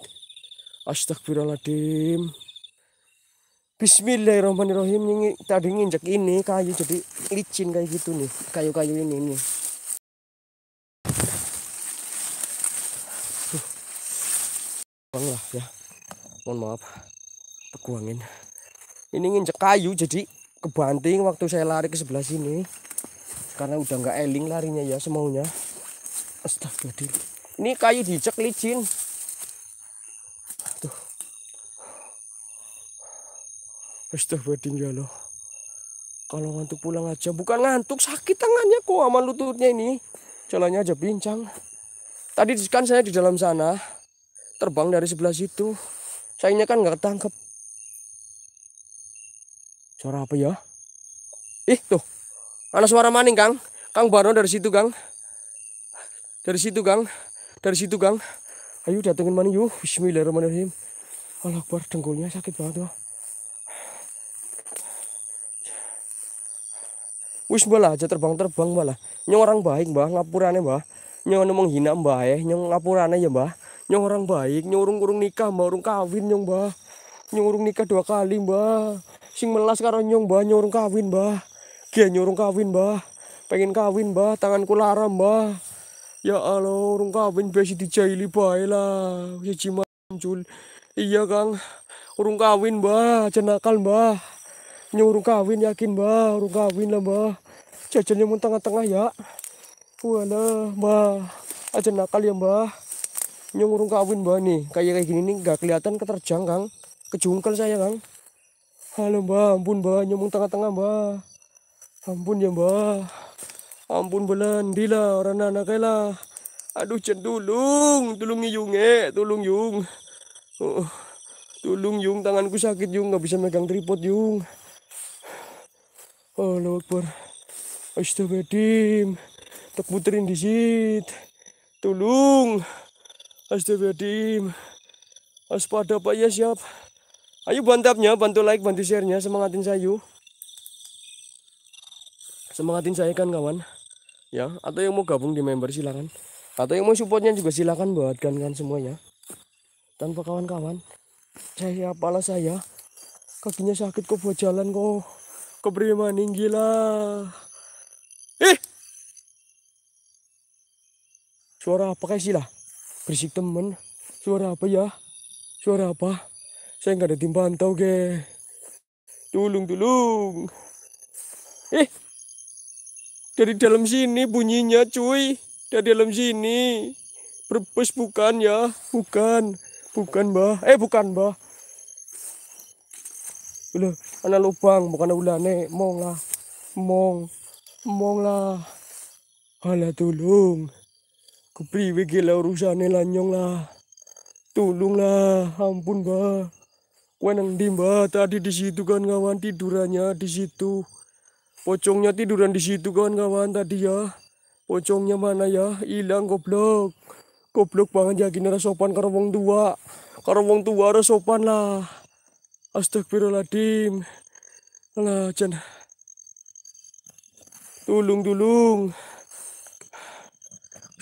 astagfirullahaladzim Bismillahirrahmanirrahim ini tadi nginjek ini kayu jadi licin kayak gitu nih kayu-kayu ini nih mohon maaf teguangin ini nginjek kayu jadi kebanting waktu saya lari ke sebelah sini karena udah nggak eling larinya ya semaunya astagfirullah ini kayu dicek licin tuh astagfirullah ya kalau ngantuk pulang aja bukan ngantuk sakit tangannya kok aman lututnya ini jalannya aja bincang tadi kan saya di dalam sana terbang dari sebelah situ Sayangnya kan nggak ketangkep. Suara apa ya? Ih tuh, ada suara maning Kang. Kang Baron dari situ Kang. Dari situ Kang. Dari situ Kang. Ayo datengin maning yuk. Bismillahirrahmanirrahim. Allah Akbar, dengkulnya sakit banget loh. Wis malah aja terbang-terbang malah. Nyong orang baik mbah ngapurane mbah. Nyong ngomong menghina mbah ya. Nyong ngapurane ya mbah nyong orang baik nyurung urung nikah mbah urung kawin nyong mbah nyong urung nikah dua kali mbah sing melas karo nyong mbah nyurung kawin mbah Gia nyurung kawin mbah pengen kawin mbah tanganku lara mbah ya Allah urung kawin besi dijahili bae lah cima muncul iya Kang urung kawin mbah jenakal mbah nyurung kawin yakin mbah urung kawin lah mbah jajannya mun tengah-tengah ya wala mbah aja nakal ya mbah nyungurung kawin mbak nih kayak kayak gini nih gak kelihatan keterjang kang kejungkel saya kang halo mbak ampun mbak nyungung tengah-tengah mbak ampun ya mbak ampun belandi dila orang anak lah aduh cendulung tulung yung eh tulung yung oh, tulung yung tanganku sakit yung nggak bisa megang tripod yung oh per astagfirullah tak puterin di sit tulung Astagfirullahaladzim. Waspada Pak ya siap. Ayo bantapnya, bantu like, bantu sharenya, semangatin saya yuk. Semangatin saya kan kawan. Ya, atau yang mau gabung di member silakan. Atau yang mau supportnya juga silakan buatkan kan semuanya. Tanpa kawan-kawan, saya apalah saya. Kakinya sakit kok buat jalan kok. Kebrimaning gila. Eh. Suara apa kayak sih lah? berisik temen suara apa ya suara apa saya nggak ada tim pantau ge tulung tulung eh dari dalam sini bunyinya cuy dari dalam sini berpes bukan ya bukan bukan bah eh bukan bah Loh, ana lubang bukan ulane mong lah mong mong lah ala tulung kepriwe ge lah urusane lanyong lah lah ampun mbah kue nang di mbah tadi di situ kan kawan tidurannya di situ pocongnya tiduran di situ kan kawan tadi ya pocongnya mana ya hilang goblok goblok banget ya gini sopan karo wong tua karo wong tua sopan lah astagfirullahaladzim lah jen, tulung tulung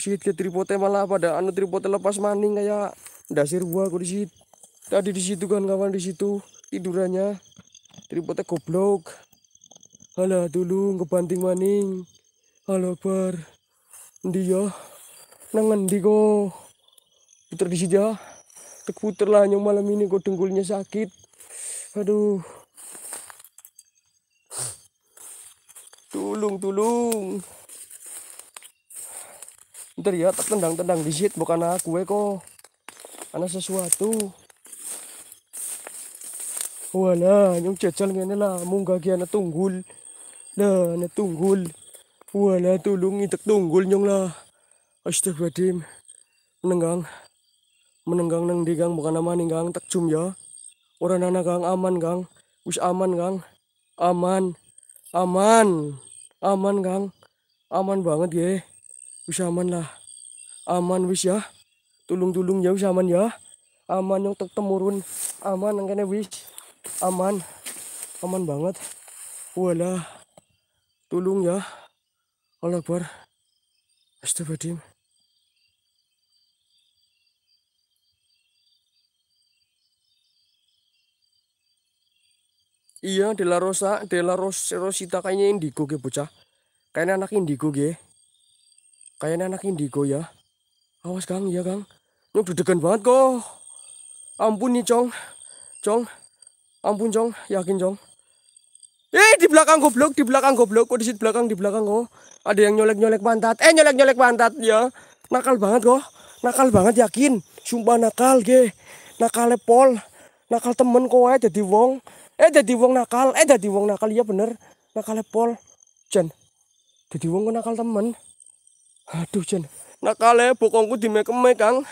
sih ke tripodnya malah pada anu tripodnya lepas maning kayak dasir gua aku di situ tadi di situ kan kawan di situ tidurannya tripodnya goblok halo dulu ngebanting maning halo bar dia ya? nangan di go puter di situ ya? tek puter lah nyong malam ini kok dengkulnya sakit aduh tulung tulung ntar ya tak tendang-tendang disit bukan aku kok ada sesuatu wala nyung cecel ngene lah munggah gi ana tunggul lah ana tunggul wala tulung itek tunggul nyong lah astagfirullahaladzim menenggang menenggang neng digang bukan nama ning gang tak cum ya orang anak gang aman gang wis aman gang aman aman aman gang aman banget ye wis aman lah aman wis ya tulung-tulung ya wis aman ya aman yang tek temurun aman yang kene wis aman aman banget wala tulung ya Allah Akbar Astagfirullahaladzim Iya, Dela Rosa, Dela Ros Rosita kayaknya indigo ge bocah. Kayaknya anak indigo ge. Kayaknya anak indigo ya. Awas Kang, ya Kang. Nyok dedegan banget kok. Ampun nih Cong. Cong. Ampun Cong, yakin Cong. Eh di belakang goblok, di belakang goblok, kok di situ belakang di belakang kok. Ada yang nyolek-nyolek pantat. Eh nyolek-nyolek pantat ya. Nakal banget kok. Nakal banget yakin. Sumpah nakal ge. Nakal pol. Nakal temen aja jadi wong. Eh jadi wong nakal, eh jadi wong nakal ya bener. Nakal pol. Jen, Jadi wong nakal temen aduh jen nakale bokongku make make kang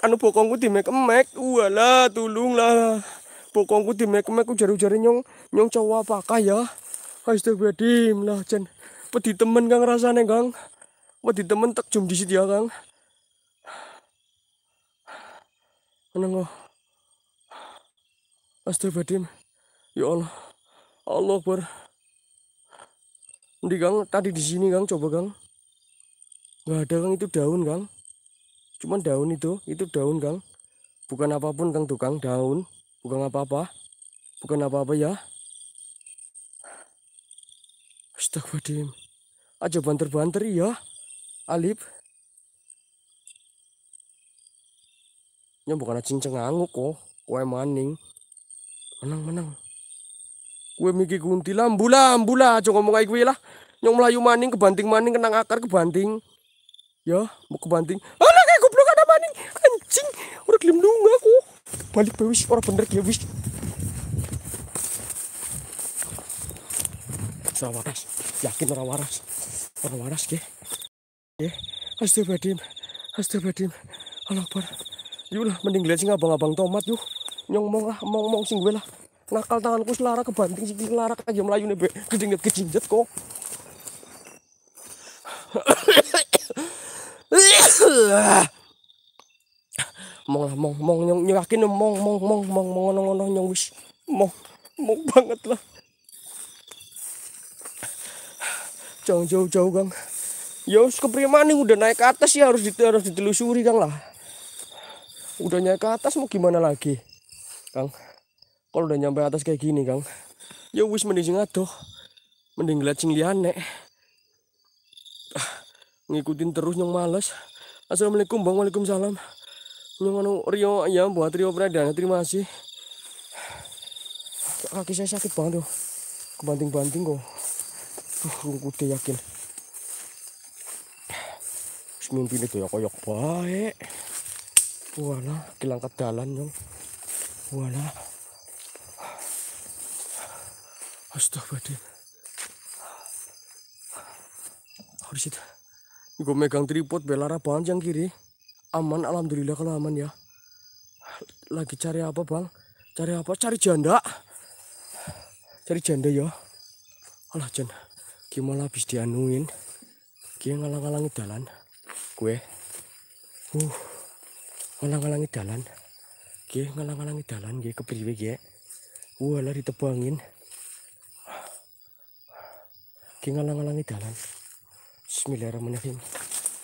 anu bokongku make make. walah tulung lah bokongku make make. ujar ujar nyong nyong cowok kah ya Astagfirullahaladzim lah jen pedi temen kang rasane kang pedi temen tak jom di situ ya kang menengok oh. Astagfirullahaladzim ya Allah Allah ber di kang tadi di sini kang coba kang nggak ada kang itu daun kang cuman daun itu itu daun kang bukan apapun kang tukang daun bukan apa-apa bukan apa-apa ya Astagfirullahaladzim aja banter-banter ya Alip Ini bukan cincang cengangu kok. Kue maning. Menang menang. Kue mikir kunti lambu lambu lah. Aja ngomong kayak gue lah. Nyong melayu maning kebanting maning kenang akar kebanting ya mau ke banting alah kayak goblok ada maning anjing udah gelindung aku balik pewis orang bener ya wis orang waras yakin orang waras orang waras ke ya astagfirullahaladzim astagfirullahaladzim Allah akbar yuk lah mending lihat sih abang-abang tomat yuk nyong mong lah mong mong sing gue lah nakal tanganku selara kebanting sih selara aja melayu nih be gede kejinget kok mong lah mong mong nyong nyuakin mong mong mong mong mong ngono ngono nyong wis mong mong banget lah jauh jauh jauh gang ya harus kepriman nih udah naik ke atas ya harus harus ditelusuri kang lah udah naik ke atas mau gimana lagi kang kalau udah nyampe atas kayak gini kang ya wis mending sing mending lihat sing liane ah ngikutin terus yang males Assalamualaikum Bang Waalaikumsalam yang anu Rio ya buat Rio Pradana terima kasih kaki saya sakit banget tuh kebanting-banting kok uh, udah yakin mimpi itu ya koyok baik wala kilang ke dalan nyong wala astagfirullah harus itu Gue megang tripod belara panjang kiri. Aman alhamdulillah kalau aman ya. Lagi cari apa bang? Cari apa? Cari janda. Cari janda ya. Alah Jan, gimana habis dianuin? Dia ngalang-alangi jalan. Gue. Uh, ngalang-alangi jalan. Gue ngalang-alangi jalan. Gue kepriwe gue. Wah, lah ditebangin. Gue ngalang-alangi jalan. Bismillahirrahmanirrahim.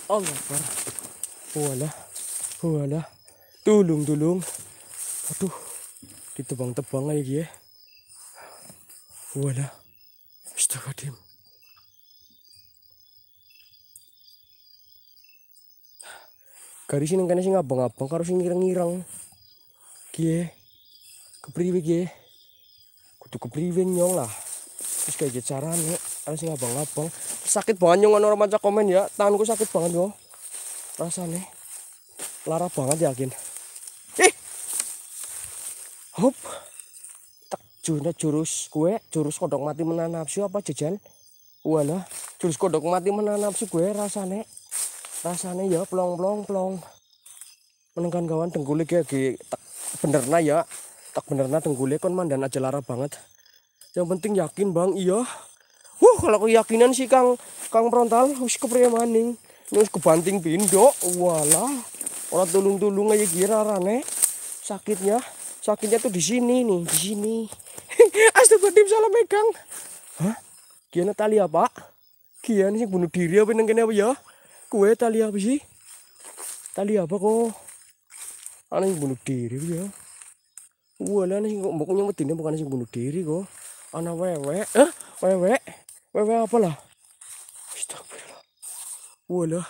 Allah Akbar. Wala. Wala. Tulung, tulung. Aduh. Ditebang-tebang lagi ya. Wala. Astagfirullahaladzim. Garis ini kan sih ngabang, abang karo ngirang-ngirang. Kie. Ya, kepriwe kie. Ya. Kutu kepriwe nyong lah. Terus kayak carane. Ya ayo kan sih abang-abang sakit banget yang orang macam komen ya tanganku sakit banget yo Rasane, lara banget yakin ih hop tak jurnya jurus kue jurus kodok mati menanam nafsu apa jajan wala jurus kodok mati menanam nafsu gue Rasane, rasane ya plong plong plong menengkan kawan dengkulik ya tak benerna ya tak benerna dengkulik kan mandan aja lara banget yang penting yakin bang iya Wuh, kalau keyakinan sih Kang Kang Prontal harus kepriye maning. Wis kebanting pindok. Walah. Ora tulung-tulung aja kira rane. Sakitnya, sakitnya tuh di sini nih, di sini. Astagfirullahaladzim salah megang. Ya, Hah? Kiana tali apa? Kian sih bunuh diri apa nang kene apa ya? Kue tali apa sih? Tali apa kok? Aneh bunuh diri ya. Walah nih kok mbok nyemedine bukan sing bunuh diri kok. Ana wewe. Eh, wewe. Wewe apa lah? Astagfirullah. Walah.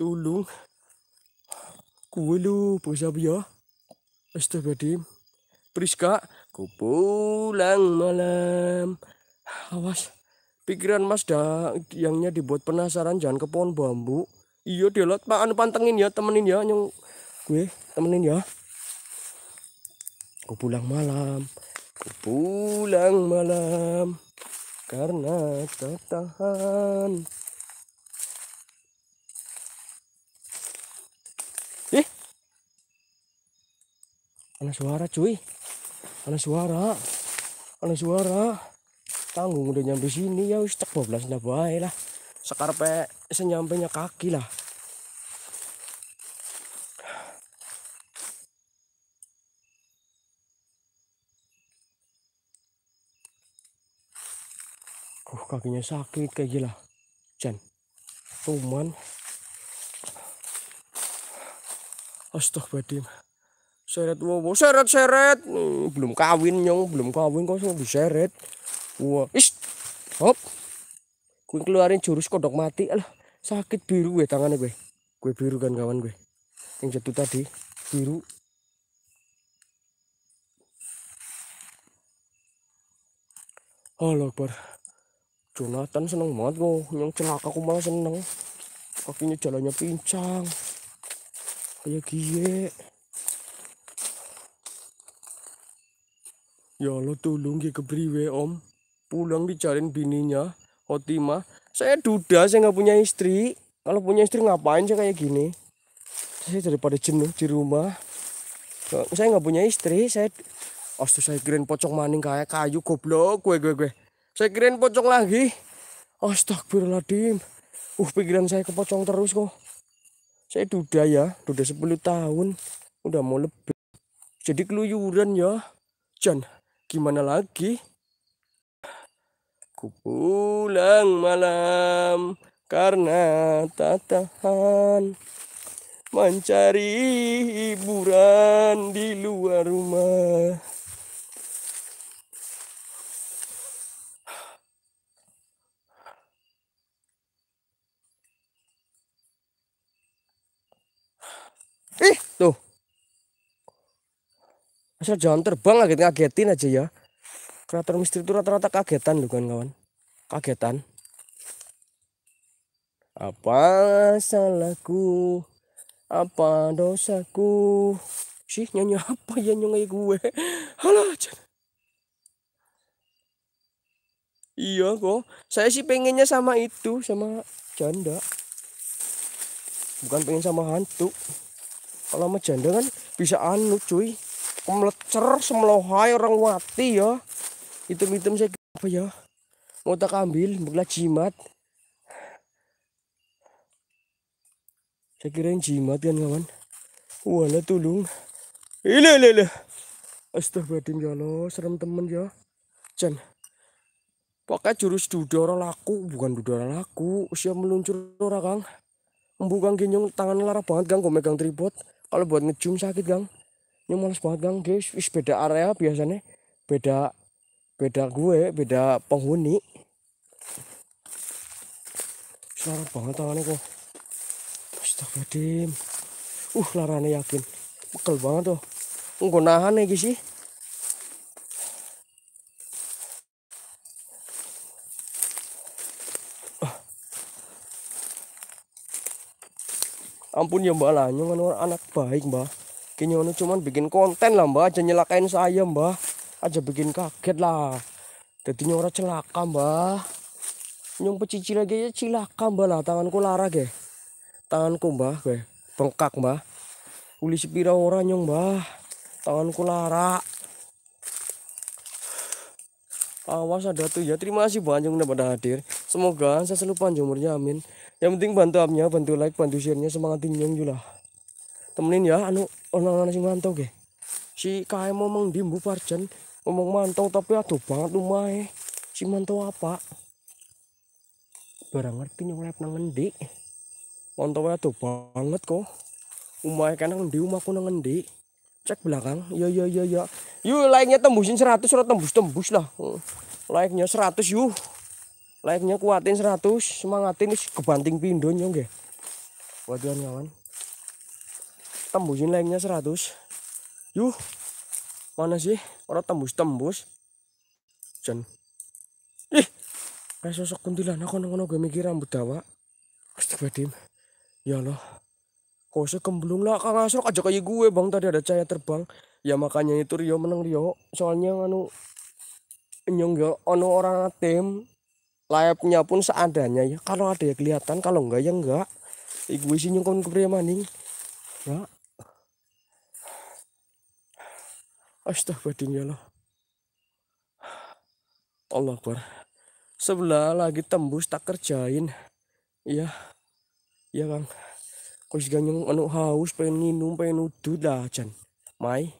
Tolong. Kuelu posabia. Astagfirullah. Priska, ku pulang malam. Awas, pikiran mas dah yangnya dibuat penasaran jangan ke pohon bambu. Iya dia lot, pak anu pantengin ya, temenin ya, nyung, gue temenin ya. Ku pulang malam, ku pulang malam karena tertahan. tahan ih eh? ada suara cuy ada suara ada suara tanggung udah nyampe sini ya wis tak 12 lah sekarang pe senyampenya kaki lah kakinya sakit kayak gila Jan tuman astagfirullahaladzim seret wow seret seret hmm, belum kawin nyong belum kawin kok sudah diseret wow. is hop gue keluarin jurus kodok mati Alah, sakit biru gue ya tangannya gue gue biru kan kawan gue yang jatuh tadi biru Allah Akbar Jonathan seneng banget kok yang celaka aku malah seneng kakinya jalannya pincang kayak gie ya lo tolong gie kebriwe om pulang dicariin bininya Otima saya duda saya nggak punya istri kalau punya istri ngapain saya kayak gini saya daripada jenuh di rumah saya nggak punya istri saya Astu saya keren pocong maning kayak kayu goblok gue gue gue saya kirain pocong lagi. Astagfirullahaladzim. Uh, pikiran saya ke pocong terus kok. Saya duda ya, duda 10 tahun. Udah mau lebih. Jadi keluyuran ya. Jan, gimana lagi? Ku pulang malam karena tak tahan mencari hiburan di luar rumah. Ih, tuh. Masa jangan terbang lagi kagetin aja ya. Kreator misteri itu rata-rata kagetan loh kan kawan. Kagetan. Apa salahku? Apa dosaku? Sih nyanyi apa ya nyanyi gue? Halo, Iya kok. Saya sih pengennya sama itu, sama janda. Bukan pengen sama hantu kalau mau janda kan bisa anu cuy melecer semelohai orang wati ya hitam-hitam saya apa ya mau tak ambil bukan jimat saya yang jimat kan kawan wala tulung ini ini astagfirullahaladzim ya Allah serem temen ya jen pakai jurus dudora laku bukan dudora laku usia meluncur orang kang membuka genyong tangan lara banget kang gue megang tripod kalau buat ngejum sakit gang ini males banget gang guys wis beda area biasanya beda beda gue beda penghuni Larang banget tangannya kok astagfirullahaladzim uh larane yakin pekel banget tuh nggak nahan ya sih ampun ya mbak lah kan orang anak baik mbak kayaknya cuman bikin konten lah mbak aja nyelakain saya mbak aja bikin kaget lah jadinya orang celaka mbak nyong pecicil lagi ya celaka mbak lah tanganku lara ge tanganku mbak gue bengkak mbak uli sepira orang nyong mbak tanganku lara awas ada tuh ya terima kasih banyak udah pada hadir semoga saya selalu panjang umurnya amin yang penting bantu amnya bantu like bantu sharenya semangat yang jula temenin ya anu orang-orang sing mantau ke si kaya mau mengdimbu parjan ngomong mantau tapi aduh banget lumai si mantau apa barang ngerti nyong lep nang ngendi mantau aduh banget kok umai kan ngendi umaku nang ngendi cek belakang ya ya ya ya yuk like-nya tembusin 100 seratus tembus tembus lah like-nya 100 yuk live-nya kuatin 100 semangatin wis kebanting pindho yo nggih waduhan kawan tembusin live-nya 100 yuh mana sih orang tembus-tembus jan ih kayak sosok kuntilanak kono-kono gue mikir rambut dawa astagfirullahaladzim ya Allah kok sekembelung lah sok aja kayak gue bang tadi ada cahaya terbang ya makanya itu Rio menang Rio soalnya anu nyong ono orang tim layapnya pun seadanya ya kalau ada ya kelihatan kalau enggak ya enggak ibu isi nyengkon kepriye maning ya astagfirullah ya Allah Allah Akbar sebelah lagi tembus tak kerjain ya ya Kang kok ganyong anu haus pengen minum pengen udut dajan. jan mai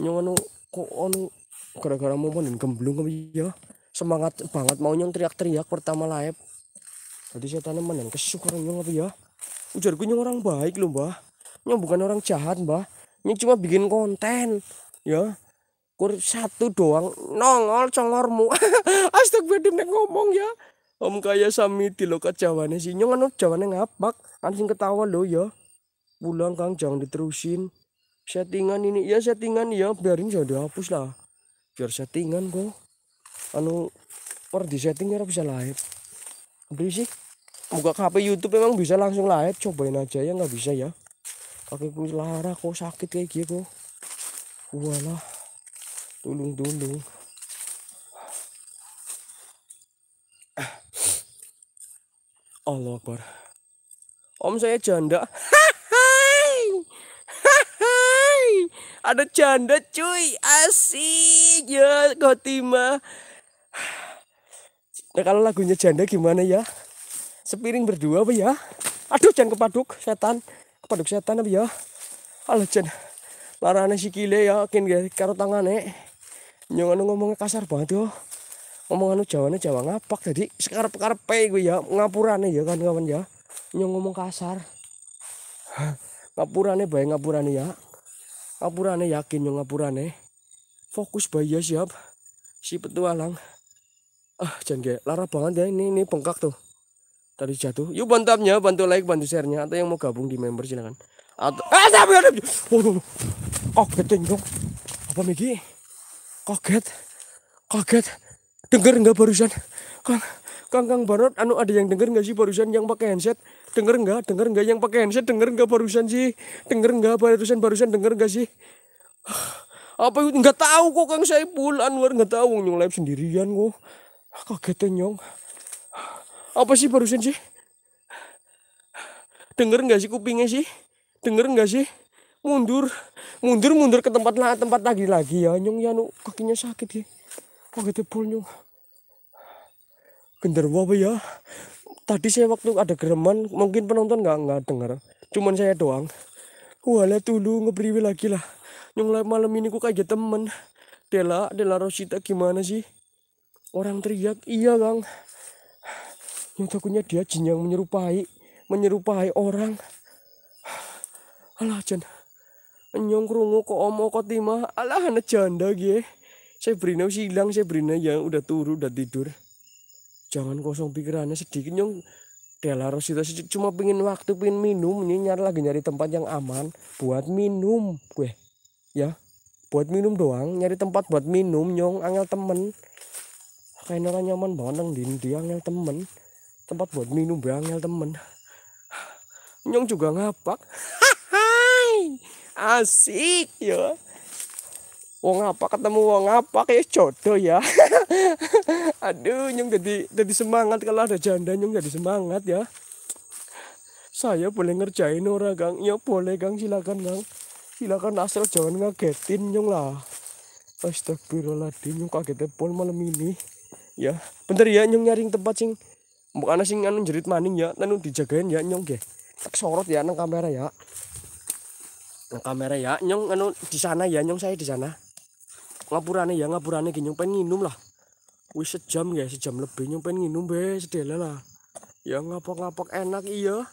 nyong anu kok anu gara-gara mau manden gemblung ya semangat banget maunya teriak-teriak pertama live tadi saya tanaman dan kesyukuran nyong apa ya ujar gue nyong orang baik loh mbah nyong bukan orang jahat mbah nyong cuma bikin konten ya kur satu doang nongol congormu astagfirullah nek ngomong ya om kaya samiti di kat jawane sih nyong anu jawane ngapak anjing ketawa lo ya pulang kang jangan diterusin settingan ini ya settingan ya biarin jangan dihapus lah biar settingan kok anu per di setting ya bisa live beli sih buka HP YouTube memang bisa langsung live cobain aja ya nggak bisa ya gue lara kok sakit kayak gitu walah tulung tulung Allah Akbar Om saya janda ada janda cuy asik ya Gotima Nah kalau lagunya janda gimana ya? Sepiring berdua apa ya? Aduh jangan kepaduk setan. Kepaduk setan apa ya? Alah jangan. Larane kile, ya kin karo tangane. Nyong anu ngomongnya kasar banget yo. Ngomong anu jawane Jawa ngapak jadi sekarep-karepe gue ya ngapurane ya kan kawan ya. Nyong ngomong kasar. ngapurane bae ngapurane ya. Ngapurane yakin nyong ngapurane. Fokus bae ya siap. Si petualang ah jangan kayak lara banget ya ini ini bengkak tuh tadi jatuh yuk bantu bantu like bantu sharenya atau yang mau gabung di member silakan atau eh, siapa tapi ada waduh kaget dong apa Miki kaget kaget denger nggak barusan kang kang kang barat anu ada yang denger nggak sih barusan yang pakai handset denger nggak denger nggak yang pakai handset denger nggak barusan sih denger nggak barusan barusan denger nggak sih ah, apa itu nggak tahu kok kang Saiful luar nggak tahu nyung live sendirian kok Kagetin nyong. Apa sih barusan sih? Denger nggak sih kupingnya sih? Denger nggak sih? Mundur, mundur, mundur ke tempat lah, tempat lagi lagi ya nyong ya nu kakinya sakit ya. Kaget pol nyong. Genderwo apa ya? Tadi saya waktu ada gereman, mungkin penonton nggak nggak dengar. Cuman saya doang. Walah dulu ngepriwe lagi lah. Nyong malam ini ku kaget temen. Dela, Dela Rosita gimana sih? Orang teriak, iya bang ya takutnya dia jin yang menyerupai, menyerupai orang. Alah jen nyong krungu kok omo kok timah, alah anak janda saya sih hilang saya Sabrina yang udah turu, udah tidur. Jangan kosong pikirannya sedikit nyong. Dela Rosita cuma pengen waktu pengen minum ini nyari lagi nyari tempat yang aman buat minum gue ya buat minum doang nyari tempat buat minum nyong angel temen kain orang nyaman banget di India yang temen tempat buat minum bangel temen nyong juga ngapak asik ya wong apa ketemu wong apa kayak jodoh ya aduh nyong jadi jadi semangat kalau ada janda nyong jadi semangat ya saya boleh ngerjain orang gang ya boleh gang silakan gang silakan asal jangan ngagetin nyong lah Astagfirullahaladzim, kaget pun malam ini ya bentar ya nyong nyaring tempat sing mbok sing anu jerit maning ya anu dijagain ya nyong ke tak sorot ya nang kamera ya nang kamera ya nyong anu di sana ya nyong saya di sana ngapurane ya ngapurane gini nyong pengen minum lah wis sejam ya sejam lebih nyong pengen minum be sedela lah ya ngapok-ngapok enak iya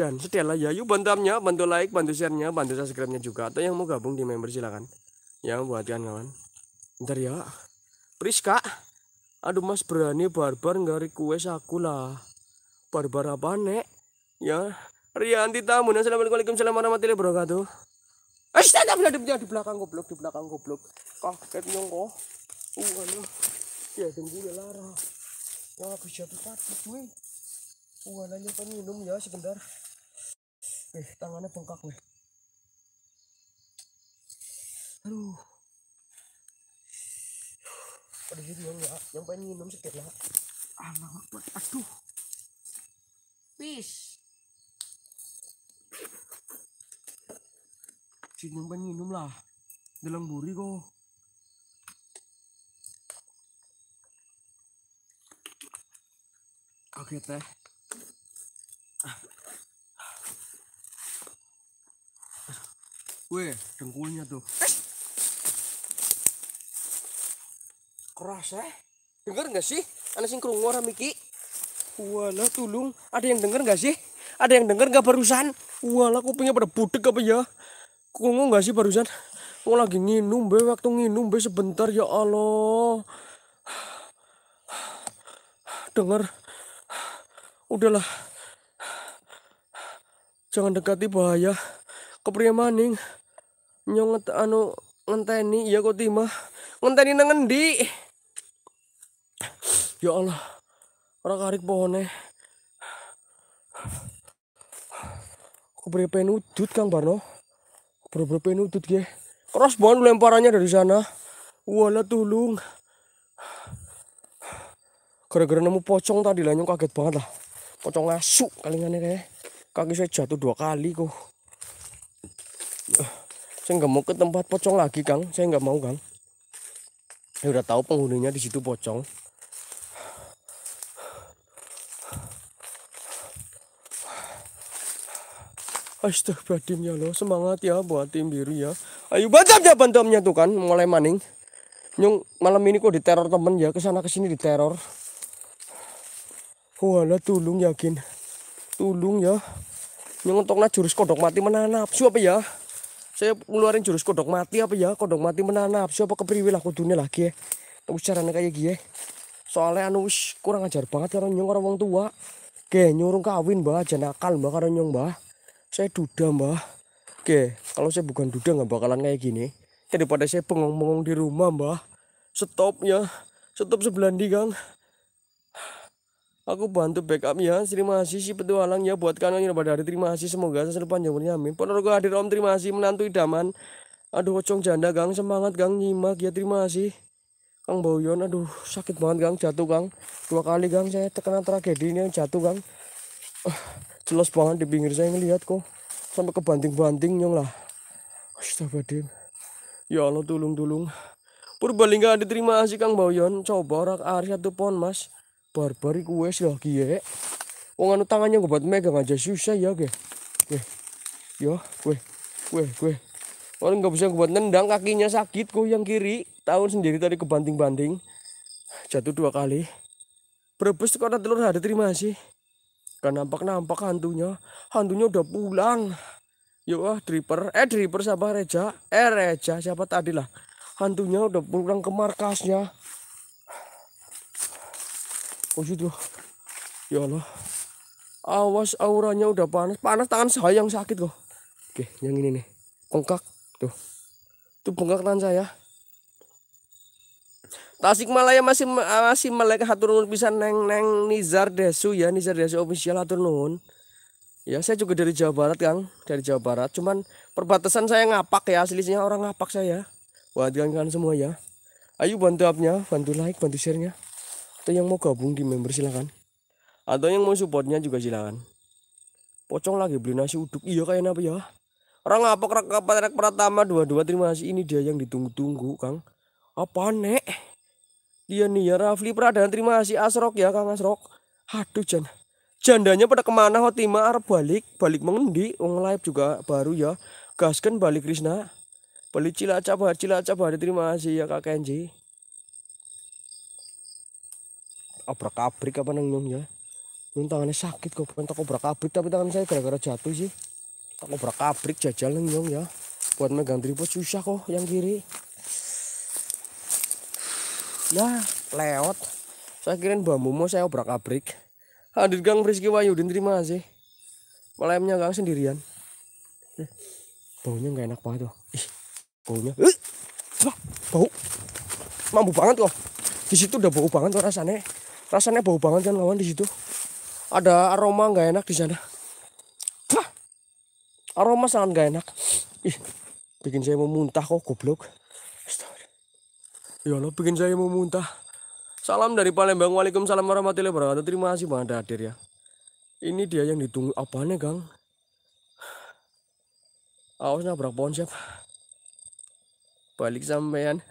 dan sedela ya yuk bantamnya bantu like bantu sharenya bantu subscribe-nya juga atau yang mau gabung di member silakan yang buatkan kawan ntar ya Priska aduh mas berani barbar nggak request aku lah barbar apa nek ya Rianti tamu dan assalamualaikum warahmatullahi wabarakatuh Astaga stand di belakang goblok, di belakang goblok. Kaget nyong kok. Uh, Ya, tunggu ya lara. Wah, bisa dipati gue. Uh, anu minum ya sebentar. Eh, tangannya bengkak gue. Aduh jadi yang enggak ya, yang pengen minum sedikit lah Allah Akbar aduh bis sini yang pengen minum lah dalam buri kok oke teh ah. Weh, dengkulnya tuh. keras eh Dengar nggak sih? ada sing krungu orang miki. wala tulung, ada yang dengar nggak sih? Ada yang dengar nggak barusan? wala kupingnya pada budek apa ya? Krungu nggak sih barusan? Mau lagi nginum be waktu nginum be sebentar ya Allah. Dengar. Udahlah. Jangan dekati bahaya. Kepriye maning? Nyonget anu ngenteni ya kok timah. Ngenteni nang ya Allah orang karik pohonnya eh. aku pengen udut Kang Barno beri bener pengen Keras Keras pohon lemparannya dari sana wala tulung gara-gara nemu pocong tadi lah kaget banget lah pocong ngasuk kalingannya kayak kaki saya jatuh dua kali kok saya nggak mau ke tempat pocong lagi Kang saya nggak mau Kang saya udah tahu penghuninya di situ pocong Astaga ya loh semangat ya buat tim biru ya ayo bantam ya bantamnya tuh kan mulai maning nyung malam ini kok diteror temen ya kesana kesini diteror wala tulung yakin tulung ya nyung untuk jurus kodok mati menanap siapa ya saya ngeluarin jurus kodok mati apa ya kodok mati menanap siapa kepriwil aku dunia lagi ya aku caranya kayak gini ya? soalnya anu kurang ajar banget karena nyung orang tua kayak nyurung kawin mbak nakal mbak karena nyung mbak saya duda mbah oke kalau saya bukan duda nggak bakalan kayak gini daripada saya bengong-bengong di rumah mbah stop ya stop sebelah di gang, Aku bantu backup ya. Terima kasih si petualang ya buat kalian yang pada hari terima kasih semoga selalu panjang umurnya amin. Ponorogo hadir Om terima kasih menantu idaman. Aduh ocong janda gang, semangat gang nyimak ya terima kasih. Kang Boyon aduh sakit banget gang jatuh gang, Dua kali gang saya terkena tragedi ini yang jatuh gang. Uh. Ah jelas banget di pinggir saya ngelihat kok sampai kebanting-banting nyong lah dim, ya Allah tulung-tulung Purbalingga diterima sih Kang bawyon. coba rak Arya satu pon mas barbari kue sih kie wong anu tangannya gue buat megang aja susah ya ge gue yo gue gue gue orang nggak bisa buat nendang kakinya sakit kok yang kiri tahun sendiri tadi kebanting-banting jatuh dua kali Brebes ada telur ada terima sih Gak kan nampak-nampak hantunya. Hantunya udah pulang. Yo, ah, driver. Eh, driver siapa Reja? Eh, Reja siapa tadi lah. Hantunya udah pulang ke markasnya. Oh, situ. Ya Allah. Awas auranya udah panas. Panas tangan sayang sakit kok. Oke, yang ini nih. Bengkak. Tuh. Tuh bengkak tangan saya. Tasik Malaya masih ah, masih melek hatur nuhun neng neng Nizar Desu ya Nizar Desu official hatur nuhun. Ya saya juga dari Jawa Barat Kang, dari Jawa Barat. Cuman perbatasan saya ngapak ya aslinya orang ngapak saya. Buat kalian semua ya. Ayo bantu abnya bantu like, bantu sharenya. Atau yang mau gabung di member silakan. Atau yang mau supportnya juga silakan. Pocong lagi beli nasi uduk. Iya kayak apa ya? Orang ngapak rak pertama dua-dua terima kasih ini dia yang ditunggu-tunggu Kang. Apa nek? Iya nih ya Rafli Pradana terima kasih Asrok ya Kang Asrok. Aduh Jan. Jandanya pada kemana Hotima arep balik balik mengendi wong live juga baru ya. Gasken balik Krishna, Balik Cilacap hari Cilacap hari terima kasih ya Kak Kenji. Obrak abrik apa nang nyong ya. Nyong tangannya sakit kok pengen obrak abrik tapi tangan saya gara-gara jatuh sih. Tak obrak abrik jajal nang nyong ya. Buat megang tripod susah kok yang kiri. Nah, lewat. Saya kirain Momo saya obrak-abrik. Hadir Gang Friski Wayu, terima kasih. Melemnya Gang sendirian. Eh, baunya nggak enak banget loh. Ih, baunya. Wah, eh, bau. Mambu banget loh. Di situ udah bau banget loh rasanya. Rasanya bau banget kan kawan di situ. Ada aroma nggak enak di sana. Aroma sangat nggak enak. Ih, bikin saya mau muntah kok goblok. Ya Allah, bikin saya mau muntah. Salam dari Palembang. Waalaikumsalam warahmatullahi wabarakatuh. Terima kasih Bang Anda hadir ya. Ini dia yang ditunggu apanya, Kang? Awas nabrak pohon siap. Balik sampean.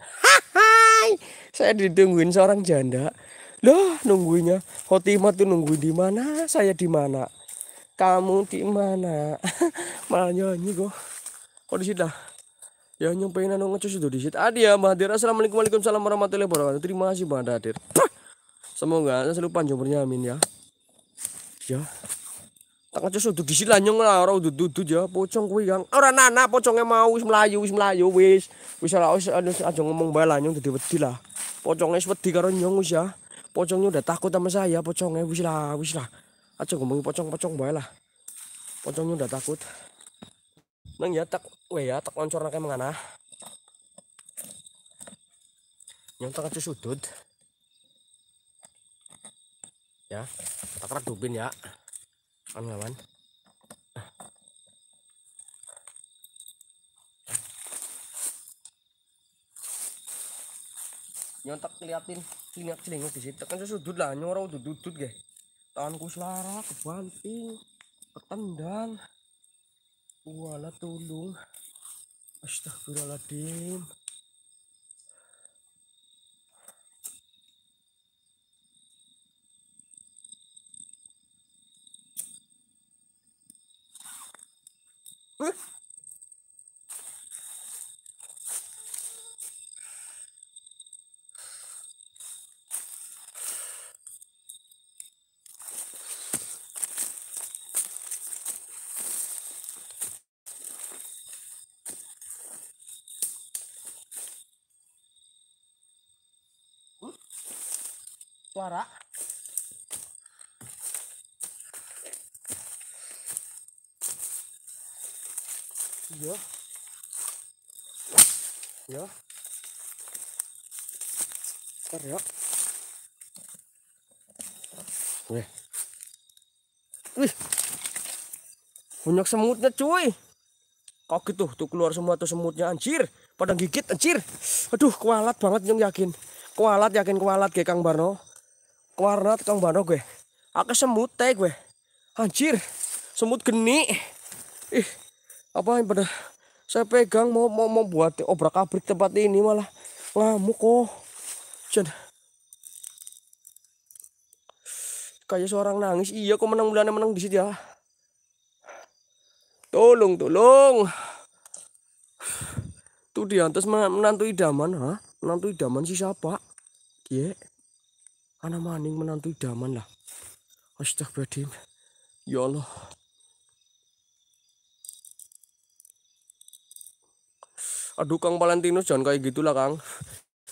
Hai, saya ditungguin seorang janda. Loh, nunggunya? Khotimah tuh nungguin di mana? Saya di mana? Kamu di mana? Malah nyanyi kok. Kok di situ? yang nyampein anu ngecus itu di situ. Adi ya Mbak Hadir. Assalamualaikum waalaikumsalam warahmatullahi wabarakatuh. Terima kasih Mbak Hadir. Semoga saya selalu panjang amin ya. Ya. Tak ngecus itu di sini lanyong lah orang udah duduk ya pocong kuwi yang orang nana pocongnya mau wis melayu wis melayu wis wis lah wis aja ngomong bae lanyong dadi wedi lah. Pocongnya seperti karena karo nyong wis ya. Pocongnya udah takut sama saya pocongnya wis lah wis lah. Aja ngomongin pocong-pocong bae lah. Pocongnya udah takut. Nang ya tak weh ya tak loncor nake mengana ah. yang tak sudut ya tak rak dubin ya kan kawan nyontak liatin lihat celinguk di situ kan sudut lah nyorong dudut dudut ge tanganku selara kebanting ketendang wala tulung Astagfirullahaladzim. Huh? Eh. suara yo yo ntar yo Wih. Wih. Banyak semutnya cuy. kok gitu tuh keluar semua tuh semutnya anjir. Pada gigit anjir. Aduh, kualat banget yang yakin. Kualat yakin kualat kayak Kang Barno warna kang bano gue aku semut teh gue anjir semut geni ih apa yang pada saya pegang mau mau mau buat obrak abrik tempat ini malah ngamuk kok oh. Jen. kayak seorang nangis iya kok menang bulan menang di situ ya tolong tolong tuh di atas menantu idaman ha menantu idaman si siapa Ye. Iya. Yeah anak maning menantu idaman lah astagfirullahaladzim ya Allah aduh Kang Valentino jangan kayak gitulah Kang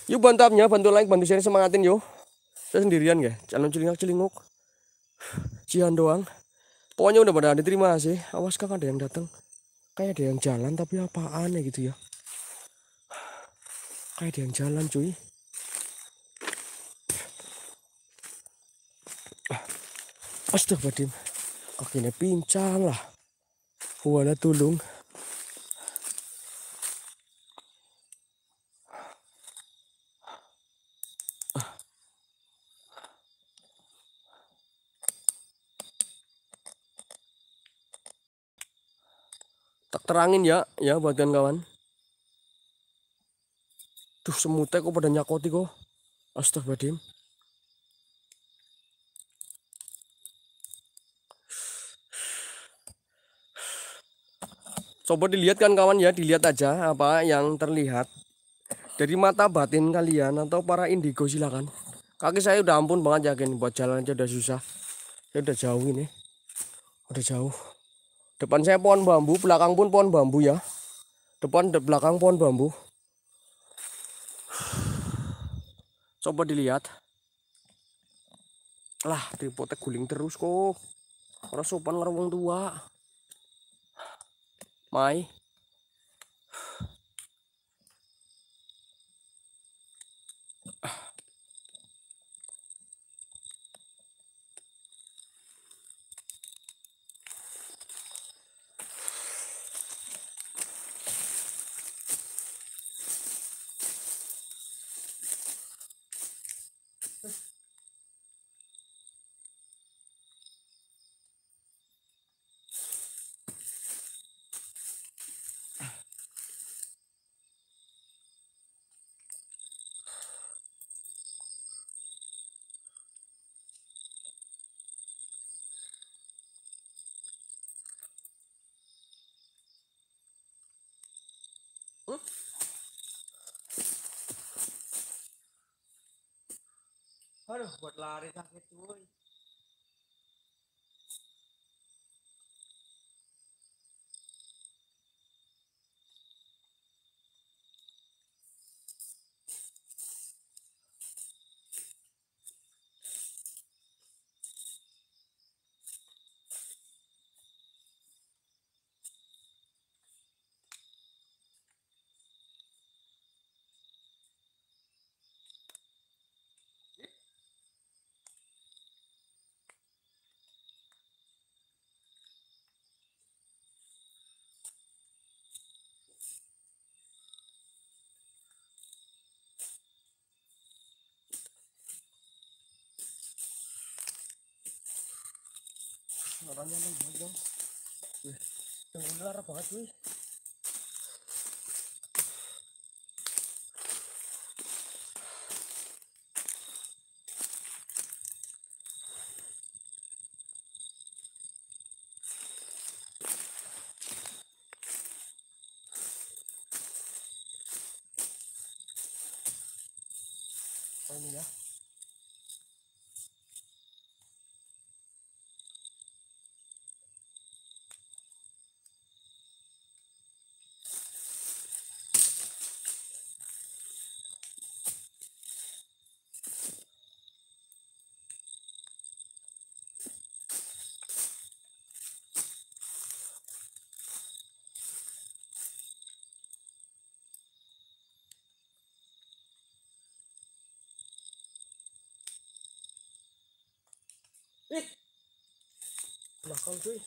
yuk bantapnya bantu like bantu share semangatin yo saya sendirian ya. Jangan celingak celinguk cian doang pokoknya udah pada diterima sih awas Kang ada yang datang kayak ada yang jalan tapi apaan ya gitu ya kayak ada yang jalan cuy Astagfirullahaladzim. Kakinya pincang lah. Wala tulung. Tak terangin ya, ya buat kawan-kawan. Tuh semutnya kok pada nyakoti kok. Astagfirullahaladzim. Coba dilihat kan kawan ya, dilihat aja apa yang terlihat dari mata batin kalian atau para indigo silakan. Kaki saya udah ampun banget yakin buat jalan aja udah susah. Ya udah jauh ini. Udah jauh. Depan saya pohon bambu, belakang pun pohon bambu ya. Depan de belakang pohon bambu. Coba dilihat. Lah, tripodnya guling terus kok. Orang sopan orang tua. my ahora orangnya emang banyak. Wih, tenggelar banget wih. 好吃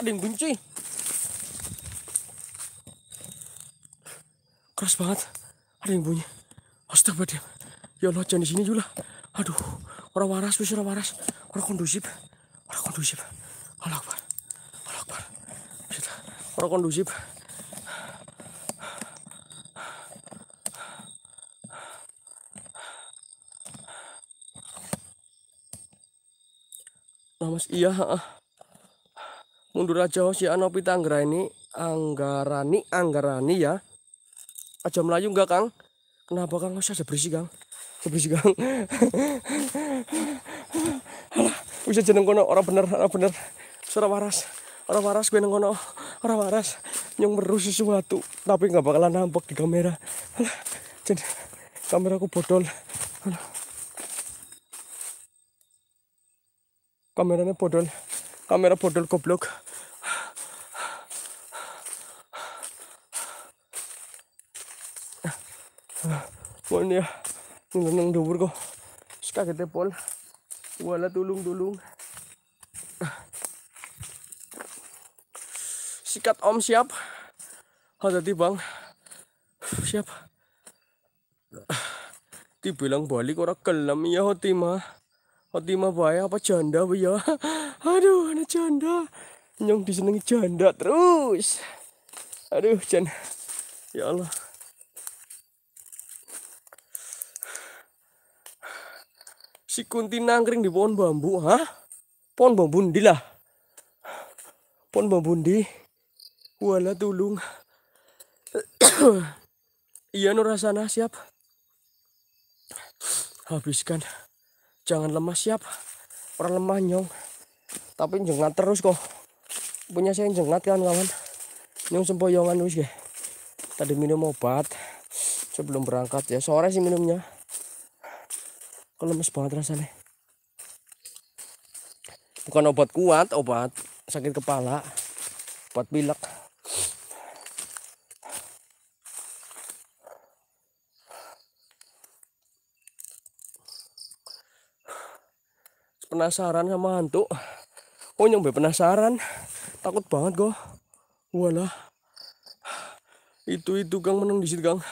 ada yang benci keras banget ada yang bunyi astagfirullah ya Allah jangan di sini juga aduh orang waras bisa orang waras orang kondusif orang kondusif Allah Akbar Allah Akbar orang kondusif Nah, mas, iya, mundur aja Anopi Tanggra ini Anggarani Anggarani ya aja Melayu enggak Kang kenapa Kang masih ada berisi Kang berisi Kang alah bisa jeneng kono orang bener orang bener suara waras orang waras gue nengono orang waras nyung meru sesuatu tapi nggak bakalan nampak di kamera alah jadi kamera aku bodol alah kameranya bodol kamera bodol goblok ya yung lang ng dubur ko kita pol wala tulung tulung. sikat om siap ada bang siap dibilang balik orang kelam ya hati mah bahaya apa janda ya aduh anak janda nyong disenangi janda terus aduh janda ya Allah Si Kunti nangkring di pohon bambu, hah? Pohon bambu ndi lah. Pohon bambu ndi? Wala tulung. iya nur sana ah, siap. Habiskan. Jangan lemah siap. Orang lemah nyong. Tapi jengat terus kok. Punya saya jengat kan kawan. Nyong sempoyongan wis ya. Tadi minum obat sebelum berangkat ya. Sore sih minumnya kok lemes banget rasanya bukan obat kuat obat sakit kepala obat pilek penasaran sama hantu oh nyampe penasaran takut banget kok walah itu itu gang menang di situ gang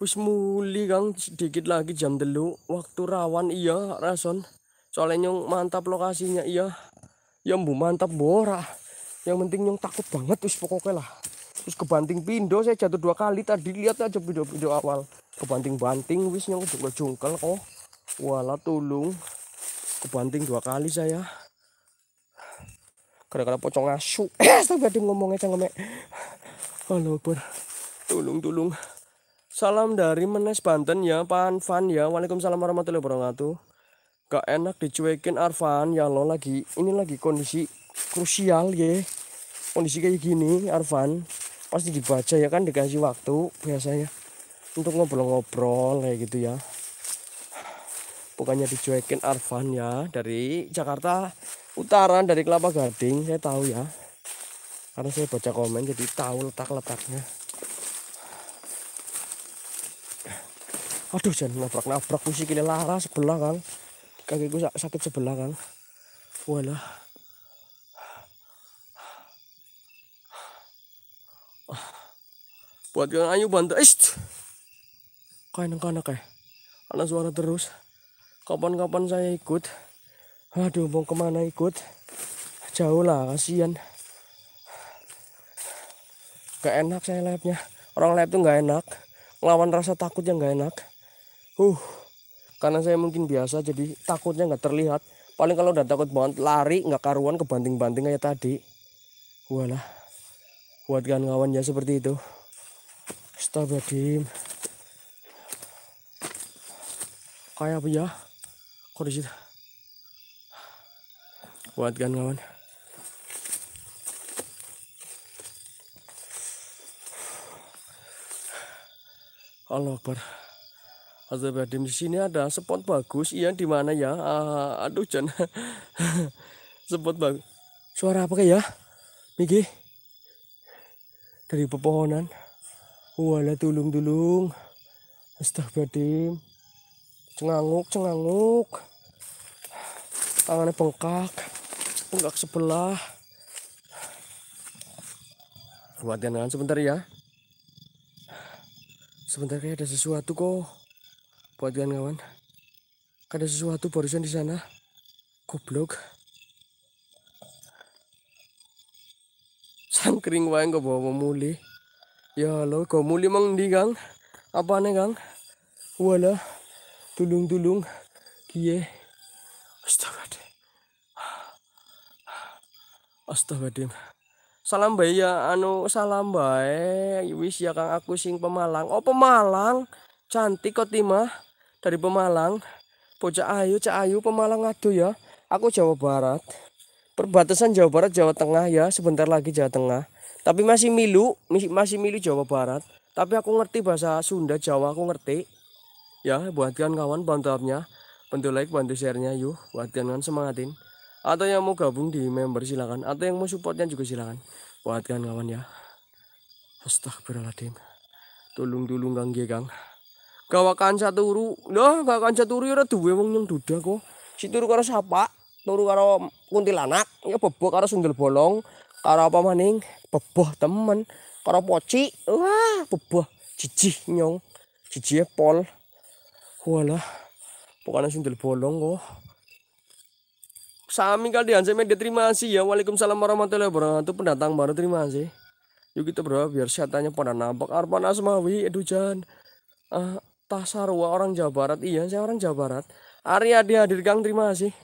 Wis muli Kang, sedikit lagi jam delu Waktu rawan iya, Rason. Soalnya nyong mantap lokasinya iya. Ya bu mantap bora. Yang penting nyong takut banget wis pokoknya lah. Terus kebanting pindo saya jatuh dua kali tadi lihat aja video-video awal. Kebanting-banting wis nyong jungkel-jungkel kok. Wala tulung. Kebanting dua kali saya. Gara-gara pocong asu. Eh, saya ngomongnya cengeme. Halo, Bor. Tulung, tulung. Salam dari Menes Banten ya, Pan Fan ya. Waalaikumsalam warahmatullahi wabarakatuh. Gak enak dicuekin Arfan ya lo lagi ini lagi kondisi krusial ya. Kondisi kayak gini Arfan pasti dibaca ya kan dikasih waktu biasanya untuk ngobrol-ngobrol kayak gitu ya. Bukannya dicuekin Arfan ya dari Jakarta Utara dari Kelapa Gading saya tahu ya. Karena saya baca komen jadi tahu letak-letaknya. aduh jangan nabrak-nabrak musik ini lara sebelah kan kaki gue sakit sebelah kan walah buat yang ayu bantu ist kain kanak kayak anak suara terus kapan-kapan saya ikut aduh mau kemana ikut jauh lah kasihan gak enak saya labnya orang lab tuh gak enak ngelawan rasa takut yang gak enak uh karena saya mungkin biasa jadi takutnya nggak terlihat paling kalau udah takut banget lari nggak karuan kebanting-banting kayak tadi walah buat kawan-kawan ya seperti itu Stop, Astagfirullahaladzim kayak apa ya kondisi buat kawan-kawan Allah Akbar Azabadem di sini ada spot bagus. Iya di mana ya? Uh, aduh Jan spot bagus. Suara apa ya? Miki. Dari pepohonan. Wala tulung-tulung. Astagfirullahaladzim. Cenganguk, cenganguk. Tangannya bengkak. Bengkak sebelah. buat sebentar ya. Sebentar kayak ada sesuatu kok buat kalian kawan ada sesuatu barusan di sana goblok cangkring wae kok bawa muli ya lo kok muli mang di gang, apa nih gang, wala tulung tulung kie astaga dim Salam bae ya anu salam bae wis ya Kang aku sing Pemalang. Oh Pemalang. Cantik kok timah dari Pemalang Pocah Ayu Cak Ayu Pemalang aduh ya aku Jawa Barat perbatasan Jawa Barat Jawa Tengah ya sebentar lagi Jawa Tengah tapi masih milu masih milu Jawa Barat tapi aku ngerti bahasa Sunda Jawa aku ngerti ya buat kawan bantu upnya bantu like bantu sharenya yuk buat kawan semangatin atau yang mau gabung di member silakan atau yang mau supportnya juga silakan buat kawan ya Astagfirullahaladzim. Tolong dulu gang gang gawakan satu ru dah akan satu ru ada ya dua wong yang duda kok si turu karo siapa, turu karo kuntilanak ya beboh karo sundel bolong karo apa maning beboh temen karo poci wah beboh cici nyong jijih pol walah pokoknya sundel bolong kok Sami kalian saya media terima kasih ya Waalaikumsalam warahmatullahi wabarakatuh pendatang baru terima kasih yuk kita berdoa biar sehatannya pada nampak Arpan Asmawi Edujan eh, uh, ah, Tasarua orang Jawa Barat. Iya, saya orang Jawa Barat. Arya dihadir Kang, terima kasih.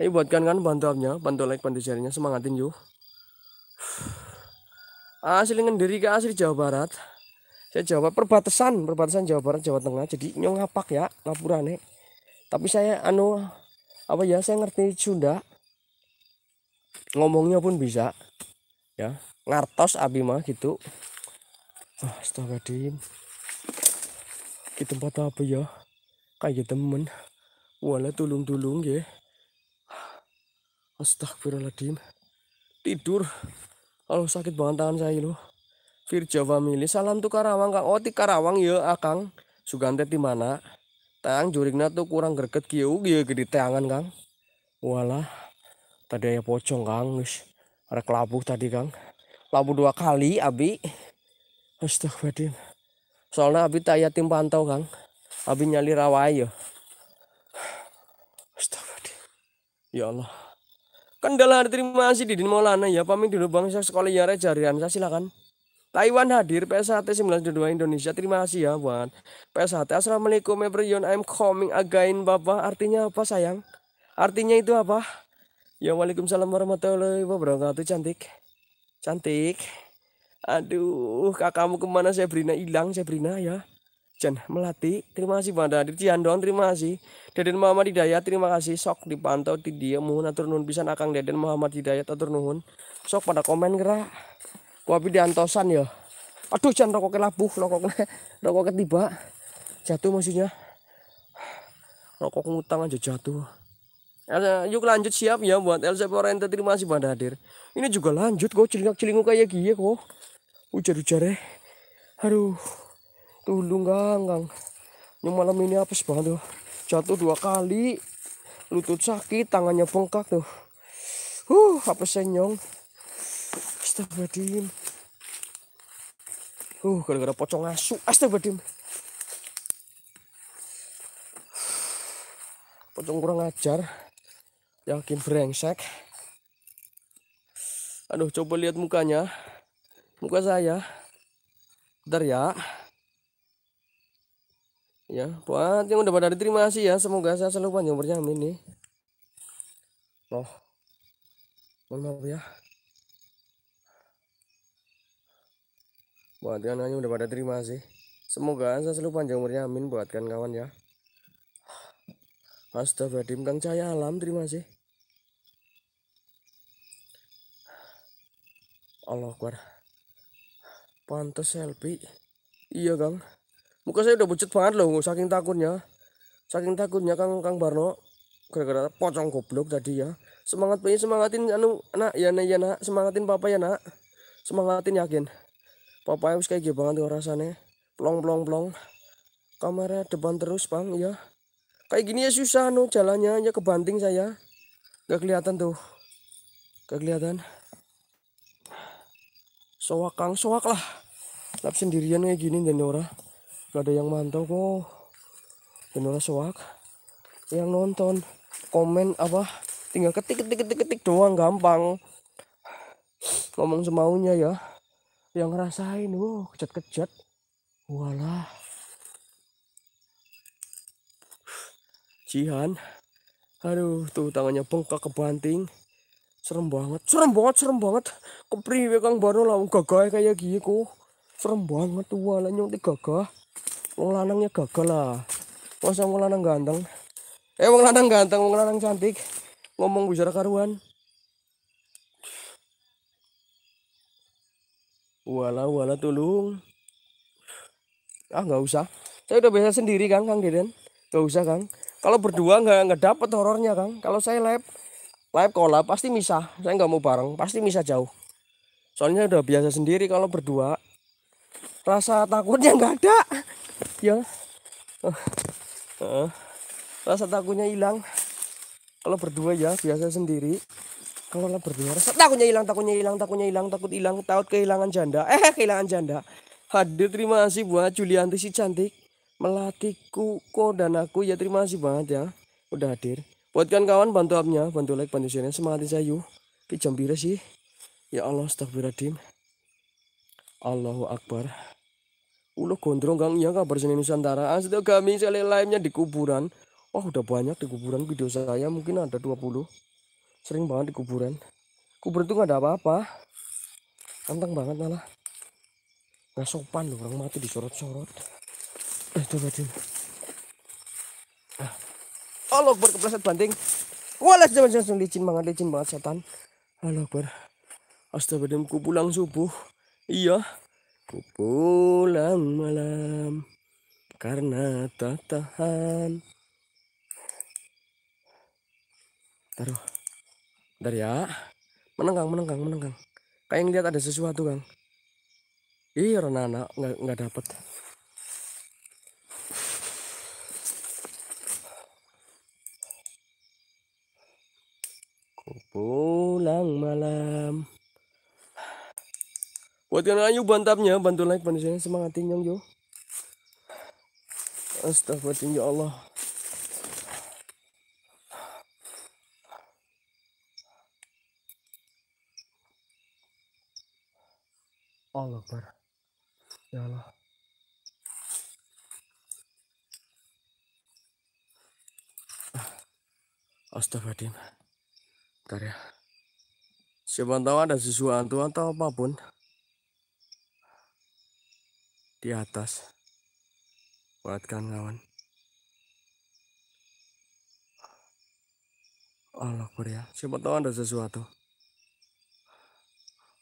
Ayo buatkan kan bantu abnya bantu like, bantu jarinya semangatin yuk. Asli ngendiri ke asli Jawa Barat. Saya jawab perbatasan, perbatasan Jawa Barat Jawa Tengah. Jadi nyong ngapak ya, ngapurane. Tapi saya anu apa ya, saya ngerti Sunda. Ngomongnya pun bisa. Ya, ngartos Abimah gitu ah, gitu. dim ke tempat apa ya kayak temen wala tulung-tulung ya astagfirullahaladzim tidur kalau sakit banget tangan saya loh Firja family salam tuh Karawang Kang Oti oh, Karawang ya Akang ah, Sugante di mana Tang jurigna tuh kurang greget kieu kieu gede tangan Kang wala tadi pocong Kang wis ada kelabu tadi Kang labu dua kali Abi astagfirullahaladzim soalnya abi tak yatim pantau kang abi nyali rawai yo ya Allah kendala terima kasih Didin Maulana ya pamit dulu bang saya sekolah ya jarian saya silakan Taiwan hadir PSHT 92 Indonesia terima kasih ya buat PSHT Assalamualaikum everyone I'm coming again Bapak artinya apa sayang artinya itu apa ya Waalaikumsalam warahmatullahi wabarakatuh cantik cantik Aduh, kakakmu kemana Sabrina hilang saya Sabrina ya? Jan Melati, terima kasih Banda di Ciandon, terima kasih. Deden Muhammad Hidayat, terima kasih. Sok dipantau di dia mohon atur nuhun pisan Akang Deden Muhammad Hidayat atur nun Sok pada komen gerak. Kuapi diantosan ya. Aduh, Jan rokok labuh, rokok rokok ketiba. Jatuh maksudnya. Rokok ngutang aja jatuh. Elsa, yuk lanjut siap ya buat Elsa Porente terima kasih pada hadir. Ini juga lanjut kok celingak-celinguk kayak gini kok ujar ujar eh. ya Aduh. Tulung ganggang. nganggung. malam ini apes banget tuh. Oh. Jatuh dua kali. Lutut sakit, tangannya bengkak tuh. Huh, apa senyong. Astagfirullahaladzim. Uh, gara-gara pocong asu. Astagfirullahaladzim. Pocong kurang ajar. Yakin brengsek. Aduh, coba lihat mukanya muka saya bentar ya ya buat yang udah pada diterima sih ya semoga saya selalu panjang berjamin nih oh mohon maaf ya buat yang nanya udah pada terima sih, semoga saya selalu panjang umurnya amin buat kan kawan ya Astagfirullahaladzim Kang Cahaya Alam terima sih, Allah kuat Pantes selfie. Iya, Kang. Muka saya udah pucat banget loh, saking takutnya. Saking takutnya Kang Kang Barno. Gara-gara pocong goblok tadi ya. Semangat pengen semangatin anu nak ya nak ya nak, semangatin papa ya nak. Semangatin yakin. Papa harus ya, kayak gimana tuh rasanya. Plong plong plong. Kamera depan terus, Bang, ya. Kayak gini ya susah no anu, jalannya, ya kebanting saya. Gak kelihatan tuh. Gak kelihatan soak kang soak lah lap sendirian kayak gini dan ora gak ada yang mantau kok dan ora soak yang nonton komen apa tinggal ketik ketik ketik ketik doang gampang ngomong semaunya ya yang ngerasain wow kejat kejat walah Jihan aduh tuh tangannya bengkak kebanting serem banget serem banget serem banget kepriwe kang baru lah gagah kayak gini kok serem banget tuh lah nyong gagah wong lanangnya gagal lah masa wong lanang ganteng eh wong lanang ganteng wong lanang cantik ngomong bicara karuan wala wala tulung ah nggak usah saya udah biasa sendiri kang, kang Deden nggak usah kang kalau berdua nggak nggak dapet horornya kang kalau saya live live collab pasti misah saya nggak mau bareng pasti misah jauh soalnya udah biasa sendiri kalau berdua rasa takutnya nggak ada ya uh, uh, rasa takutnya hilang kalau berdua ya biasa sendiri kalau lah berdua rasa takutnya hilang takutnya hilang takutnya hilang takut hilang takut kehilangan janda eh kehilangan janda hadir terima kasih buat Julianti si cantik melatihku ko dan aku ya terima kasih banget ya udah hadir buat kawan kawan bantu upnya bantu like bantu share semangatin saya yuk tapi jam sih ya Allah astagfirullahaladzim Allahu Akbar Ulo gondrong gang, ya kabar seni Nusantara asli kami sekali live-nya di kuburan Wah oh, udah banyak di kuburan video saya mungkin ada 20 Sering banget di kuburan kubur tuh gak ada apa-apa Anteng banget malah Gak sopan loh orang mati disorot-sorot Eh coba coba. Allah Akbar kepleset banting Walah jaman langsung licin banget licin banget setan Allah Akbar Astagfirullahaladzim pulang subuh Iya Ku pulang malam Karena tak tahan Taruh Bentar ya Menenggang menenggang menenggang Kayak ngeliat ada sesuatu Kang Iya renana nggak nggak dapet Aku pulang malam. Buatkan Ayu bantapnya, bantu like, bantu share, semangatin yang yo. Astagfirullahaladzim ya Allah. Allah Akbar. Ya Allah. Astagfirullahaladzim. Bentar ya. Siapa tahu ada sesuatu atau apapun di atas. Buatkan kawan. Allah ya. Siapa tahu ada sesuatu.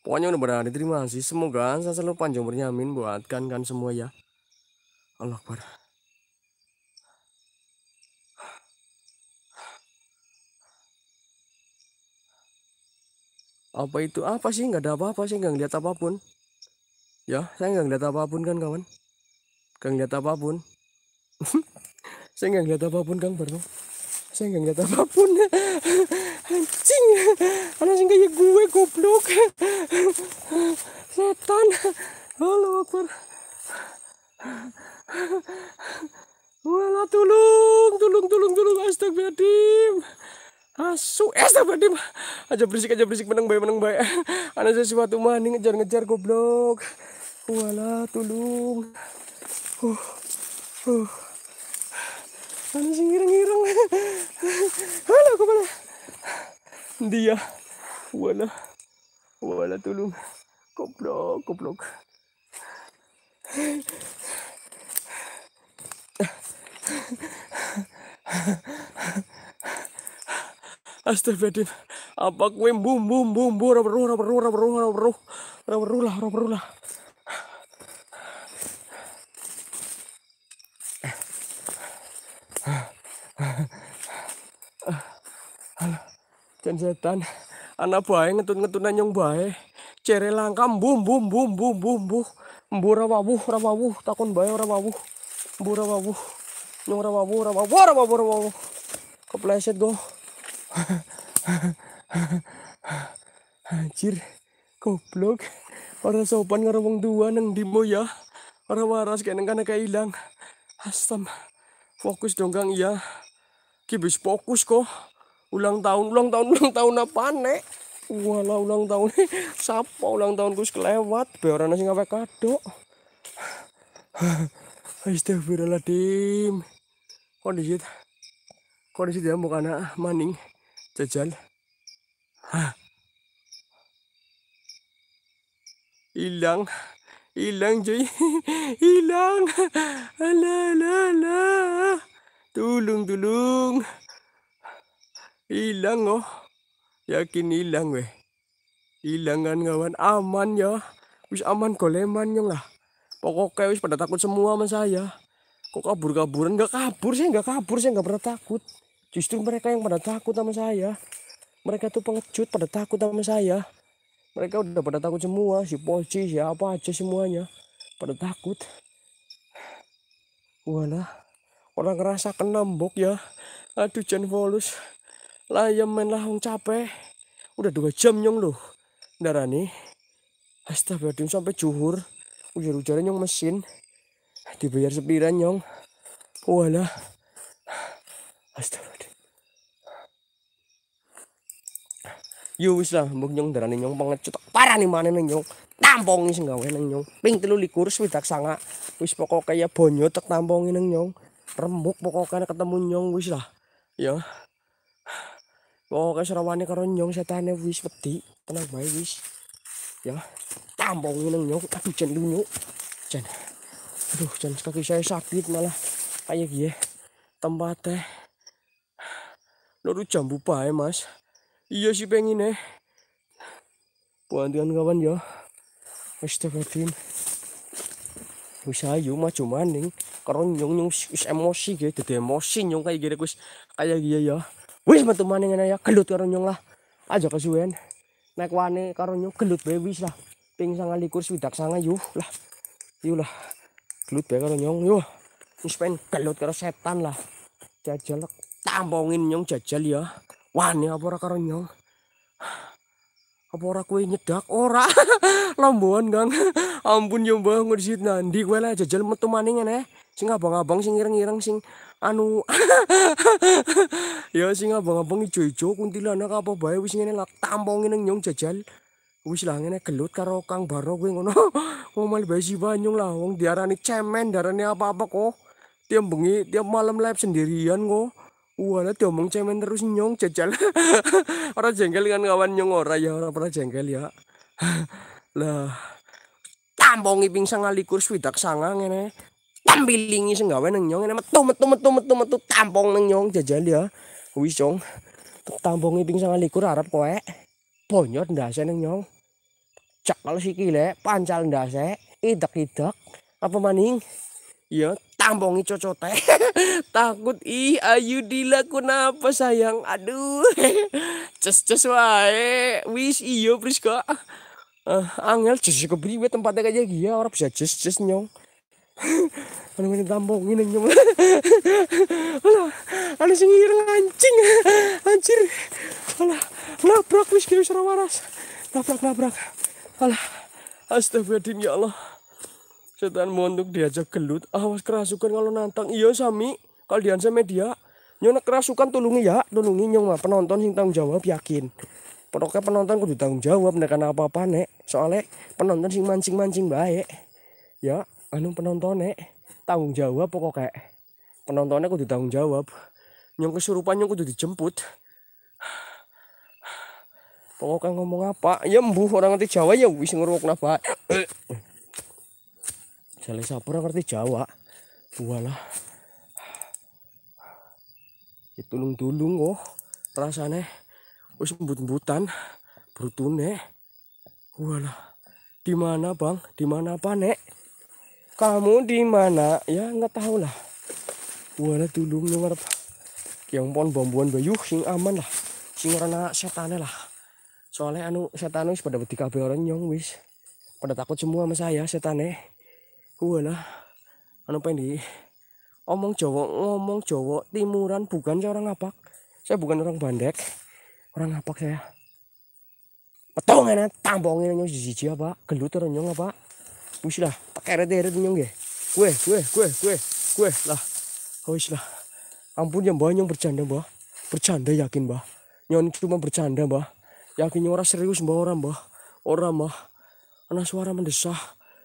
Pokoknya udah berani terima kasih. Semoga saya selalu panjang bernyamin buatkan kan semua ya. Allah Akbar. apa itu apa sih nggak ada apa-apa sih nggak lihat apapun ya saya nggak lihat apapun kan kawan nggak lihat apapun saya nggak lihat apapun kang Barno saya nggak lihat apapun anjing anjing kayak gue goblok setan halo akbar Wala tulung, tulung, tulung, tulung, astagfirullahaladzim asu es eh, apa dia? aja berisik aja berisik menang bay menang bay ada sesuatu maning ngejar ngejar goblok wala tulung uh uh ada sih ngirang ngirang halo kemana dia wala wala tulung goblok goblok Ha Astagfirullah. Apa kue bum bum bum bum ora perlu ora perlu ora ora ora lah ora lah. Halo, setan. Anak bae ngetut-ngetunan nyong bae. Cere langkam bum bum bum bum bum bum. Mbu ora wawu ora takon bae ora wawu. Mbu ora Nyong ora wawu ora wawu ora ora Kepleset go. Anjir, goblok. Ora sopan karo wong tua nang dimo ya. Ora waras kene kana kailang. Asam. Fokus dong Kang ya. Ki bis fokus kok. Ulang tahun, ulang tahun, ulang tahun apa nek? Walah ulang tahun. Sapa ulang tahun kus kelewat, be ora ana sing awek kadok. Astagfirullahaladzim. Kondisi kondisi dia mukana maning. تجعل hilang hilang cuy hilang ala ala ala tolong tolong hilang oh yakin hilang weh hilangan kan kawan aman ya wis aman koleman yang lah pokoknya wis pada takut semua sama saya kok kabur kaburan nggak kabur sih, nggak kabur sih, nggak pernah takut justru mereka yang pada takut sama saya mereka tuh pengecut pada takut sama saya mereka udah pada takut semua si polisi siapa aja semuanya pada takut Wala, orang ngerasa kena mbok ya aduh Jen volus lah ya main lah capek udah dua jam nyong loh darah nih astagfirullahaladzim sampai juhur ujar-ujaran nyong mesin dibayar sepiran nyong Wala, astagfirullahaladzim yo wis lah mbok nyong darani nyong pengecut mana maneh nyong tampongi sing gawe nang nyong ping 23 swidak sanga wis pokok kaya bonyo tek tampongi nang nyong remuk pokoknya ketemu nyong wis lah ya pokoknya serawane karo nyong setane wis peti tenang bae wis ya tampongi nang nyong aduh jan lunyu jan aduh jan kaki saya sakit malah kayak gini tempatnya Lalu jambu bae mas Iya यश पेंगी ने puantian ya. kawan ya astagfirullahaladzim usaha yuma cuman nih karon nyong nyong us emosi gitu dede emosi nyong kayak gini kus kayak gini iya ya wis metu maning ya gelut karon nyong lah aja kesuwen naik wane karon nyong gelut bae wis lah ping sanga likur swidak sangat yuh lah yuh lah gelut bae karon nyong yuh wis pengen gelut karo setan lah jajal tambongin nyong jajal ya wani apa ora karo nyong apa ora kowe nyedak ora lombokan kang ampun yo mbah ngurusit nandi kowe lah jajal metu maning ngene sing abang-abang sing ireng-ireng sing anu ya sing abang-abang ijo-ijo kuntilanak apa bae wis ngene lah, tampongi nang nyong jajal wis lah ngene gelut karo kang baro kowe ngono ngomel bae si banyong lah wong diarani cemen diarani apa-apa kok tiap bengi tiap malam live sendirian kok Wah, ada omong cemen terus nyong jajal. orang jengkel kan kawan nyong ora ya, orang pernah jengkel ya. lah, tampongi ping sangalikur swidak sanga ngene. Tampilingi senggawe nang nyong ngene metu metu metu metu metu tampong nang nyong jajal ya. Wis nyong. Tampongi ping sangalikur arep kowe. Bonyot ndase nang nyong. Cekal sikile, pancal ndase, idak-idak apa maning? ya tambongi cocote. teh takut ih ayu dila kenapa sayang aduh ces ces wae wis iyo priska uh, angel ces kepriwe tempatnya kayak gini iya, orang bisa ces ces nyong anu ini tambongin yang nyong alah anu sing ireng anjing anjir alah nabrak wis gak waras nabrak nabrak alah astagfirullahaladzim ya Allah setan montuk diajak gelut awas ah, kerasukan kalau nantang iya sami kalau diansa media nyonya kerasukan tolongi ya tolongi nyong penonton sing tanggung jawab yakin pokoknya penonton kudu tanggung jawab nek karena apa apa nek soalnya penonton sing mancing mancing baik ya anu penonton nek tanggung jawab pokoknya penontonnya kudu tanggung jawab nyong kesurupan nyong kudu dijemput pokoknya ngomong apa ya mbuh orang nanti Jawa ya wis ngerokna napa Jale sapura ngerti Jawa. Walah. Ditulung-tulung oh rasane wis mbut-mbutan brutune. Walah. Di mana, Bang? Di mana, Panek? Kamu di mana? Ya nggak tahu lah. Walah dulung lu ngarep. Yang pon bambuan bayu sing aman lah. Sing ora setane lah. Soalnya anu setan wis pada wedi kabeh orang nyong wis. Pada takut semua sama saya setane lah, Anu di Omong jowo ngomong jowo timuran bukan saya orang apa? Saya bukan orang bandek. Orang apa saya. Petong enak tambongin nyong jiji apa? Gelut orang nyong apa? Wis lah, pakai red red nyong gue Gue, gue, gue, gue, gue lah. Wis lah. Ampun yang banyak nyong bercanda mbah. Bercanda yakin mbah. Nyong cuma bercanda mbah. Yakin nyong serius mbah orang mbah. orang mbah. Ana suara mendesah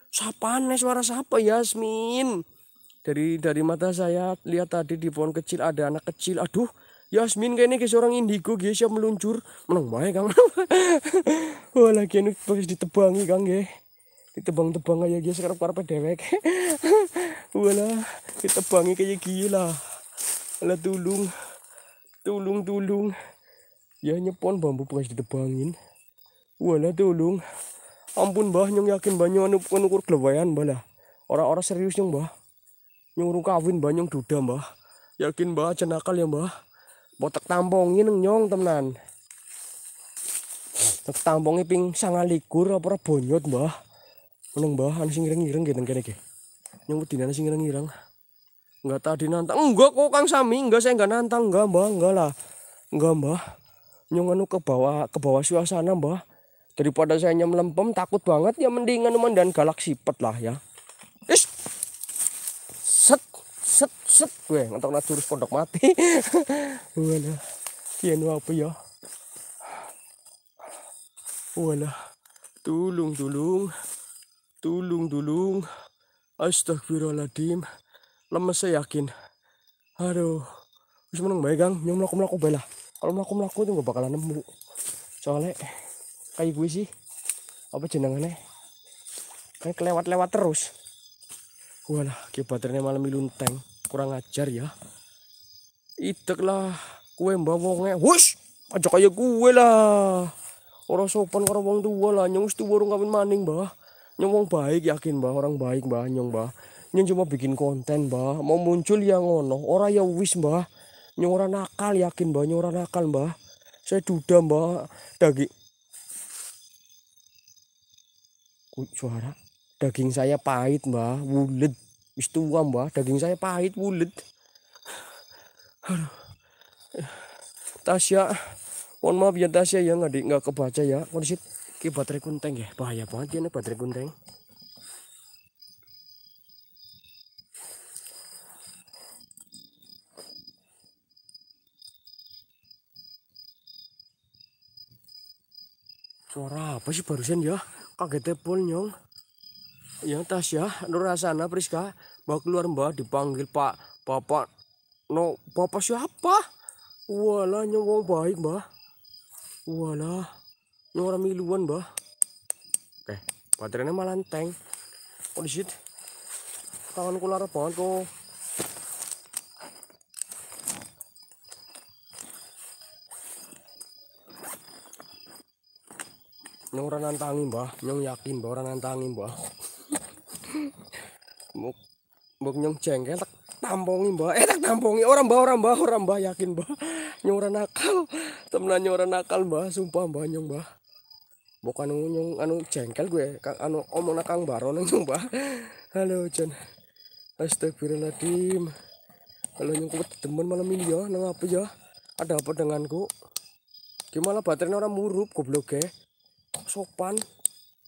sapaan suara siapa Yasmin dari dari mata saya lihat tadi di pohon kecil ada anak kecil aduh Yasmin kayaknya kayak seorang indigo guys siap meluncur menang baik kang wah lagi ini bagus ditebangi kang ya ditebang-tebang aja guys sekarang karpet dewek wala ditebangi kayak gila ala tulung tulung tulung ya nyepon bambu bekas ditebangin wala tulung ampun bah nyong yakin banyak nyong anu ukur anu gelewayan bah lah orang-orang serius nyong bah nyong urung kawin banyak duda bah yakin bah cenakal ya bah botak tampongin nyong temenan botak tampongnya ping likur apa bonyot bah meneng bah anu sing ireng-ireng gitu kene iki nyong dinana sing ireng-ireng enggak tadi nantang enggak kok Kang Sami enggak saya enggak nantang enggak mbah enggak lah enggak mbah nyong anu ke bawah ke bawah suasana mbah daripada saya hanya melempem takut banget ya mendingan teman dan galaksi pet lah ya Ish. set set set gue ngetok jurus pondok mati wala kian apa ya wala tulung tulung tulung tulung astagfirullahaladzim lemes saya yakin aduh bisa menang baik Gang, nyom laku melaku bela Kalau melaku melaku itu gak bakalan nemu. Soalnya kayak gue sih apa jenengannya kan kelewat-lewat terus wala ke baterainya malam lunteng kurang ajar ya itek lah kue mbak wongnya wush aja kayak gue lah orang sopan orang wong tua lah nyong setu baru kawin maning bah nyong wong baik yakin bah orang baik bah nyong mbah nyong cuma bikin konten bah mau muncul yang ngono orang ya wis bah nyong orang nakal yakin bah nyong orang nakal bah saya duda bah daging suara daging saya pahit mbah wulet istuwa mbah daging saya pahit wulet Tasya mohon maaf ya Tasya ya nggak nggak kebaca ya kondisi ke baterai kunteng ya bahaya banget ya ini baterai kunteng suara apa sih barusan ya kagetipun nyong ya ya. Nurasana Priska bawa keluar mbak dipanggil pak bapak no bapak siapa wala nyong wong baik mbak wala nyong orang miluan mbak oke baterainya malah tank oh shit tanganku lara banget kok Orang nantangin mbah nyong yakin mbah orang nantangin mbah muk muk nyong jengkel tak tampongin mbah eh tak tampongin orang mbah orang mbah orang mbah yakin mbah nyong orang nakal temenan nyong orang nakal mbah sumpah mbah nyong mbah bukan nyong anu jengkel gue eh. anu omong nakang baron nyong mbah halo jen Astagfirullahaladzim Halo nyong kuat temen malam ini ya nang apa ya ada apa denganku gimana baterainya orang murup goblok ya sopan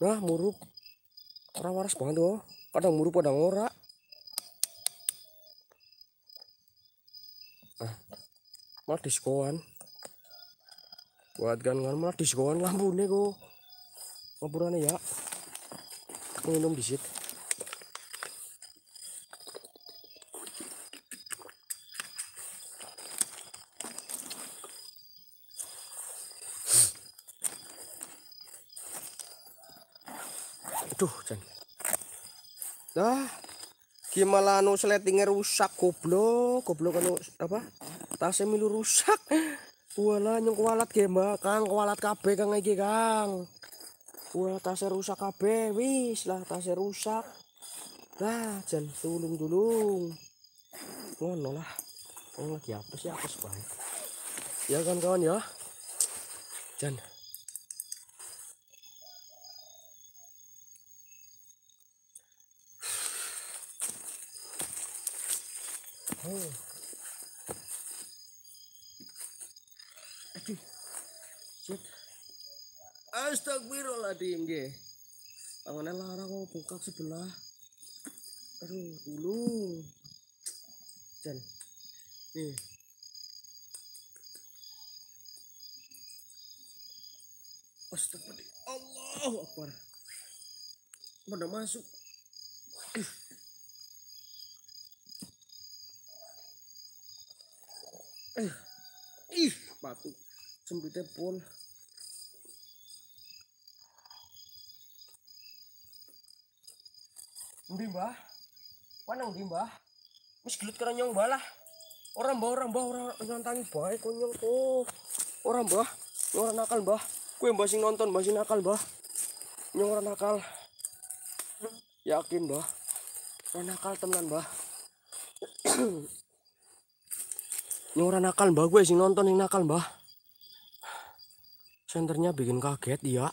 nah murup orang waras banget loh kadang murup kadang ora ah malah diskoan buat kan kan malah diskoan lampu nih kok lampurannya ya minum di situ dia malah anu sletingnya rusak goblok, goblok anu apa? Tasnya milu rusak. Wala nyong kualat gemba Kang kualat kb Kang lagi Kang. wala tasnya rusak kb Wis lah tasnya rusak. Lah, jan tulung-tulung. Ngono lah. Wong lagi apa ya, sih apes banget. Ya kan kawan ya. Jan. Oh. Aduh. Shit. Astagfirullahaladzim nggih. Tangannya larang mau oh, bengkak sebelah. Aduh, dulu. Jan. Nih. Astagfirullah. Allahu Akbar. Mana masuk? Aduh. eh ih batu sempitnya pun dimbah mbah, yang ndi mbah, gelut karena nyong balah. Orang mbah, orang mbah, orang nyantangi bae konyol nyong oh. Orang mbah, orang nakal mbah. Kue mbah sing nonton mbah sing nakal mbah. Nyong orang nakal. Yakin mbah. Orang nakal teman mbah. Ini orang nakal mbah gue sih nonton yang nakal mbah. Senternya bikin kaget ya.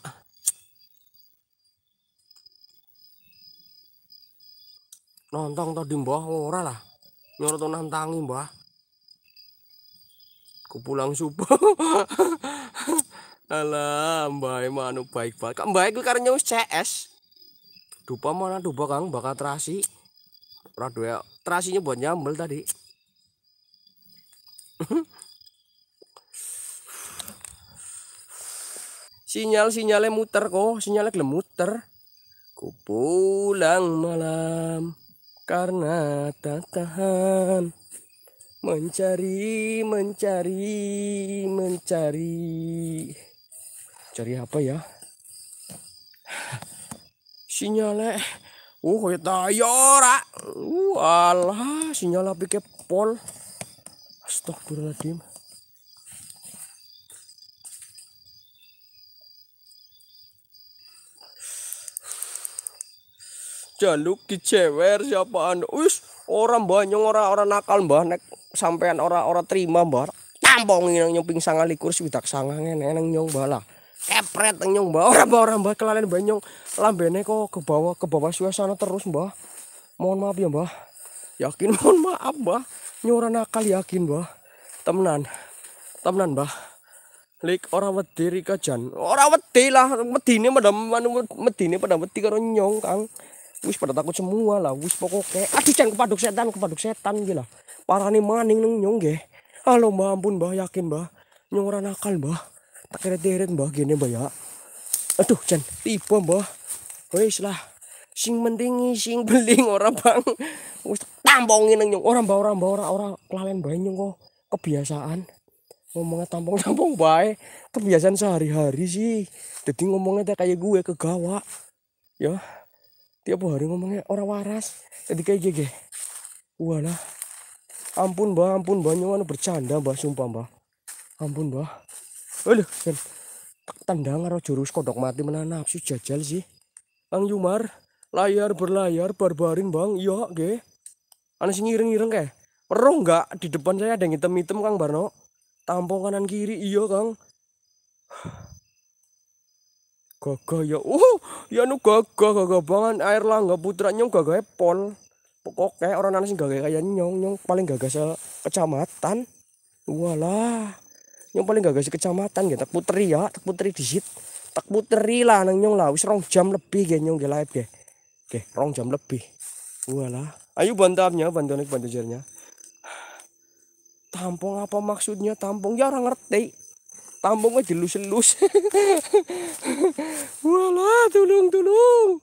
nonton tadi mbah ora lah. Nyuruh nantangi mbah. Ku pulang subuh. Alah, mbak emang baik banget. Kak mbak gue karena nyus CS. Dupa mana dupa Kang bakal terasi. Radu terasinya buat nyambel tadi sinyal sinyalnya muter kok sinyalnya gelem muter ku pulang malam karena tak tahan mencari mencari mencari cari apa ya sinyalnya oh uh, kayak tayora uh alah sinyal api kepol Astagfirullahaladzim. Jaluki siapa siapaan? Wis, orang banyak orang orang nakal mbah nek sampean orang orang terima mbah. Tampongin yang nyoping sangat likur swidak sangat neneng nyong bala. Kepret nyong mbah orang mbah orang mbah kelalen banyak, lambene kok ke bawah ke bawah suasana terus mbah. Mohon maaf ya mbah. Yakin mohon maaf mbah. Ini orang nakal yakin bah. Temenan. Temenan bah. Lik orang wedi ri kajan. Orang wedi lah, medine pada anu, ini pada wedi karo nyong, Kang. Wis pada takut semua lah, wis pokoknya. Aduh jangan kepaduk setan, kepaduk setan gila. Parane maning neng nyong Halo mbah ampun mbah yakin mbah. Nyong ora nakal mbah. Tak kira-kira mbah gini mbah ya. Aduh, Jan, tiba, Mbah. Wis lah sing mendingi sing beling orang bang wis tampongi nang orang mbak orang mbak orang orang kelalen banyak kok kebiasaan ngomongnya tampong-tampong bae kebiasaan sehari-hari sih jadi ngomongnya teh kayak gue kegawa ya tiap hari ngomongnya orang waras jadi kayak gege wala ampun bah ampun mbak nyawa anu bercanda bah sumpah bah ampun bah aduh tendang karo jurus kodok mati menanap si jajal sih Bang Yumar layar berlayar barbarin bang iya ge ana sing ireng-ireng keh perlu nggak di depan saya ada yang hitam-hitam Kang Barno. Tampung kanan kiri iya Kang. Gagah ya. Uh, ya nu gagah gagah banget air langga putra nyong gagah pol. Pokoknya orang anak sih gagah kayak nyong nyong paling gagah se kecamatan. Walah. Nyong paling gagah se kecamatan gitu. Tak putri ya, tak putri disit. Tak putri lah nang nyong lah wis rong jam lebih gen nyong gelap live Oke, rong jam lebih. Walah, ayo bantamnya, bantonik bantu Tampung apa maksudnya? Tampung ya orang ngerti. Tampungnya jelus selus. Walah, tulung tulung.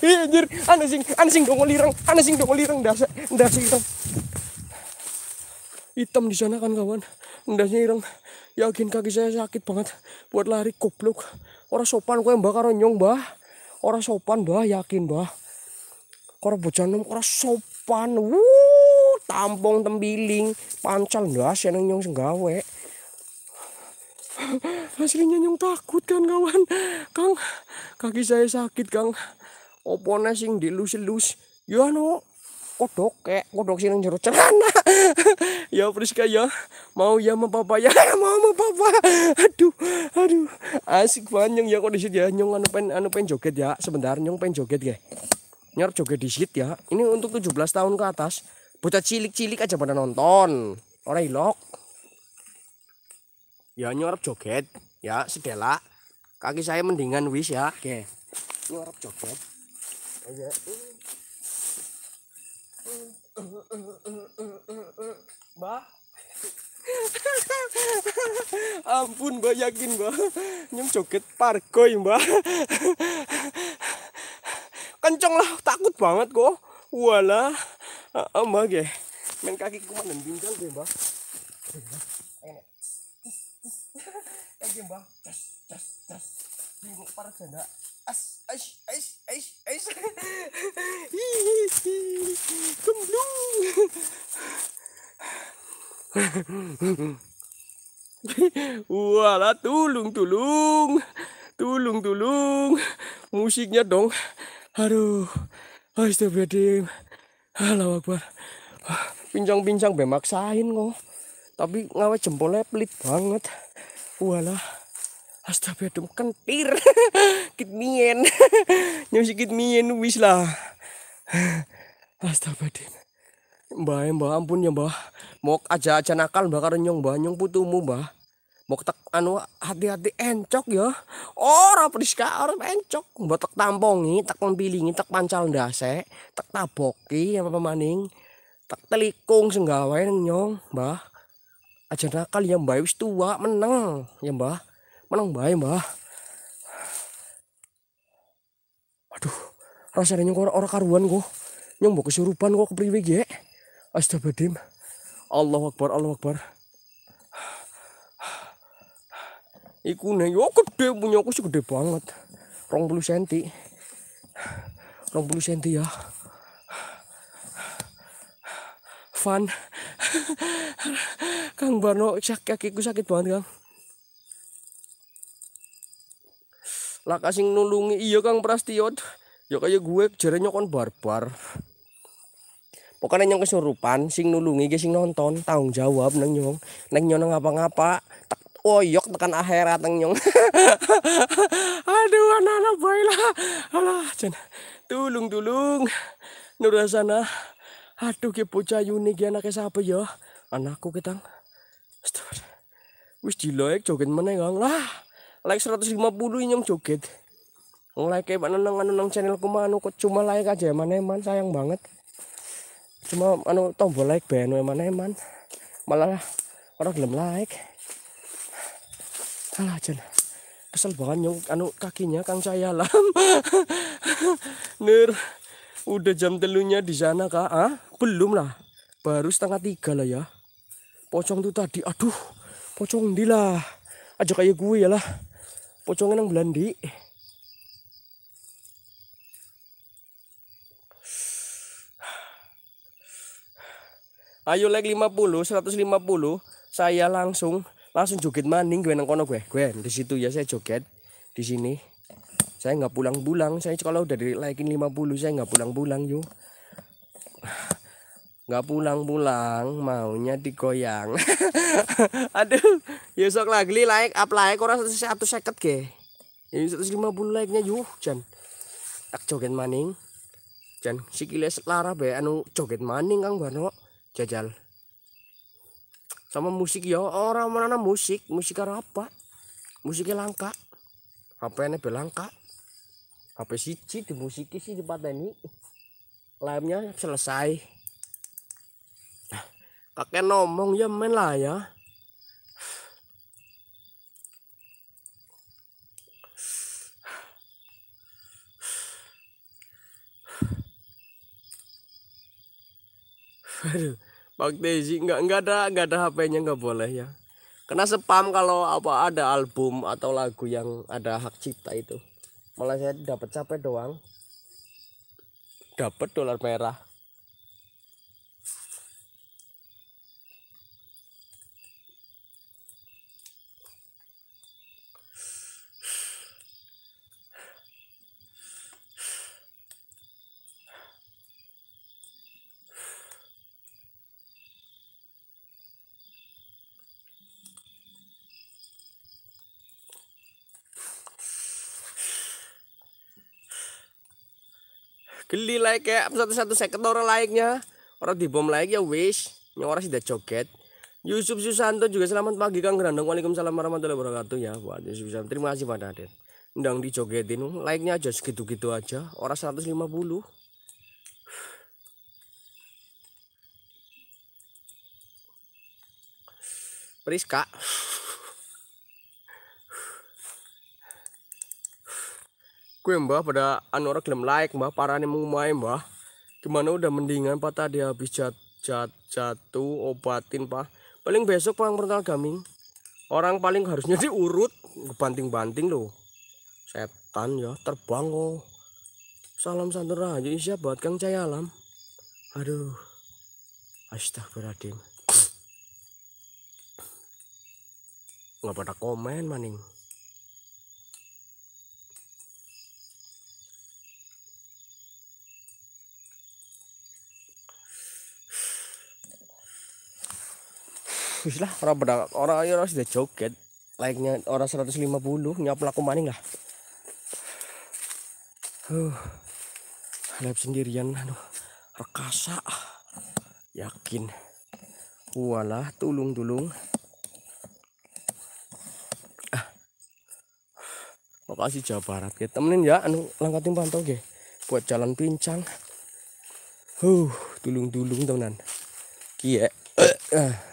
Ih, iya, anjir, ana sing, ana sing dong lirang, ana sing dong lirang, dasa, dasa hitam. Hitam di sana kan kawan. Ndasnya hitam. Yakin kaki saya sakit banget buat lari koplok. Orang sopan gue yang bakar nyong, bah orang sopan bah yakin bah orang bocah nom orang sopan wuh tampung tembiling pancal dah seneng nyong senggawe aslinya nyong takut kan kawan kang kaki saya sakit kang opone sing dilus-lus ya no kodok kek kodok sing jeruk celana ya friska ya mau ya sama papa ya mau sama papa aduh aduh asik banget nyong ya kondisi ya nyong anu pen anu pen joget ya sebentar nyong pen joget ya nyar joget di ya ini untuk 17 tahun ke atas bocah cilik-cilik aja pada nonton orang ilok ya nyorap joget ya sedela kaki saya mendingan wis ya oke nyorap joget ya. Bah. Ampun Mbah yakin Mbah. Nyem joget pargoy ya, Mbah. Kenceng lah takut banget kok wala, Mbah ge Main kaki mana bintang deh Mbah. Lagi Mbah. Cas cas cas Bingung parah janda as as as as as kemblung wala tulung tulung tulung tulung musiknya dong aduh astagfirullahaladzim halo Akbar pincang-pincang bemaksain kok tapi ngawet jempolnya pelit banget walah astaga dong kentir kit mien nyam kit mien wis lah astaga dem mbah mbah ampun ya mbah mok aja aja nakal mbah karo nyong mbah nyong putumu mbah mok tak anu hati-hati encok ya ora priska ora encok mbah tak tampongi tak mempilingi tak pancal ndase tak taboki apa pemaning tak telikung senggawain nyong mbah aja nakal ya mbah wis tua meneng ya mbah menang bae mbah aduh rasanya nyong orang karuan kok nyong mau kesurupan kok kepriwe eh. ge astagfirullahaladzim Allah akbar Allah akbar Iku nih, yo gede punya aku sih gede banget, rong puluh senti, rong puluh senti ya. Fun, Kang Barno sakit kakiku sakit banget Kang. lah kasih nulungi iya kang Prasetyo ya kayak gue jaranya kon barbar pokoknya yang kesurupan sing nulungi ge sing nonton tanggung jawab neng nyong neng nyong ngapa-ngapa tak oyok tekan akhirat neng nyong aduh anak-anak baiklah alah jangan tulung tulung nurasana aduh ki bocah unik ya anaknya siapa ya anakku ketang wis diloek joget meneng lah like 150 yang joget mulai kayak mana nang nang channel ku mana anu, kok cuma like aja mana eman sayang banget cuma anu tombol like ben mana eman malah orang belum like salah aja, kesel banget nyong anu kakinya kang saya lam nur udah jam telunya di sana kak ah belum lah baru setengah tiga lah ya pocong tuh tadi aduh pocong dilah aja kayak gue ya lah Pocongnya nang Belandi. Ayo like 50, 150. Saya langsung langsung joget maning gue nang kono gue. Gue di situ ya saya joget di sini. Saya nggak pulang-pulang. Saya kalau udah di like 50 saya nggak pulang-pulang yuk nggak pulang-pulang maunya digoyang aduh yusok ya lagi like up like orang satu seket ke ya, ini 150 like nya yuh jan tak joget maning jan sikile selara be anu joget maning kang bano jajal sama musik ya orang mana musik musik apa musiknya langka apa ini belangka apa sih di musik sih di ini lemnya selesai kakek nomong ya main lah ya Aduh, Bang Desi nggak nggak ada nggak ada HP-nya nggak boleh ya. Kena spam kalau apa ada album atau lagu yang ada hak cipta itu. Malah saya dapat capek doang. Dapat dolar merah. geli like ya satu-satu seket orang nya orang di bom like ya wish orang sudah joget Yusuf Susanto juga selamat pagi Kang Grandong Waalaikumsalam warahmatullahi wabarakatuh ya buat Yusuf Susanto terima kasih Pak Raden ndang dijogetin like-nya aja segitu-gitu aja orang 150 Priska gue mbah pada anora orang gelem like mbah parane mau main mbah gimana udah mendingan pak tadi habis jat, jat, jatuh obatin pak paling besok pak mental gaming orang paling harusnya diurut banting-banting loh setan ya terbang oh salam santun jadi iya, siap buat kang cahaya alam aduh astagfirullahaladzim nggak pada komen maning bagus lah orang bedak orang orang sudah joget like-nya orang 150 nyapu laku maning lah huh live sendirian aduh rekasa yakin walah tulung tulung ah. makasih Jawa Barat ya temenin ya anu langkatin pantau ya buat jalan pincang huh tulung tulung temenan kia. uh. Ah.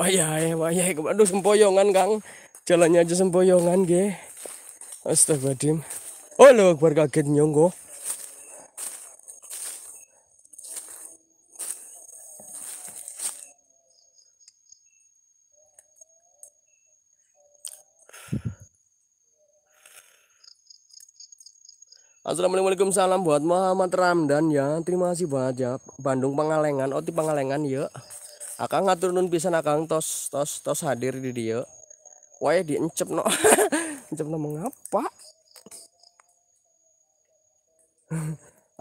wahai wayah aduh sempoyongan kang jalannya aja sempoyongan ge astagfirullahaladzim oh lo akbar kaget nyonggo Assalamualaikum salam buat Muhammad Ramdan ya. Terima kasih banyak ya. Bandung Pangalengan, Oti Pangalengan ya. Akang ngatur nun pisan Akang tos tos tos hadir di dia. Wae diencep no. Encep no mengapa?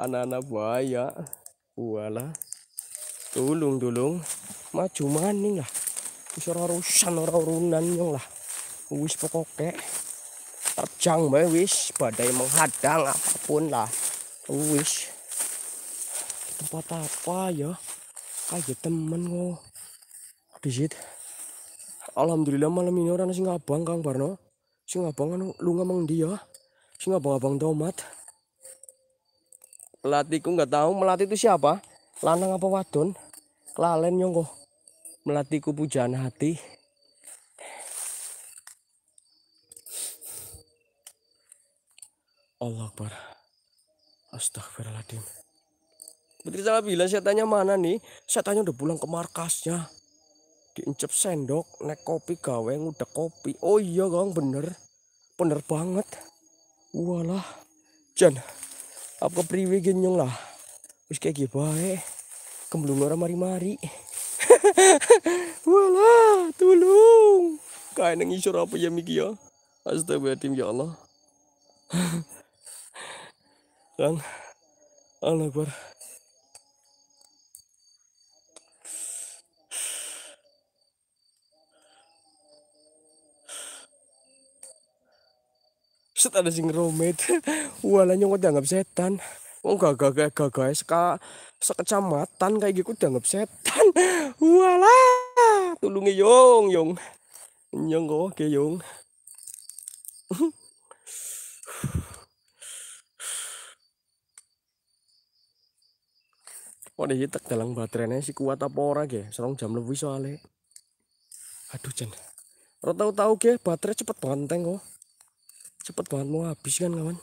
Anak-anak buaya, Walah. Tulung tulung. Maju maning lah. usah rusan orang urunan yang lah. Wis pokoknya Terjang bae wis badai menghadang apapun lah. Wis tempat apa ya? kayak temen kok Disit. Alhamdulillah malam ini orang sing abang Kang Barno. Sing abang kan lu ngomong dia. Ya? Sing abang-abang tomat. Melatiku nggak tahu melati itu siapa? Lanang apa wadon? Kelalen nyongko. Melatiku pujaan hati. Allah Akbar. Astagfirullahaladzim. Putri bilang. saya tanya mana nih? Saya tanya udah pulang ke markasnya diincep sendok naik kopi gawe udah kopi oh iya gang bener bener banget walah jan apa priwe genyong lah wis kayak gini kemblung orang mari-mari walah tulung kain nang isor apa ya miki ya astagfirullahaladzim ya Allah Lang Allah Akbar set ada sing romet wala kok dianggap setan Oh gagah gagah gagah ya, seka sekecamatan kayak gitu dianggap setan wala tulungi yong yong nyong kok oke yong Kok ini tak dalam baterainya si kuat apa ora ge? Serong jam lebih soalnya. Aduh jen. Ora tahu-tahu baterai cepet banteng kok cepet banget mau habis kan kawan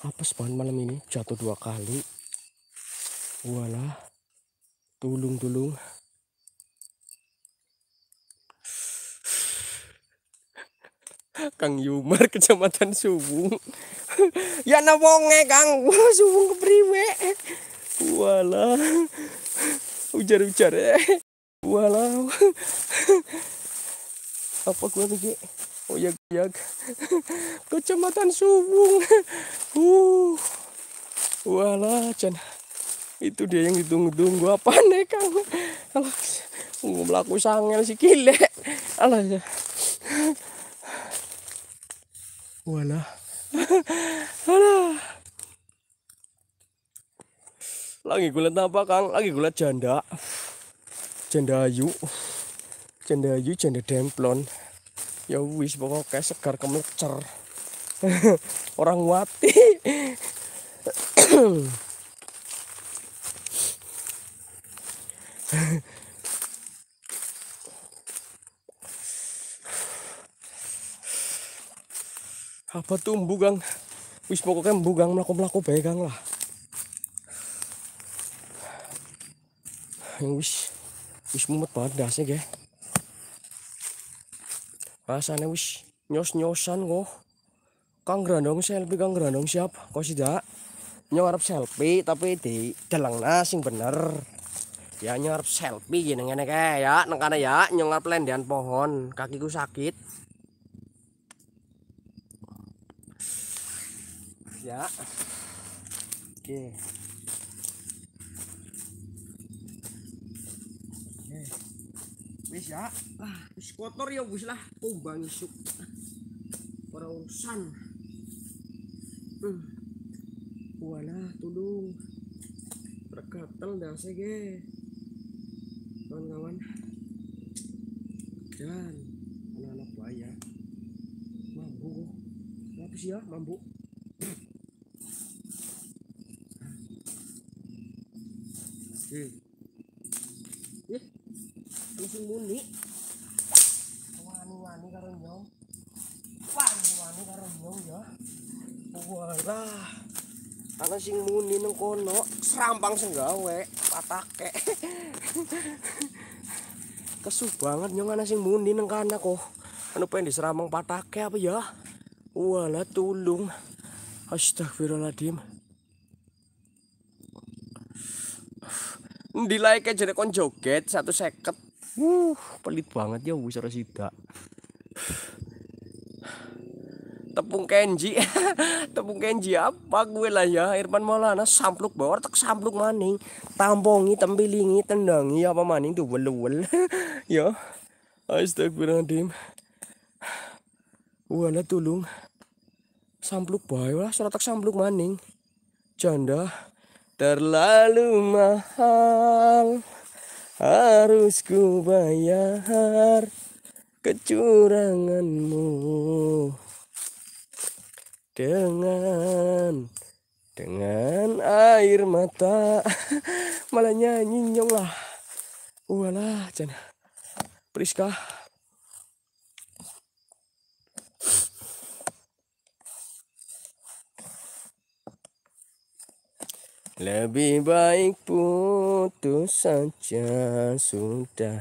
Apa banget malam ini jatuh dua kali Wala, tulung-tulung Kang Yumar kecamatan Subung ya na Kang Wah, Subung kepriwe wala ujar-ujar eh walau apa gua tuh oh ya ya kecamatan Subung uh walau Chan itu dia yang ditunggu-tunggu apa nih kang alah mau melaku sangel si kile alah ya walah alah lagi gulat apa kang lagi gulat janda cendayu cendayu jenda demplon ya wis pokoknya segar kemlecer orang wati apa tuh mbugang wis pokoknya mbugang melaku-melaku baik lah yang wis wis mumet banget dasnya guys rasanya wis nyos nyosan kok kang grandong selfie kang grandong siap kok sih dak nyarap selfie tapi di dalam nasing bener ya nyarap selfie gini gini kayak ya nengkana ya nyarap lendian pohon kakiku sakit ya oke okay. wis ya ah wis kotor ya wis lah kumbang oh, isuk urusan hmm. wala tulung tergatel dah ge kawan-kawan dan anak-anak buaya mambu apa sih ya mambu Hmm sing muni. Wani-wani karo nyong. Wani-wani karo nyong ya. Walah. karena sing muni nang kono, serampang sing gawe, patake. Kesu banget nyong ana sing muni nang kana kok. Anu pengen diseramang patake apa ya? Walah tulung. Astagfirullahaladzim. Di like jadi kon joget satu seket Wuh, pelit banget ya wis ora sida. Tepung Kenji. Tepung Kenji apa gue lah ya Irfan Maulana sampluk bawar tak sampluk maning. Tampongi, tempilingi, tendangi apa maning tuh wel ya. Astagfirullahalazim. Wala tulung. Sampluk bae lah surat tak sampluk maning. Janda terlalu mahal harus ku bayar kecuranganmu dengan dengan air mata malah nyanyi nyong lah walah Priska Lebih baik putus saja sudah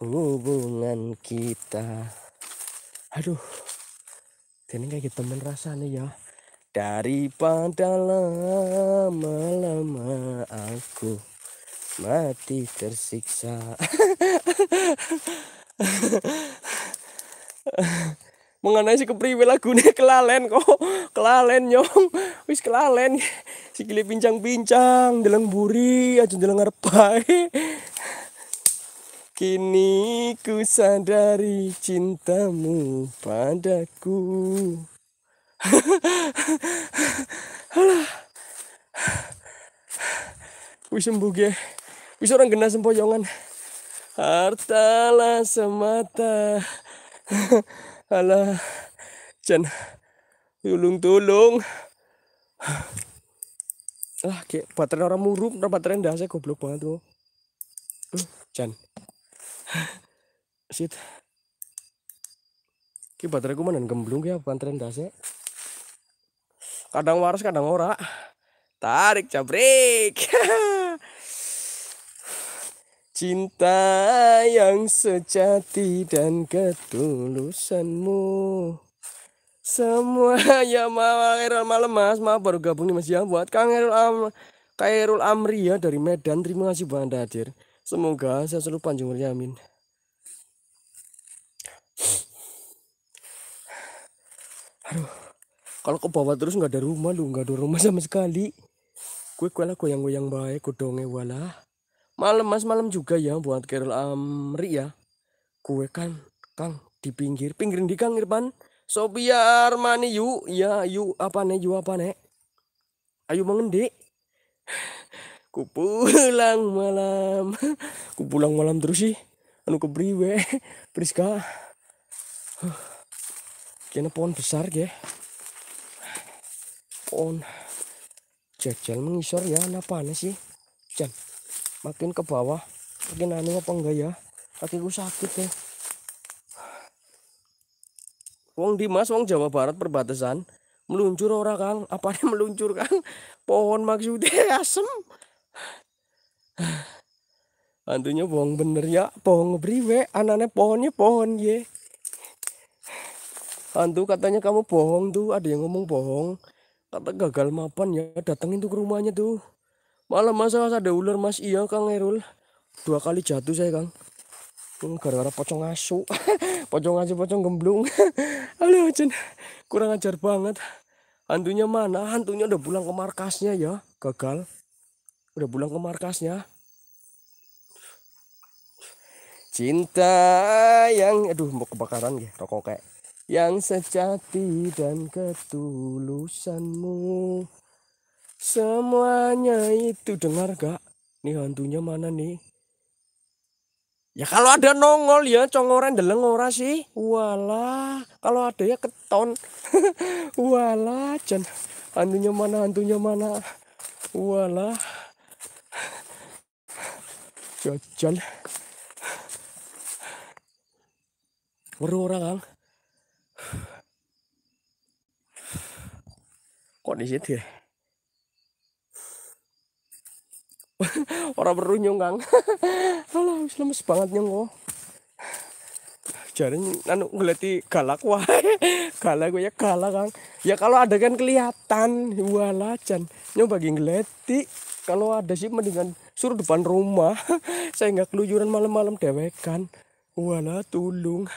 hubungan kita. Aduh, ini kayak gitu temen rasanya ya. Daripada lama-lama aku mati tersiksa. mengenai si kepriwe lagune kelalen kok kelalen nyong wis kelalen si sikile pincang-pincang jalan buri aja jalan ngarepai kini ku sadari cintamu padaku wis sembuh ge wis orang gena sempoyongan hartalah semata Ala, Chan. Tulung-tulung. Lah, kayak baterai orang murup, orang baterai ndak saya goblok banget tuh. Chan. Shit. Ki baterai ku mana gemblung ya baterai ndak saya. Kadang waras, kadang ora. Tarik jabrik. Cinta yang sejati dan ketulusanmu Semua ya Khairul Malam Mas Maaf baru gabung nih Mas ya Buat Kang Erul Am Kairul Amri ya dari Medan Terima kasih buat Anda hadir Semoga saya selalu panjang ya amin Aduh Kalau ke bawah terus nggak ada rumah lu nggak ada rumah sama sekali Gue yang goyang yang baik Kudonge walah malam mas malam juga ya buat Carol Amri ya kue kan Kang di pinggir pinggir di Kang Irfan Sophia Armani yu ya yu apa nih yu apa nih ayo mengendi ku pulang malam ku pulang malam terus sih anu kebriwe Priska kena pohon besar ya pohon jajal mengisor ya apa sih jangan makin ke bawah makin anu apa enggak ya kaki gue sakit ya Wong Dimas, Wong Jawa Barat perbatasan meluncur orang, apa nih meluncur Kang? Pohon maksudnya asem. Antunya bohong bener ya, bohong ngebriwe, anane pohonnya pohon ye. Antu katanya kamu bohong tuh, ada yang ngomong bohong. Kata gagal mapan ya, datangin tuh ke rumahnya tuh. Malam masa masa ada ular mas iya Kang Erul. Dua kali jatuh saya Kang. Hmm, gara-gara pocong asu. pocong asu pocong gemblung. Aduh Jen. Kurang ajar banget. Hantunya mana? Hantunya udah pulang ke markasnya ya. Gagal. Udah pulang ke markasnya. Cinta yang aduh mau kebakaran ya rokok kayak yang sejati dan ketulusanmu Semuanya itu dengar gak? Nih hantunya mana nih? Ya kalau ada nongol ya congoran deleng ora sih. Walah, kalau ada ya keton. Walah, jan. Hantunya mana? Hantunya mana? Walah. Jajan. Ya, Weru ora, Kang? Kok di situ ya? orang perlu kang halo wis lemes banget nyong kok oh. jaring anu galak wah galak gue ya galak kang ya kalau ada kan kelihatan wala jan bagi ngelati kalau ada sih mendingan suruh depan rumah saya nggak keluyuran malam-malam dewekan wala tulung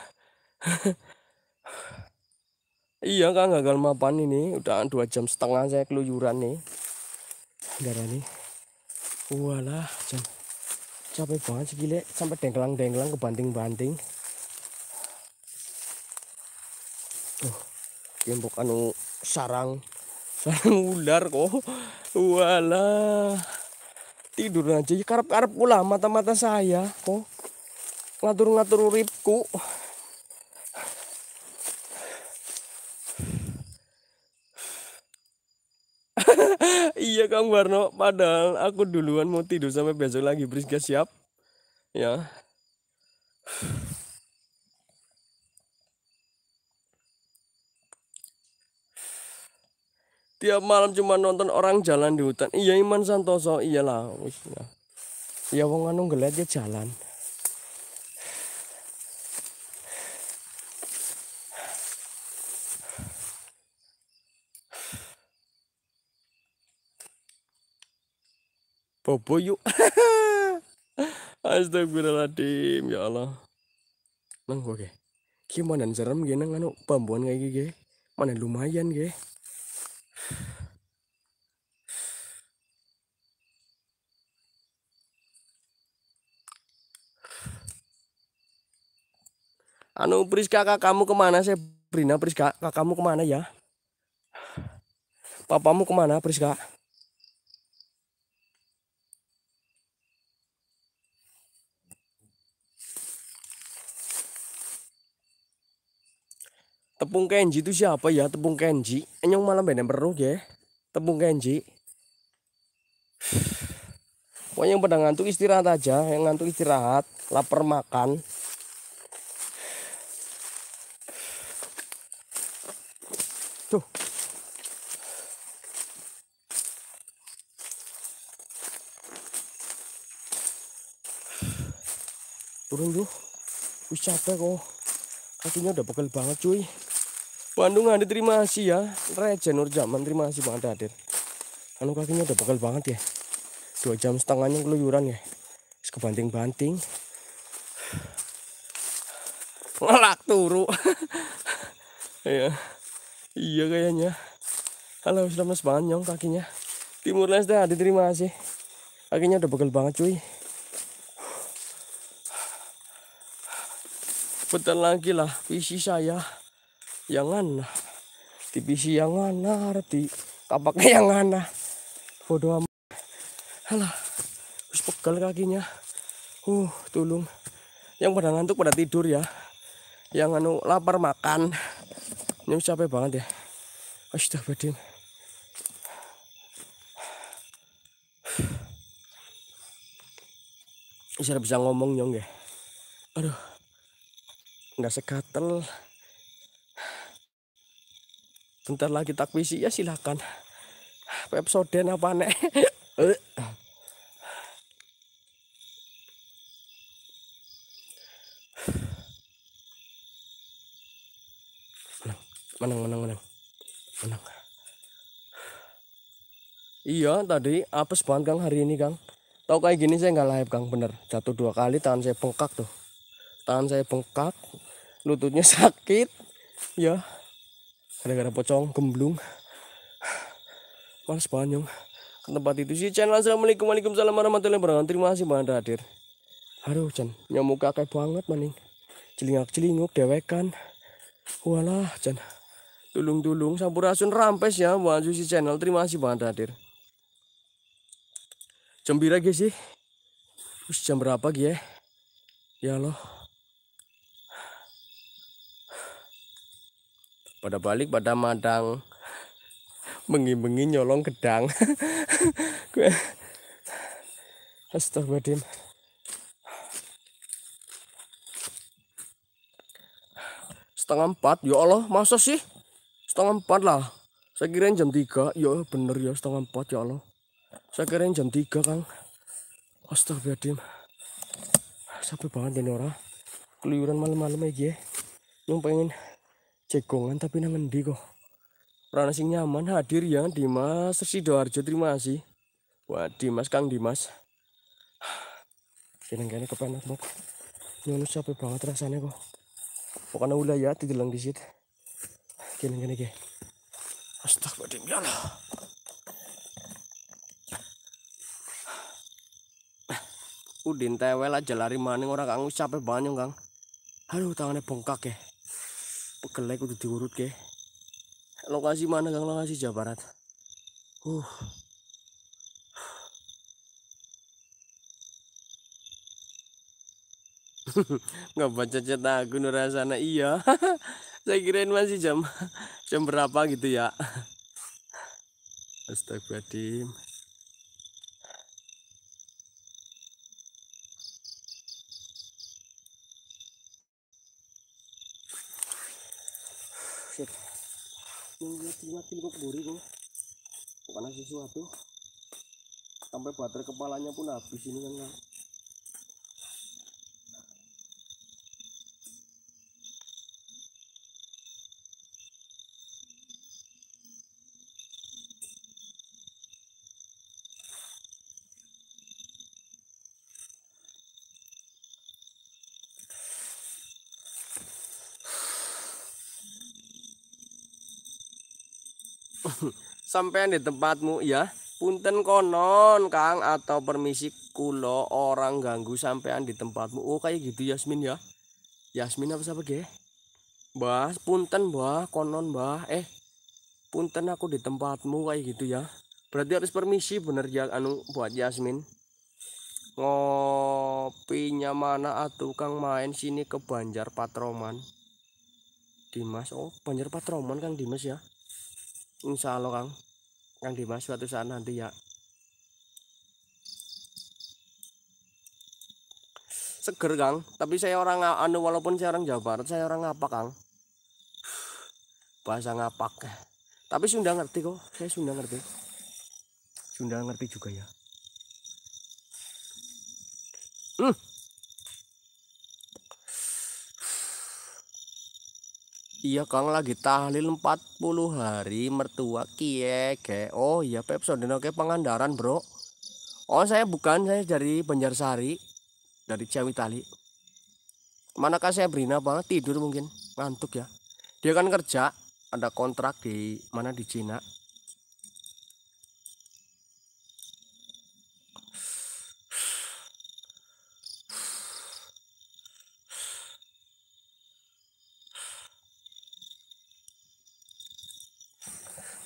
iya kang gagal mapan ini udah dua jam setengah saya keluyuran nih darah nih walah capek banget gile, sampai dengkelang-dengkelang ke banting uh tembok anu sarang sarang ular kok walah tidur aja ya, karep-karep pula mata-mata saya kok ngatur-ngatur ribku Iya Kang Warno, padahal aku duluan mau tidur sampai besok lagi Priska siap. Ya. Tiap malam cuma nonton orang jalan di hutan. Iya Iman Santoso, iyalah. Iya, ya. wong anu ngeliat dia ya jalan. bobo yuk astagfirullahaladzim ya Allah nang oke gimana serem gini anu bambuan kayak gini mana lumayan gini Anu Priska kak kamu kemana sih Brina Priska kak kamu kemana ya Papamu kemana Priska Tepung Kenji itu siapa ya? Tepung Kenji. Enyong malam benar perlu ya. Tepung Kenji. Pokoknya yang pada ngantuk istirahat aja, yang ngantuk istirahat, lapar makan. Tuh. Turun tuh Wih capek kok. Kakinya udah pegel banget cuy. Bandung ada terima kasih ya Nur Zaman terima kasih banget hadir anu kakinya udah bakal banget ya dua jam setengahnya keluyuran ya Terus kebanting-banting ngelak turu iya iya kayaknya halo selamat banget nyong kakinya timur leste ada terima kasih kakinya udah bagel banget cuy bentar lagi lah visi saya jangan tipisi yang ngana arti kapaknya yang ngana bodoh amat halo harus pegal kakinya uh tulung yang pada ngantuk pada tidur ya yang anu lapar makan ini capek banget ya astagfirullahaladzim bisa bisa ngomong nyong ya aduh nggak sekatel bentar lagi tak takvisi ya silahkan pepsoden apa nek menang menang menang menang iya tadi apes banget kang hari ini kang tau kayak gini saya nggak live kang bener jatuh dua kali tangan saya bengkak tuh tangan saya bengkak lututnya sakit ya gara-gara pocong gemblung males banget ke tempat itu sih channel assalamualaikum waalaikumsalam warahmatullahi wabarakatuh terima kasih banget hadir aduh Chan nyamuk kakek banget maning celingak celinguk dewekan walah Chan tulung tulung sampurasun rampes ya buat susi channel terima kasih banget hadir jam bira sih jam berapa ya ya loh pada balik pada madang mengi-mengi nyolong gedang gue astagfirullahaladzim setengah empat ya Allah masa sih setengah empat lah saya kira jam tiga ya bener ya setengah empat ya Allah saya kira jam tiga kang astagfirullahaladzim sampai banget ini orang keluyuran malam-malam aja yang pengen cegongan tapi nang endi kok Rana sing nyaman hadir ya Dimas Sidoarjo terima kasih Wah Dimas Kang Dimas Jeneng kene kepanas bok Nyonu capek banget rasanya kok Pokoknya udah ya didelang disit Jeneng kene ke Astagfirullah. Ya Udin tewel aja lari maning orang kang capek banyak kang Aduh tangannya bengkak ya pegelek udah diurut ke lokasi mana Gang lokasi Jawa Barat uh nggak baca cetak aku sana iya saya kirain masih jam jam berapa gitu ya astagfirullahaladzim yakin kok buri kok karena sesuatu sampai baterai kepalanya pun habis ini kan sampean di tempatmu ya punten konon Kang atau permisi kulo orang ganggu sampean di tempatmu oh kayak gitu Yasmin ya Yasmin apa siapa ge bah punten bah, konon bah. eh punten aku di tempatmu kayak gitu ya berarti harus permisi bener ya anu buat Yasmin ngopinya mana atuh Kang main sini ke Banjar Patroman Dimas oh Banjar Patroman Kang Dimas ya insya Allah Kang yang Dimas suatu saat nanti ya seger Kang tapi saya orang anu walaupun saya orang Jawa Barat saya orang ngapak Kang bahasa ngapak eh. tapi sudah ngerti kok saya sudah ngerti Sudah ngerti juga ya hmm. Iya kang lagi tahlil 40 hari mertua kie ke. Oh iya pep dino ke pengandaran bro. Oh saya bukan saya dari Banjarsari dari Ciawi Tali. Manakah saya berina banget tidur mungkin ngantuk ya. Dia kan kerja ada kontrak di mana di Cina.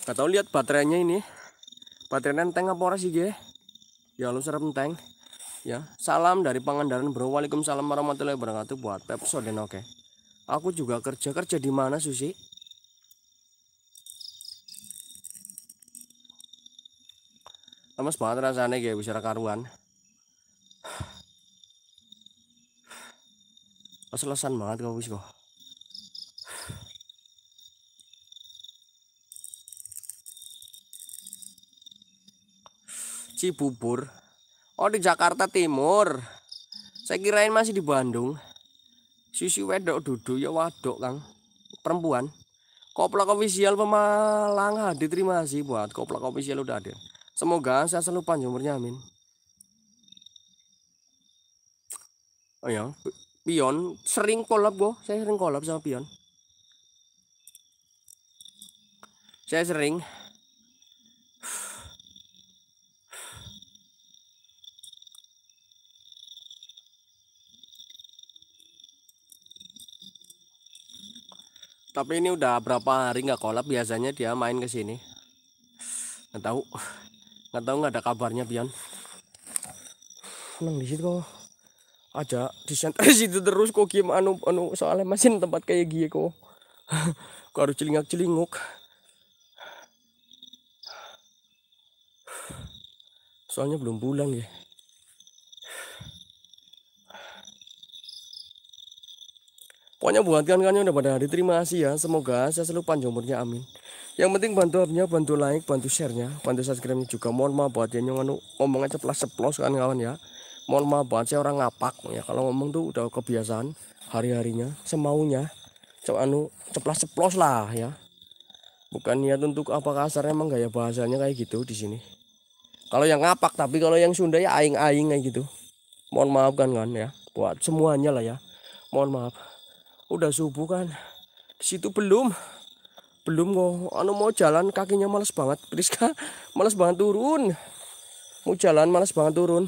Gak tau lihat baterainya ini. Baterainya enteng apa orang sih, ge? Ya lu serem enteng. Ya, salam dari Pangandaran, Bro. Waalaikumsalam warahmatullahi wabarakatuh buat Pepso dan oke. Aku juga kerja kerja di mana, Susi? Lemes banget rasanya Ge, bicara karuan. Keselesan banget kau wis kok. Cibubur. Oh di Jakarta Timur. Saya kirain masih di Bandung. Sisi wedok dudu ya wadok Kang. Perempuan. Kopla official Pemalang hadir terima kasih buat kopla official udah ada. Semoga saya selalu panjang umurnya amin. Oh ya, Pion sering kolab gue, saya sering kolab sama Pion. Saya sering tapi ini udah berapa hari nggak kolab biasanya dia main ke sini nggak tahu nggak tahu nggak ada kabarnya Bian seneng di situ kok aja di situ terus kok gimana anu anu soalnya masih tempat kayak gini kok kok harus celingak celinguk soalnya belum pulang ya Pokoknya buatkan kalian udah pada hari terima kasih ya. Semoga saya selalu panjang umurnya amin. Yang penting bantu abnya, bantu like, bantu sharenya, bantu subscribe-nya juga. Mohon maaf buat yang anu ngomong aja plus seplos kan kawan ya. Mohon maaf buat saya orang ngapak ya. Kalau ngomong tuh udah kebiasaan hari-harinya semaunya. Coba anu ceplas seplos lah ya. Bukan niat untuk apa kasar emang gaya bahasanya kayak gitu di sini. Kalau yang ngapak tapi kalau yang Sunda ya aing-aing kayak gitu. Mohon maaf kan kan ya buat semuanya lah ya. Mohon maaf udah subuh kan di situ belum belum kok anu mau jalan kakinya males banget Priska males banget turun mau jalan males banget turun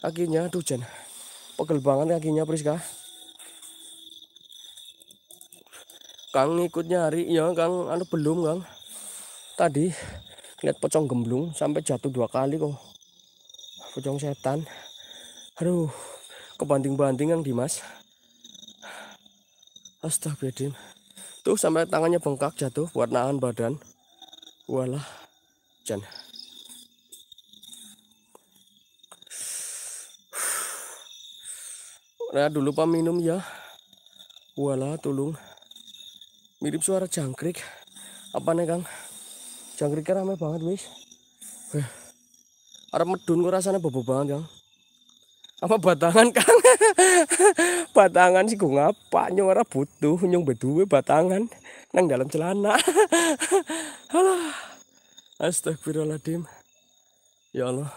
kakinya aduh Jen pegel banget kakinya Priska Kang ikut nyari ya Kang anu belum Kang tadi lihat pocong gemblung sampai jatuh dua kali kok pocong setan aduh kebanting-banting yang Dimas Astagfirullahaladzim. Tuh sampai tangannya bengkak jatuh warnaan badan. Walah. Jan. Nah dulu pak minum ya. Walah tulung. Mirip suara jangkrik. Apa nih Kang? Jangkriknya rame banget wis. Eh. medun kok rasanya bobo banget, Kang. Apa batangan, Kang? batangan sih gue ngapa nyong ora butuh nyong beduwe batangan nang dalam celana alah astagfirullahaladzim ya Allah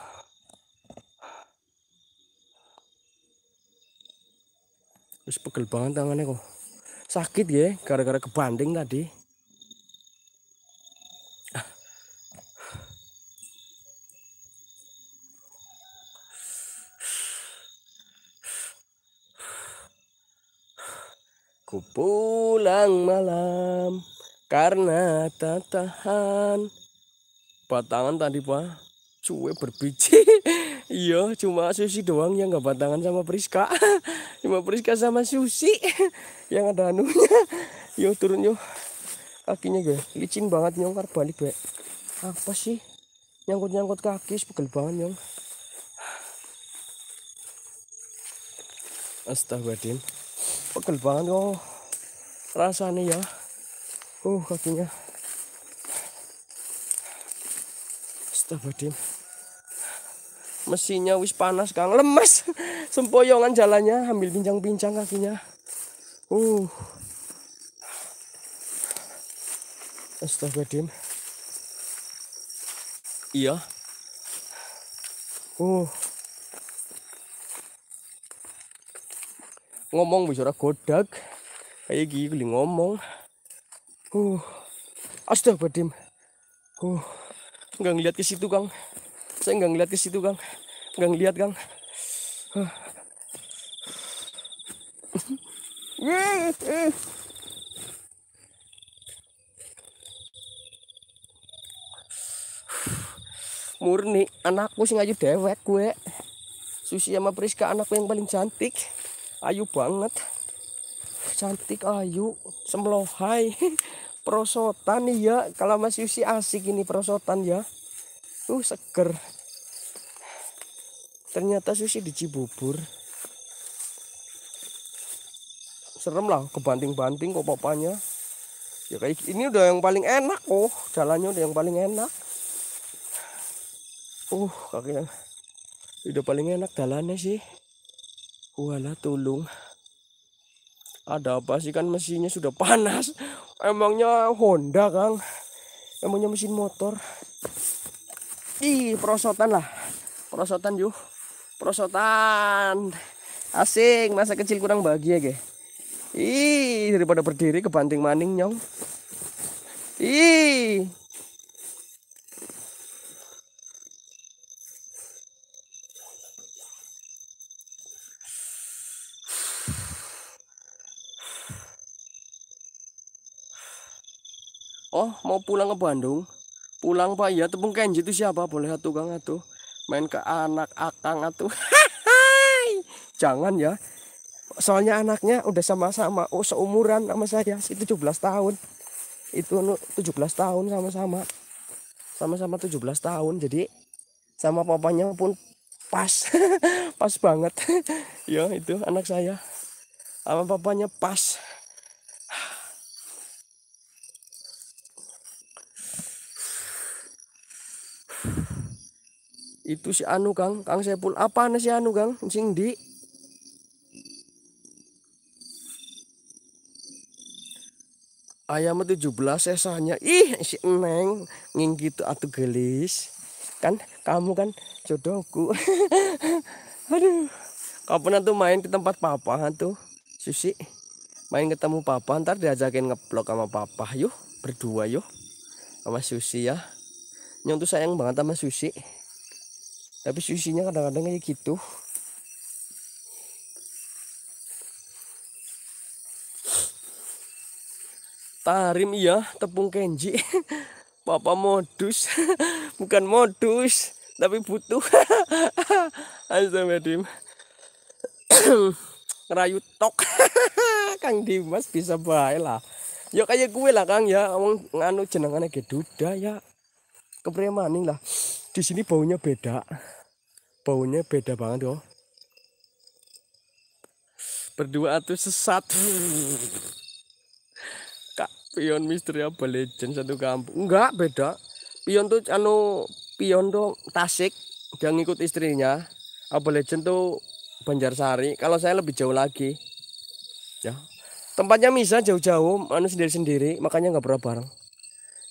terus pegel banget tangannya kok sakit ya gara-gara kebanding tadi Ku pulang malam karena tak tahan. Batangan tadi pak, cuek berbiji. iya, cuma Susi doang yang nggak batangan sama Priska. cuma Priska sama Susi yang ada anunya. Yo turun yo. Kakinya gue licin banget nyongkar balik gue Apa sih? Nyangkut-nyangkut kaki, pegel banget nyong. Astagfirullahaladzim pegel banget kok oh. rasanya ya uh kakinya Astagfirullahaladzim mesinnya wis panas kang lemes sempoyongan jalannya ambil pincang-pincang kakinya uh Astagfirullahaladzim iya uh ngomong wis ora godak kayak gini geli ngomong uh astaga uh nggak ngeliat ke situ kang saya nggak ngeliat ke situ kang nggak ngeliat kang uh. murni anakku sing aja dewek gue Susi sama Priska anakku yang paling cantik ayu banget cantik ayu semlohai prosotan ya kalau masih usia asik ini prosotan ya uh seger ternyata Susi di Cibubur serem lah kebanting-banting kok papanya ya kayak ini udah yang paling enak oh jalannya udah yang paling enak uh kakinya udah paling enak jalannya sih Walah tulung. Ada apa sih kan mesinnya sudah panas. Emangnya Honda Kang. Emangnya mesin motor. Ih perosotan lah. Perosotan yuk. Perosotan. Asing masa kecil kurang bahagia ge. Ih daripada berdiri kebanting maning nyong. Ih mau pulang ke Bandung pulang pak ya tepung kenji itu siapa boleh atuh kang atuh main ke anak akang atuh jangan ya soalnya anaknya udah sama-sama oh seumuran sama saya si 17 tahun itu 17 tahun sama-sama sama-sama 17 tahun jadi sama papanya pun pas pas banget ya itu anak saya sama papanya pas Itu si Anu Kang, Kang Sepul. Apa nih si Anu Kang? Sing di ayam 17 sesahnya ih si neng nging gitu atuh gelis kan kamu kan jodohku aduh kapan tuh main ke tempat papa tuh Susi main ketemu papa ntar diajakin ngeblok sama papa yuk berdua yuk sama Susi ya nyontu sayang banget sama Susi tapi susinya kadang-kadang kayak gitu tarim iya tepung kenji papa modus bukan modus tapi butuh Dim. ngerayu tok Kang Dimas bisa baik lah ya kayak gue lah Kang ya nganu jenengannya geduda ya kepremaning lah di sini baunya beda baunya beda banget loh berdua tuh sesat kak pion misteri apa legend satu kampung enggak beda pion tuh anu pion tuh tasik yang ngikut istrinya apa legend tuh Banjarsari kalau saya lebih jauh lagi ya tempatnya misa jauh-jauh anu sendiri-sendiri makanya nggak pernah bareng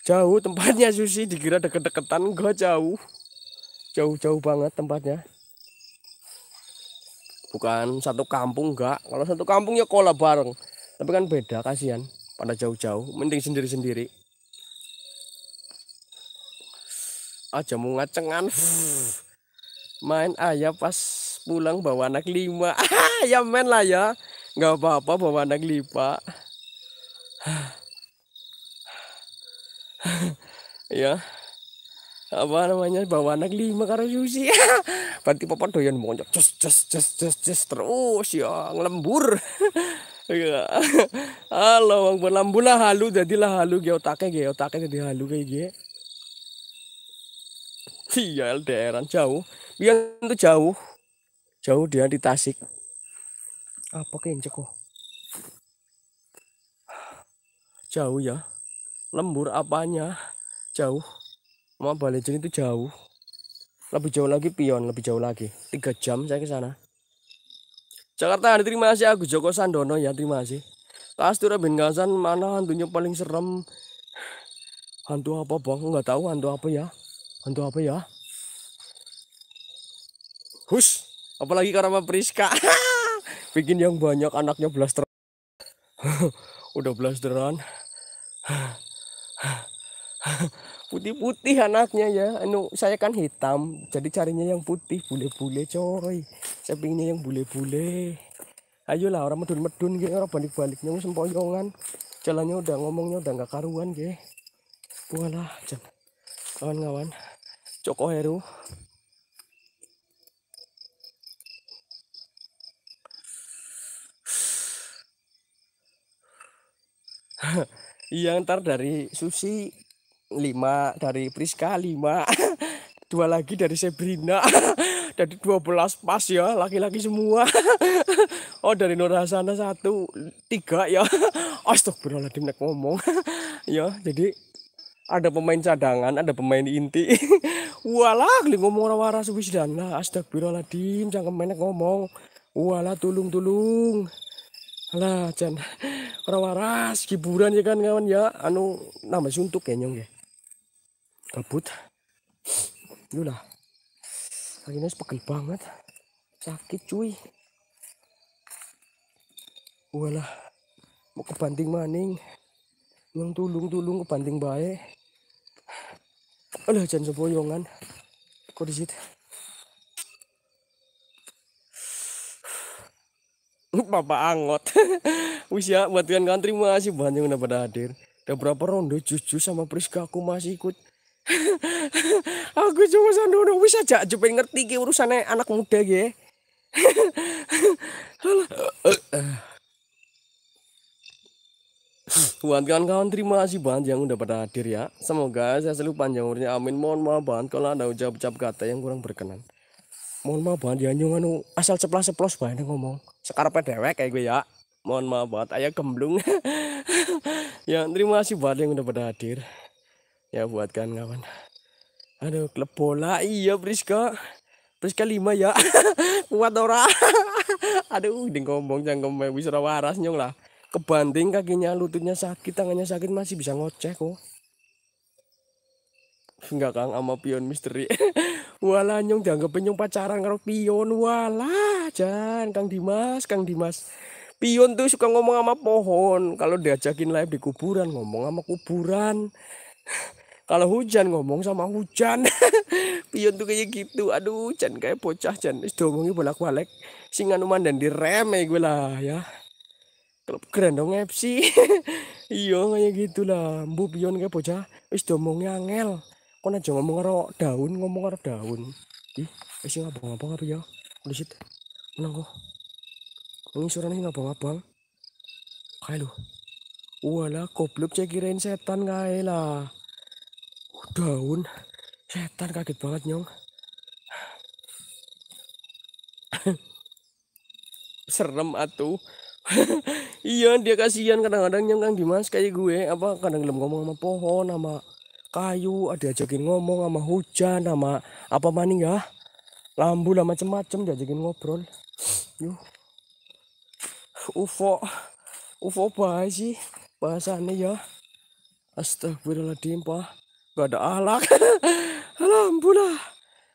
Jauh tempatnya Susi dikira deket-deketan enggak jauh. Jauh-jauh banget tempatnya. Bukan satu kampung enggak. Kalau satu kampung ya bareng. Tapi kan beda kasihan pada jauh-jauh. Mending sendiri-sendiri. Aja mau ngacengan. Main ayah pas pulang bawa anak lima. ya main lah ya. Enggak apa-apa bawa anak lima. ya apa namanya bawa anak lima karo susi berarti papa doyan monyok jos jos jos jos jos terus ya ngelembur ya halo bang berlambu lah halu jadilah halu ge otaknya ge otaknya jadi halu kayak ge iya LDRan jauh iya itu jauh jauh dia di Tasik apa kencek kok jauh ya lembur apanya jauh mau balik itu jauh lebih jauh lagi pion lebih jauh lagi tiga jam saya ke sana Jakarta terima kasih aku Joko Sandono ya terima kasih Pasti Robin Gazan mana hantunya paling serem hantu apa bang nggak tahu hantu apa ya hantu apa ya hus apalagi karena Priska bikin yang banyak anaknya blaster udah blasteran putih-putih anaknya ya anu saya kan hitam jadi carinya yang putih bule-bule coy saya pinginnya yang bule-bule ayolah orang medun-medun gitu orang balik-baliknya sempoyongan jalannya udah ngomongnya udah nggak karuan gitu walah kawan-kawan Joko Heru Iya ntar dari Susi lima dari Priska lima dua lagi dari Sebrina dari 12 pas ya laki-laki semua oh dari Nur Hasana satu tiga ya astagfirullahaladzim nek ngomong ya jadi ada pemain cadangan ada pemain inti walah li ngomong rawara subis dan lah astagfirullahaladzim jangan menek ngomong walah tulung tulung lah jangan rawara waras hiburan ya kan kawan ya anu nama suntuk ya nyong ya kabut dulu lah kaki pegel banget sakit cuy walah mau kebanting maning yang tulung-tulung kebanting baik aduh jangan seboyongan kok disit Papa angot wis ya buat kawan kan terima kasih banyak udah pada hadir udah berapa ronde jujur sama Priska aku masih ikut aku cuma sandono wis aja jepen ngerti ki urusannya anak muda ki Buat kawan-kawan terima kasih banget yang udah pada hadir ya Semoga saya selalu panjang umurnya amin Mohon maaf banget kalau ada ucap-ucap kata yang kurang berkenan Mohon maaf banget ya nyung anu, asal ceplos ceplos banget ngomong Sekarang wek kayak gue ya Mohon maaf banget ayah gemblung Ya terima kasih banget yang udah pada hadir ya buat kan kawan aduh klub bola iya Priska Priska lima ya kuat ora aduh ding ngomong jangan bisa waras nyong lah kebanting kakinya lututnya sakit tangannya sakit masih bisa ngoceh kok enggak kang ama pion misteri wala nyong dianggap nyong pacaran karo pion wala jangan kang dimas kang dimas pion tuh suka ngomong sama pohon kalau diajakin live di kuburan ngomong sama kuburan kalau hujan ngomong sama hujan pion tuh kayak gitu aduh hujan kayak bocah hujan. itu ngomongnya bolak balik singan uman dan direme gue lah ya klub keren dong FC iya kayak gitu lah bu pion kayak bocah wis ngomongnya angel kok aja ngomong karo daun ngomong karo daun ih wis ngabang abang apa ya udah sit menang kok ini suaranya ngabang abang kayak lu wala goblok cek setan kayak lah daun setan kaget banget nyong serem atuh iya dia kasihan kadang-kadang nyong kan Dimas kayak gue apa kadang belum ngomong sama pohon sama kayu ada ajakin ngomong sama hujan sama apa maning ya lambu lah macem-macem diajakin ngobrol yuh UFO UFO apa sih bahasanya ya astagfirullahaladzim pak gak ada alak alhamdulillah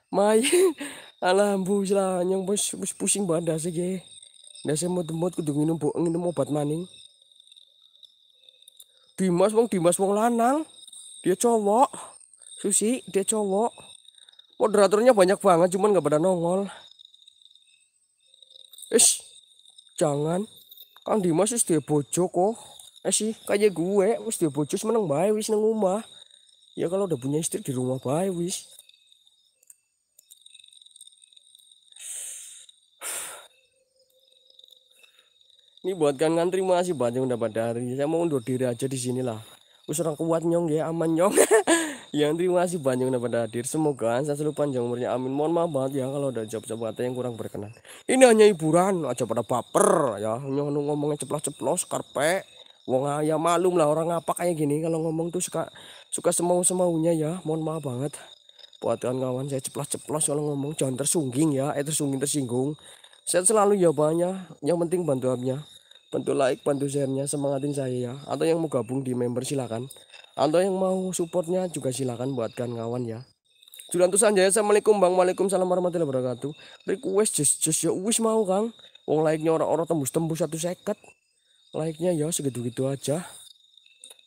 mai alhamdulillah yang bos bos pusing banget dah sih dah saya mau temut kudu minum bu minum obat maning Dimas wong Dimas wong lanang dia cowok Susi dia cowok moderatornya banyak banget cuman gak pada nongol es jangan. Kang Dimas sih dia bojo kok. Eh sih, kayak gue mesti duwe bojo meneng bae wis nang rumah ya kalau udah punya istri di rumah baik wis ini buat kan ngantri masih banyak yang dapat dari saya mau undur diri aja di sinilah wis orang kuat nyong ya aman nyong yang terima kasih banyak yang dapat hadir semoga saya selalu panjang umurnya amin mohon maaf banget ya kalau ada jawab-jawab kata yang kurang berkenan ini hanya hiburan aja pada baper ya nyong ngomongnya ceplos-ceplos karpet Wong ya malum lah orang apa kayak gini kalau ngomong tuh suka suka semau-semaunya ya. Mohon maaf banget. Buat kawan-kawan saya ceplos-ceplos kalau ngomong jangan tersungging ya, eh tersungging tersinggung. Saya selalu jawabannya, ya, yang penting bantu abnya. Bantu like, bantu share semangatin saya ya. Atau yang mau gabung di member silakan. Atau yang mau supportnya juga silakan buat kawan kawan ya. Julantu saja. Assalamualaikum Bang, Waalaikumsalam warahmatullahi wabarakatuh. Request just just ya wish mau Kang. Wong like-nya orang-orang tembus-tembus satu seket like-nya ya segitu-gitu aja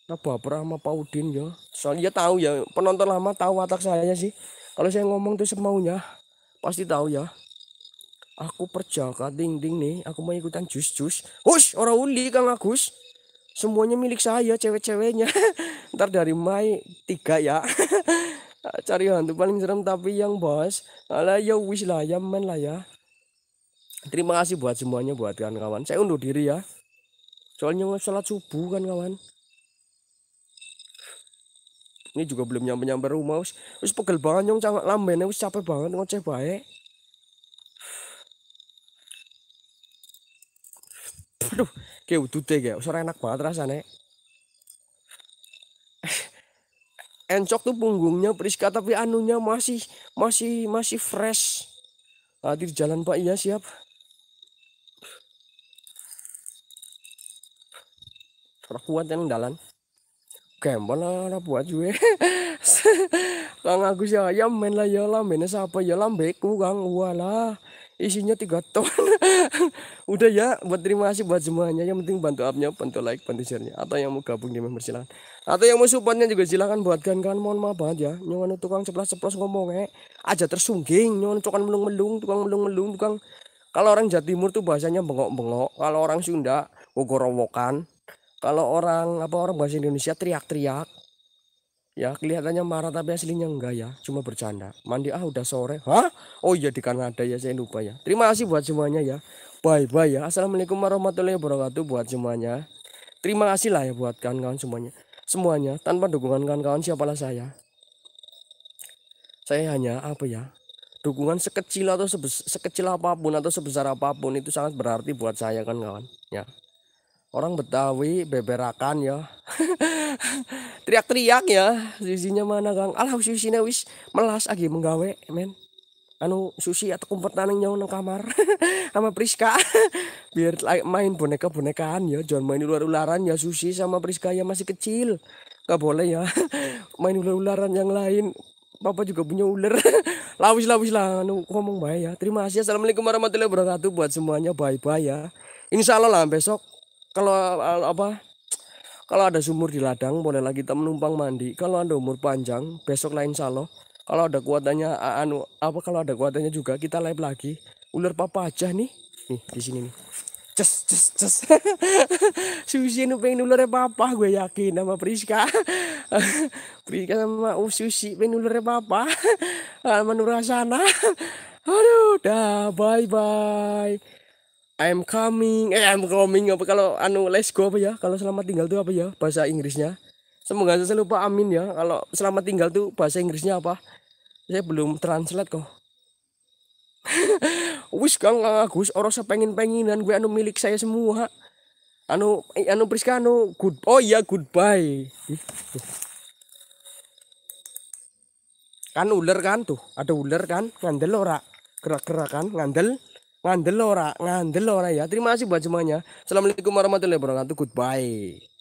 nah baper sama Pak Udin ya soalnya tahu ya penonton lama tahu watak saya sih kalau saya ngomong tuh semaunya pasti tahu ya aku perjaka ding ding nih aku mau ikutan jus jus hush orang uli kang Agus semuanya milik saya cewek-ceweknya ntar dari Mai tiga ya cari hantu paling serem tapi yang bos ala ya wis lah ya men lah ya terima kasih buat semuanya buat kawan-kawan saya undur diri ya soalnya nggak sholat subuh kan kawan ini juga belum nyampe nyampe rumah Us, us pegel banget nyong cawak lamben, us capek banget ngoceh baik aduh kayak udah deh kayak suara enak banget rasanya encok tuh punggungnya Priska tapi anunya masih masih masih fresh hadir jalan pak iya siap kuat yang dalan gembel lah buat gue kang aku sih ayam main lah ya mainnya siapa ya lambeku kang walah isinya tiga ton udah ya buat terima kasih buat semuanya yang penting bantu upnya bantu like bantu sharenya. atau yang mau gabung di member silahkan atau yang mau supportnya juga silahkan buat kan mohon maaf banget ya nyoman tukang ceplas ceplos ngomong eh aja tersungging nyongan tukang melung melung tukang melung melung tukang kalau orang Jawa Timur tuh bahasanya bengok bengok kalau orang Sunda gogorowokan kalau orang apa orang bahasa Indonesia teriak-teriak ya kelihatannya marah tapi aslinya enggak ya cuma bercanda mandi ah udah sore hah oh iya di Kanada ya saya lupa ya terima kasih buat semuanya ya bye bye ya assalamualaikum warahmatullahi wabarakatuh buat semuanya terima kasih lah ya buat kawan-kawan semuanya semuanya tanpa dukungan kawan-kawan siapalah saya saya hanya apa ya dukungan sekecil atau sebes, sekecil apapun atau sebesar apapun itu sangat berarti buat saya kan kawan ya orang Betawi beberakan ya teriak-teriak ya Susinya mana Gang? alah susinya wis melas lagi menggawe men anu susi atau kumpet naneng nyawa nang kamar sama Priska biar like main boneka bonekaan ya jangan main ular ularan ya susi sama Priska ya masih kecil gak boleh ya main ular ularan yang lain papa juga punya ular lawis lawis lah anu ngomong baik ya terima kasih assalamualaikum warahmatullahi wabarakatuh buat semuanya bye bye ya Insyaallah lah besok kalau eh, apa kalau ada sumur di ladang bolehlah kita menumpang mandi kalau anda umur panjang besok lain salo kalau ada kuatannya anu apa kalau ada kuatannya juga kita live lagi ular papa aja nih nih di sini nih Cus cus cus. Susi nu pengen ular papa gue yakin nama Priska Priska sama uh, Susi pengen ular papa Menurut sana. aduh dah bye bye I'm coming eh I'm coming apa kalau anu let's go apa ya kalau selamat tinggal tuh apa ya bahasa Inggrisnya semoga saya lupa amin ya kalau selamat tinggal tuh bahasa Inggrisnya apa saya belum translate kok wis kang Agus orang saya pengen penginan gue anu milik saya semua anu eh, anu Priska anu good oh iya goodbye kan ular kan tuh ada ular kan ngandel ora gerak-gerak kan ngandel ngandel ora, ngandel ora ya. Terima kasih buat semuanya. Assalamualaikum warahmatullahi wabarakatuh. Goodbye.